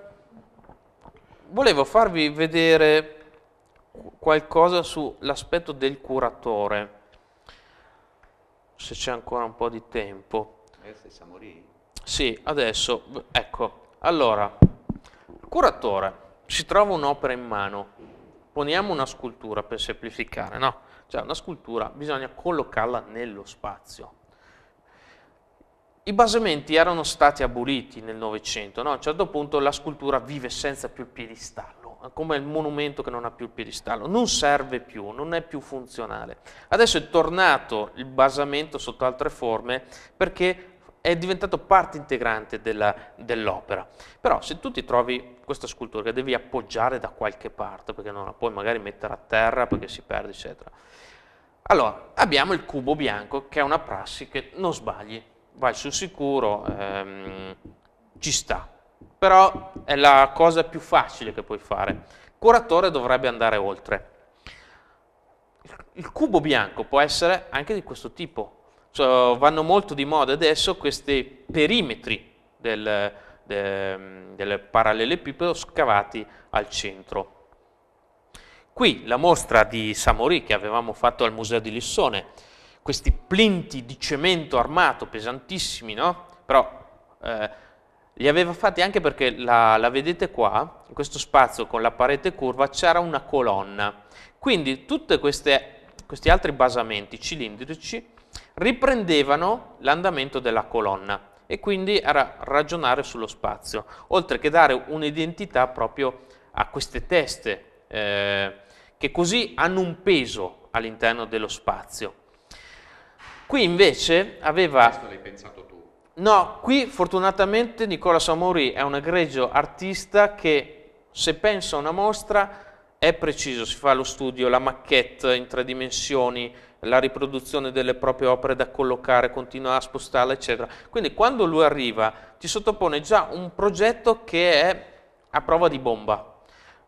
volevo farvi vedere qualcosa sull'aspetto del curatore, se c'è ancora un po' di tempo. Eh, siamo lì. Sì, adesso, ecco, allora, curatore, si trova un'opera in mano, poniamo una scultura per semplificare, no? Cioè una scultura bisogna collocarla nello spazio. I basamenti erano stati aboliti nel Novecento, no? a un certo punto la scultura vive senza più il piedistallo, come il monumento che non ha più il piedistallo, non serve più, non è più funzionale. Adesso è tornato il basamento sotto altre forme perché è diventato parte integrante dell'opera. Dell Però se tu ti trovi questa scultura che devi appoggiare da qualche parte, perché non la puoi magari mettere a terra perché si perde, eccetera. Allora, abbiamo il cubo bianco, che è una prassi che non sbagli, vai sul sicuro, ehm, ci sta. Però è la cosa più facile che puoi fare. Il curatore dovrebbe andare oltre. Il cubo bianco può essere anche di questo tipo. Cioè, vanno molto di moda adesso questi perimetri del, de, del parallelepipedo scavati al centro. Qui la mostra di Samori che avevamo fatto al Museo di Lissone, questi plinti di cemento armato pesantissimi, no? Però eh, li aveva fatti anche perché la, la vedete qua, in questo spazio con la parete curva c'era una colonna. Quindi tutti questi altri basamenti cilindrici riprendevano l'andamento della colonna e quindi era ragionare sullo spazio, oltre che dare un'identità proprio a queste teste eh, che così hanno un peso all'interno dello spazio. Qui invece aveva... Questo l'hai pensato tu? No, qui fortunatamente Nicola Samori è un egregio artista che se pensa a una mostra è preciso, si fa lo studio, la maquette in tre dimensioni, la riproduzione delle proprie opere da collocare, continua a spostarla, eccetera. Quindi quando lui arriva ti sottopone già un progetto che è a prova di bomba.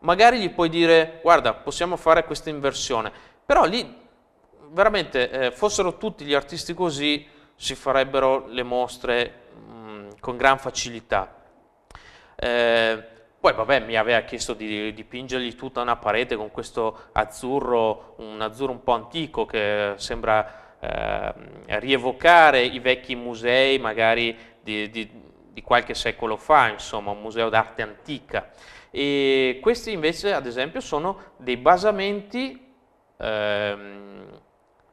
Magari gli puoi dire, guarda, possiamo fare questa inversione, però lì veramente eh, fossero tutti gli artisti così, si farebbero le mostre mh, mm, con gran facilità. Eh, poi vabbè mi aveva chiesto di dipingergli tutta una parete con questo azzurro, un azzurro un po' antico che sembra eh, rievocare i vecchi musei magari di, di, di qualche secolo fa, insomma un museo d'arte antica. E questi invece ad esempio sono dei basamenti ehm,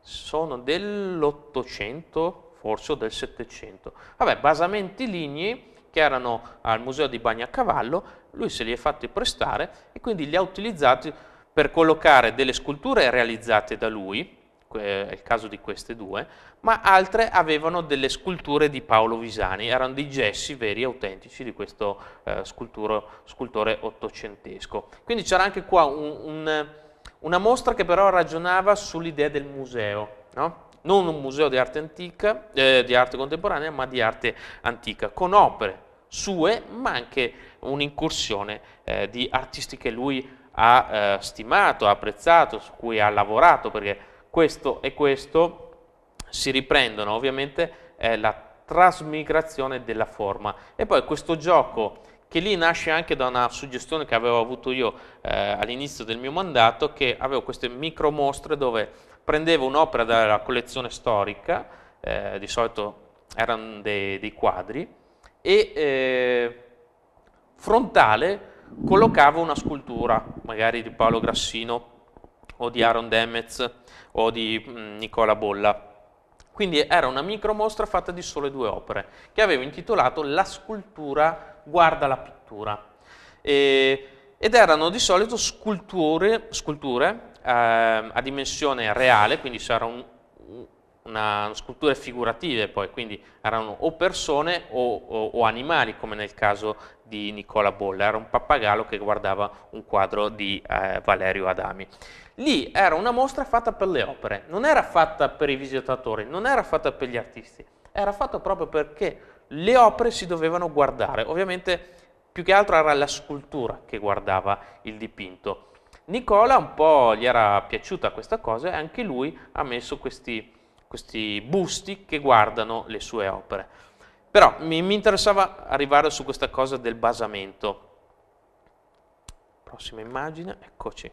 sono dell'Ottocento, forse o del Settecento. Vabbè, basamenti lignei che erano al museo di Bagnacavallo, lui se li è fatti prestare e quindi li ha utilizzati per collocare delle sculture realizzate da lui, è il caso di queste due, ma altre avevano delle sculture di Paolo Visani, erano dei gessi veri e autentici di questo eh, scultore ottocentesco. Quindi c'era anche qua un, un una mostra che però ragionava sull'idea del museo, no? non un museo di arte, antica, eh, di arte contemporanea, ma di arte antica, con opere sue, ma anche un'incursione eh, di artisti che lui ha eh, stimato, ha apprezzato, su cui ha lavorato, perché questo e questo si riprendono, ovviamente la trasmigrazione della forma. E poi questo gioco che lì nasce anche da una suggestione che avevo avuto io eh, all'inizio del mio mandato, che avevo queste micro mostre dove prendevo un'opera dalla collezione storica, eh, di solito erano dei, dei quadri, e eh, frontale collocavo una scultura, magari di Paolo Grassino o di Aaron Demez o di mh, mm, Nicola Bolla. Quindi era una micro mostra fatta di sole due opere, che avevo intitolato La scultura guarda la pittura. E, ed erano di solito sculture, sculture eh, a dimensione reale, quindi c'era un, una, sculture figurative poi, quindi erano o persone o, o, o, animali, come nel caso di Nicola Bolla, era un pappagallo che guardava un quadro di eh, Valerio Adami. Lì era una mostra fatta per le opere, non era fatta per i visitatori, non era fatta per gli artisti, era fatta proprio perché le opere si dovevano guardare, ovviamente più che altro era la scultura che guardava il dipinto. Nicola un po' gli era piaciuta questa cosa e anche lui ha messo questi, questi busti che guardano le sue opere. Però mi, mi interessava arrivare su questa cosa del basamento. Prossima immagine, eccoci.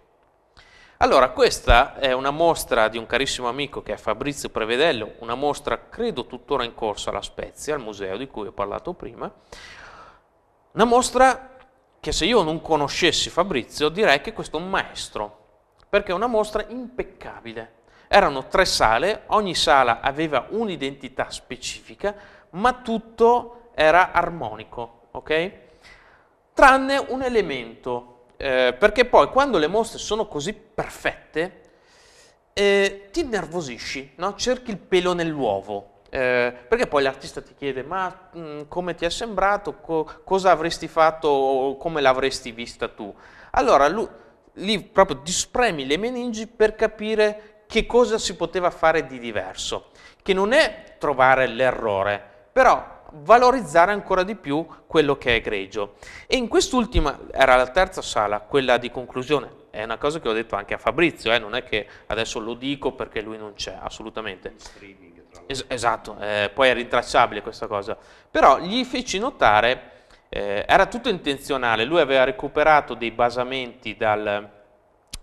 Allora, questa è una mostra di un carissimo amico che è Fabrizio Prevedello, una mostra credo tuttora in corso alla Spezia, al museo di cui ho parlato prima. Una mostra che se io non conoscessi Fabrizio direi che questo è un maestro, perché è una mostra impeccabile. Erano tre sale, ogni sala aveva un'identità specifica, ma tutto era armonico, ok? Tranne un elemento eh, perché poi quando le mostre sono così perfette eh, ti nervosisci, no? cerchi il pelo nell'uovo. Eh, perché poi l'artista ti chiede ma mh, mm, come ti è sembrato, Co cosa avresti fatto, come l'avresti vista tu. Allora lui, lì proprio dispremi le meningi per capire che cosa si poteva fare di diverso, che non è trovare l'errore, però valorizzare ancora di più quello che è egregio. E in quest'ultima, era la terza sala, quella di conclusione, è una cosa che ho detto anche a Fabrizio, eh, non è che adesso lo dico perché lui non c'è, assolutamente. Es esatto, eh, poi è rintracciabile questa cosa. Però gli feci notare, eh, era tutto intenzionale, lui aveva recuperato dei basamenti dal,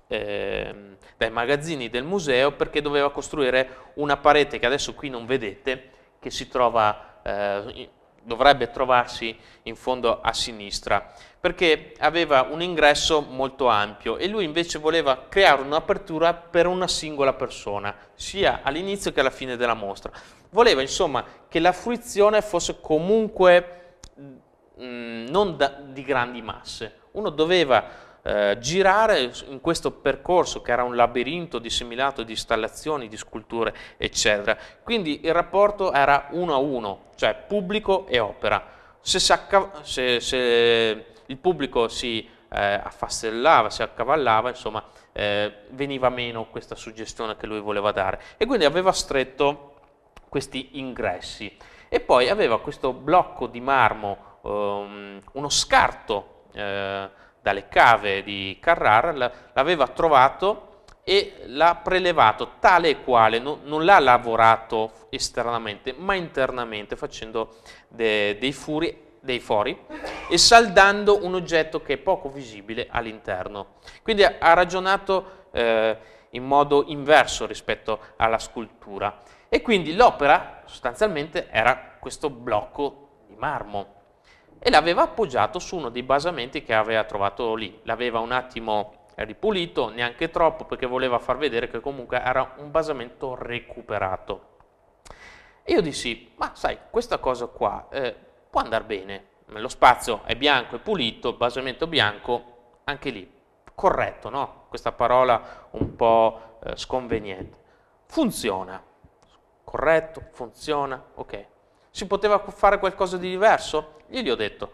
ehm, dai magazzini del museo perché doveva costruire una parete che adesso qui non vedete, che si trova eh, dovrebbe trovarsi in fondo a sinistra, perché aveva un ingresso molto ampio e lui invece voleva creare un'apertura per una singola persona, sia all'inizio che alla fine della mostra. Voleva insomma che la fruizione fosse comunque mh, mm, non da, di grandi masse. Uno doveva eh, girare in questo percorso che era un labirinto disseminato di installazioni, di sculture, eccetera. Quindi il rapporto era uno a uno, cioè pubblico e opera. Se, se, se il pubblico si eh, affastellava, si accavallava, insomma, eh, veniva meno questa suggestione che lui voleva dare. E quindi aveva stretto questi ingressi. E poi aveva questo blocco di marmo, ehm, uno scarto eh, dalle cave di Carrara, l'aveva trovato e l'ha prelevato tale e quale, no, non l'ha lavorato esternamente, ma internamente facendo de, dei, furi, dei fori e saldando un oggetto che è poco visibile all'interno. Quindi ha ragionato eh, in modo inverso rispetto alla scultura. E quindi l'opera sostanzialmente era questo blocco di marmo e l'aveva appoggiato su uno dei basamenti che aveva trovato lì. L'aveva un attimo ripulito, neanche troppo, perché voleva far vedere che comunque era un basamento recuperato. E io dissi, ma sai, questa cosa qua eh, può andare bene, lo spazio è bianco e pulito, basamento bianco, anche lì, corretto, no? Questa parola un po' eh, sconveniente. Funziona, corretto, funziona, ok. Si poteva fare qualcosa di diverso? gli ho detto.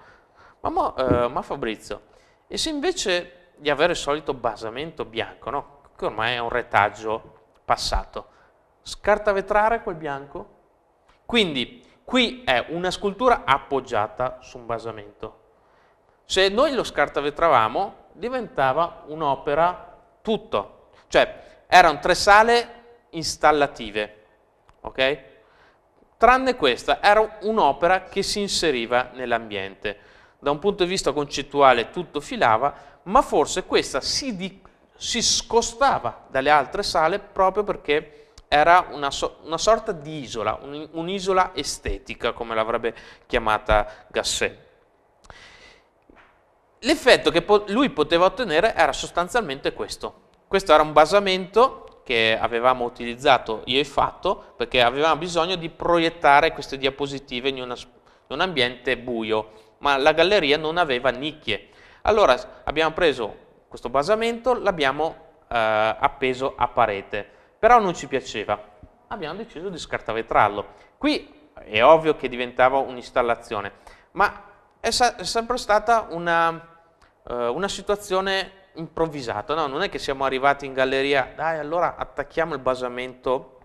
Ma, mo, eh, ma Fabrizio, e se invece di avere il solito basamento bianco, no? che ormai è un retaggio passato, scartavetrare quel bianco? Quindi qui è una scultura appoggiata su un basamento. Se noi lo scartavetravamo diventava un'opera tutto, cioè erano tre sale installative, ok? tranne questa, era un'opera che si inseriva nell'ambiente. Da un punto di vista concettuale tutto filava, ma forse questa si, di, si scostava dalle altre sale proprio perché era una, so, una sorta di isola, un, un'isola estetica, come l'avrebbe chiamata Gasset. L'effetto che po- lui poteva ottenere era sostanzialmente questo. Questo era un basamento che avevamo utilizzato io e fatto perché avevamo bisogno di proiettare queste diapositive in, una, in un ambiente buio ma la galleria non aveva nicchie. Allora abbiamo preso questo basamento, l'abbiamo eh, appeso a parete, però non ci piaceva, abbiamo deciso di scartavetrarlo. Qui è ovvio che diventava un'installazione, ma è, è, sempre stata una, eh, una situazione improvvisato, no, non è che siamo arrivati in galleria, dai allora attacchiamo il basamento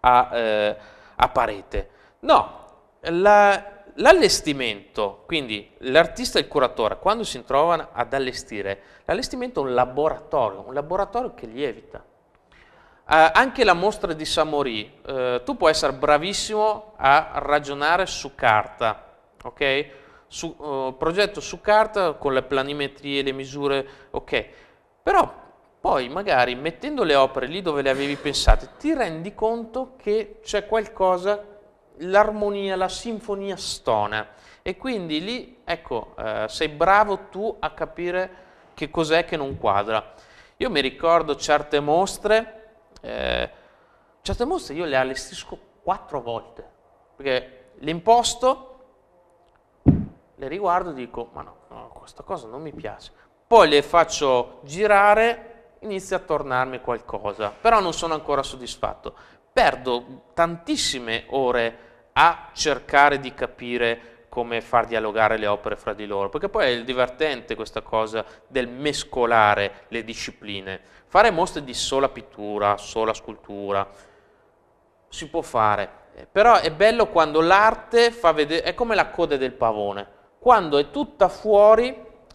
a, eh, a parete. No, l'allestimento, quindi l'artista e il curatore, quando si trovano ad allestire, l'allestimento è un laboratorio, un laboratorio che lievita. Eh, anche la mostra di Samori, eh, tu puoi essere bravissimo a ragionare su carta, ok? su, uh, progetto su carta con le planimetrie, le misure, ok, però poi magari mettendo le opere lì dove le avevi pensate ti rendi conto che c'è qualcosa, l'armonia, la sinfonia stona e quindi lì ecco eh, sei bravo tu a capire che cos'è che non quadra. Io mi ricordo certe mostre, eh, certe mostre io le allestisco quattro volte perché le imposto le riguardo e dico, ma no, no, questa cosa non mi piace. Poi le faccio girare, inizia a tornarmi qualcosa, però non sono ancora soddisfatto. Perdo tantissime ore a cercare di capire come far dialogare le opere fra di loro, perché poi è divertente questa cosa del mescolare le discipline. Fare mostre di sola pittura, sola scultura, si può fare, eh, però è bello quando l'arte fa vedere, è come la coda del pavone, quando è tutta fuori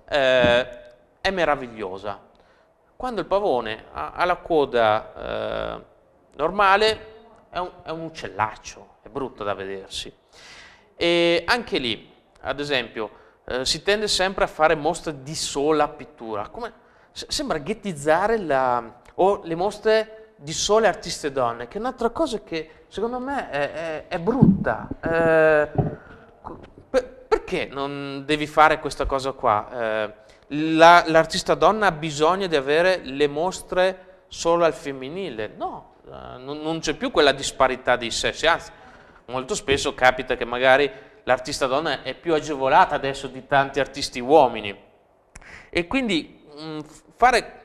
eh, è meravigliosa. Quando il pavone ha, ha la coda eh, normale è un, è un, uccellaccio, è brutto da vedersi. E anche lì, ad esempio, eh, si tende sempre a fare mostre di sola pittura. Come, sembra ghettizzare la, o le mostre di sole artiste donne, che è un'altra cosa che secondo me è, è, è brutta. Eh, perché non devi fare questa cosa qua? Eh, la, l'artista donna ha bisogno di avere le mostre solo al femminile, no, eh, non, non c'è più quella disparità di sessi, anzi molto spesso capita che magari l'artista donna è più agevolata adesso di tanti artisti uomini e quindi mh, mm, fare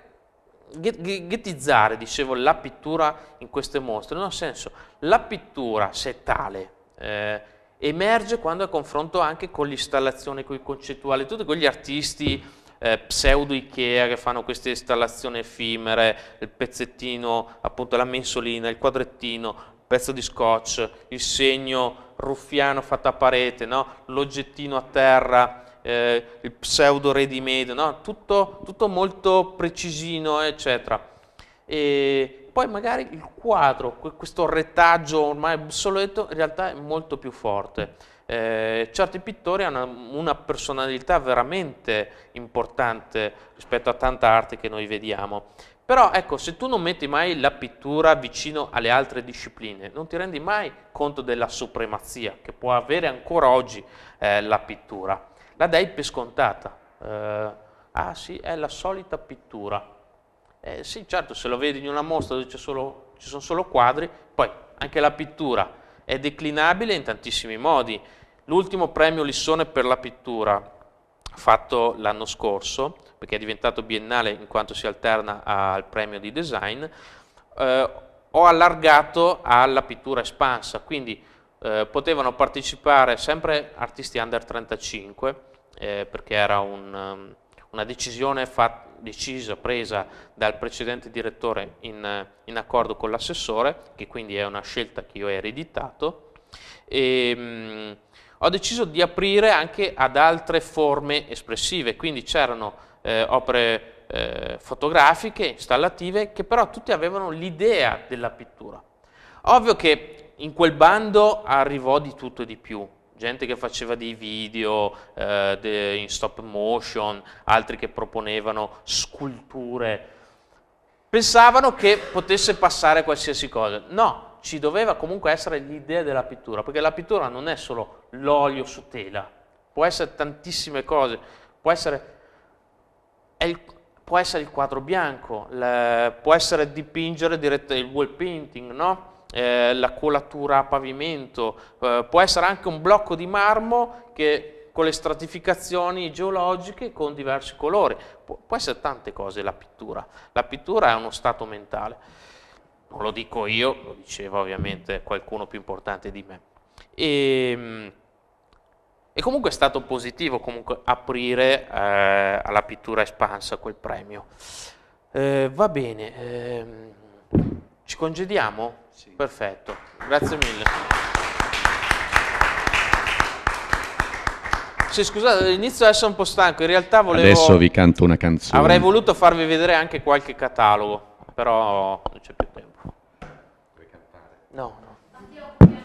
ghettizzare, dicevo, la pittura in queste mostre non ha senso. La pittura, se tale, eh, emerge quando è a confronto anche con l'installazione, con il concettuale, tutti quegli artisti eh, pseudo Ikea che fanno queste installazioni effimere, il pezzettino, appunto la mensolina, il quadrettino, il pezzo di scotch, il segno ruffiano fatto a parete, no? l'oggettino a terra, eh, il pseudo ready made, no? tutto, tutto, molto precisino, eccetera. E poi magari il quadro, questo retaggio ormai obsoleto, in realtà è molto più forte. Eh, certi pittori hanno una personalità veramente importante rispetto a tanta arte che noi vediamo. Però ecco, se tu non metti mai la pittura vicino alle altre discipline, non ti rendi mai conto della supremazia che può avere ancora oggi eh, la pittura. La dai per scontata. Eh, ah sì, è la solita pittura, eh, sì, certo, se lo vedi in una mostra dove solo, ci sono solo quadri, poi anche la pittura è declinabile in tantissimi modi. L'ultimo premio Lissone per la pittura, fatto l'anno scorso, perché è diventato biennale in quanto si alterna al premio di design, eh, ho allargato alla pittura espansa, quindi eh, potevano partecipare sempre artisti under 35, eh, perché era un, una decisione fatta, decisa, presa dal precedente direttore in, in accordo con l'assessore, che quindi è una scelta che io ho ereditato, e, ehm, mh, ho deciso di aprire anche ad altre forme espressive, quindi c'erano eh, opere eh, fotografiche, installative, che però tutte avevano l'idea della pittura. Ovvio che in quel bando arrivò di tutto e di più, gente che faceva dei video eh, de, in stop motion, altri che proponevano sculture, pensavano che potesse passare qualsiasi cosa. No, ci doveva comunque essere l'idea della pittura, perché la pittura non è solo l'olio su tela, può essere tantissime cose, può essere il, può essere il quadro bianco, le, può essere dipingere dirett- il wall painting, no? eh, la colatura a pavimento, eh, può essere anche un blocco di marmo che con le stratificazioni geologiche con diversi colori, Pu può essere tante cose la pittura, la pittura è uno stato mentale, non lo dico io, lo diceva ovviamente qualcuno più importante di me. E, ehm, e comunque è stato positivo comunque aprire eh, alla pittura espansa quel premio. Eh, va bene, ehm, ci congediamo? Sì. Perfetto, grazie mille. Sì, scusate, all'inizio adesso un po' stanco, in realtà volevo... Adesso vi canto una canzone. Avrei voluto farvi vedere anche qualche catalogo, però non c'è più tempo. Vuoi cantare? No, no.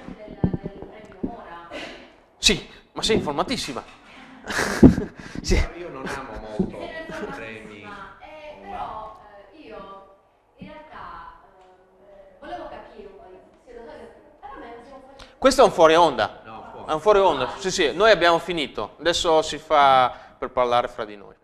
Sì, ma sei informatissima. sì. No, io non amo molto il premio. Questo è un fuori onda. No, fuori. È un fuori onda. Sì, sì, noi abbiamo finito. Adesso si fa per parlare fra di noi.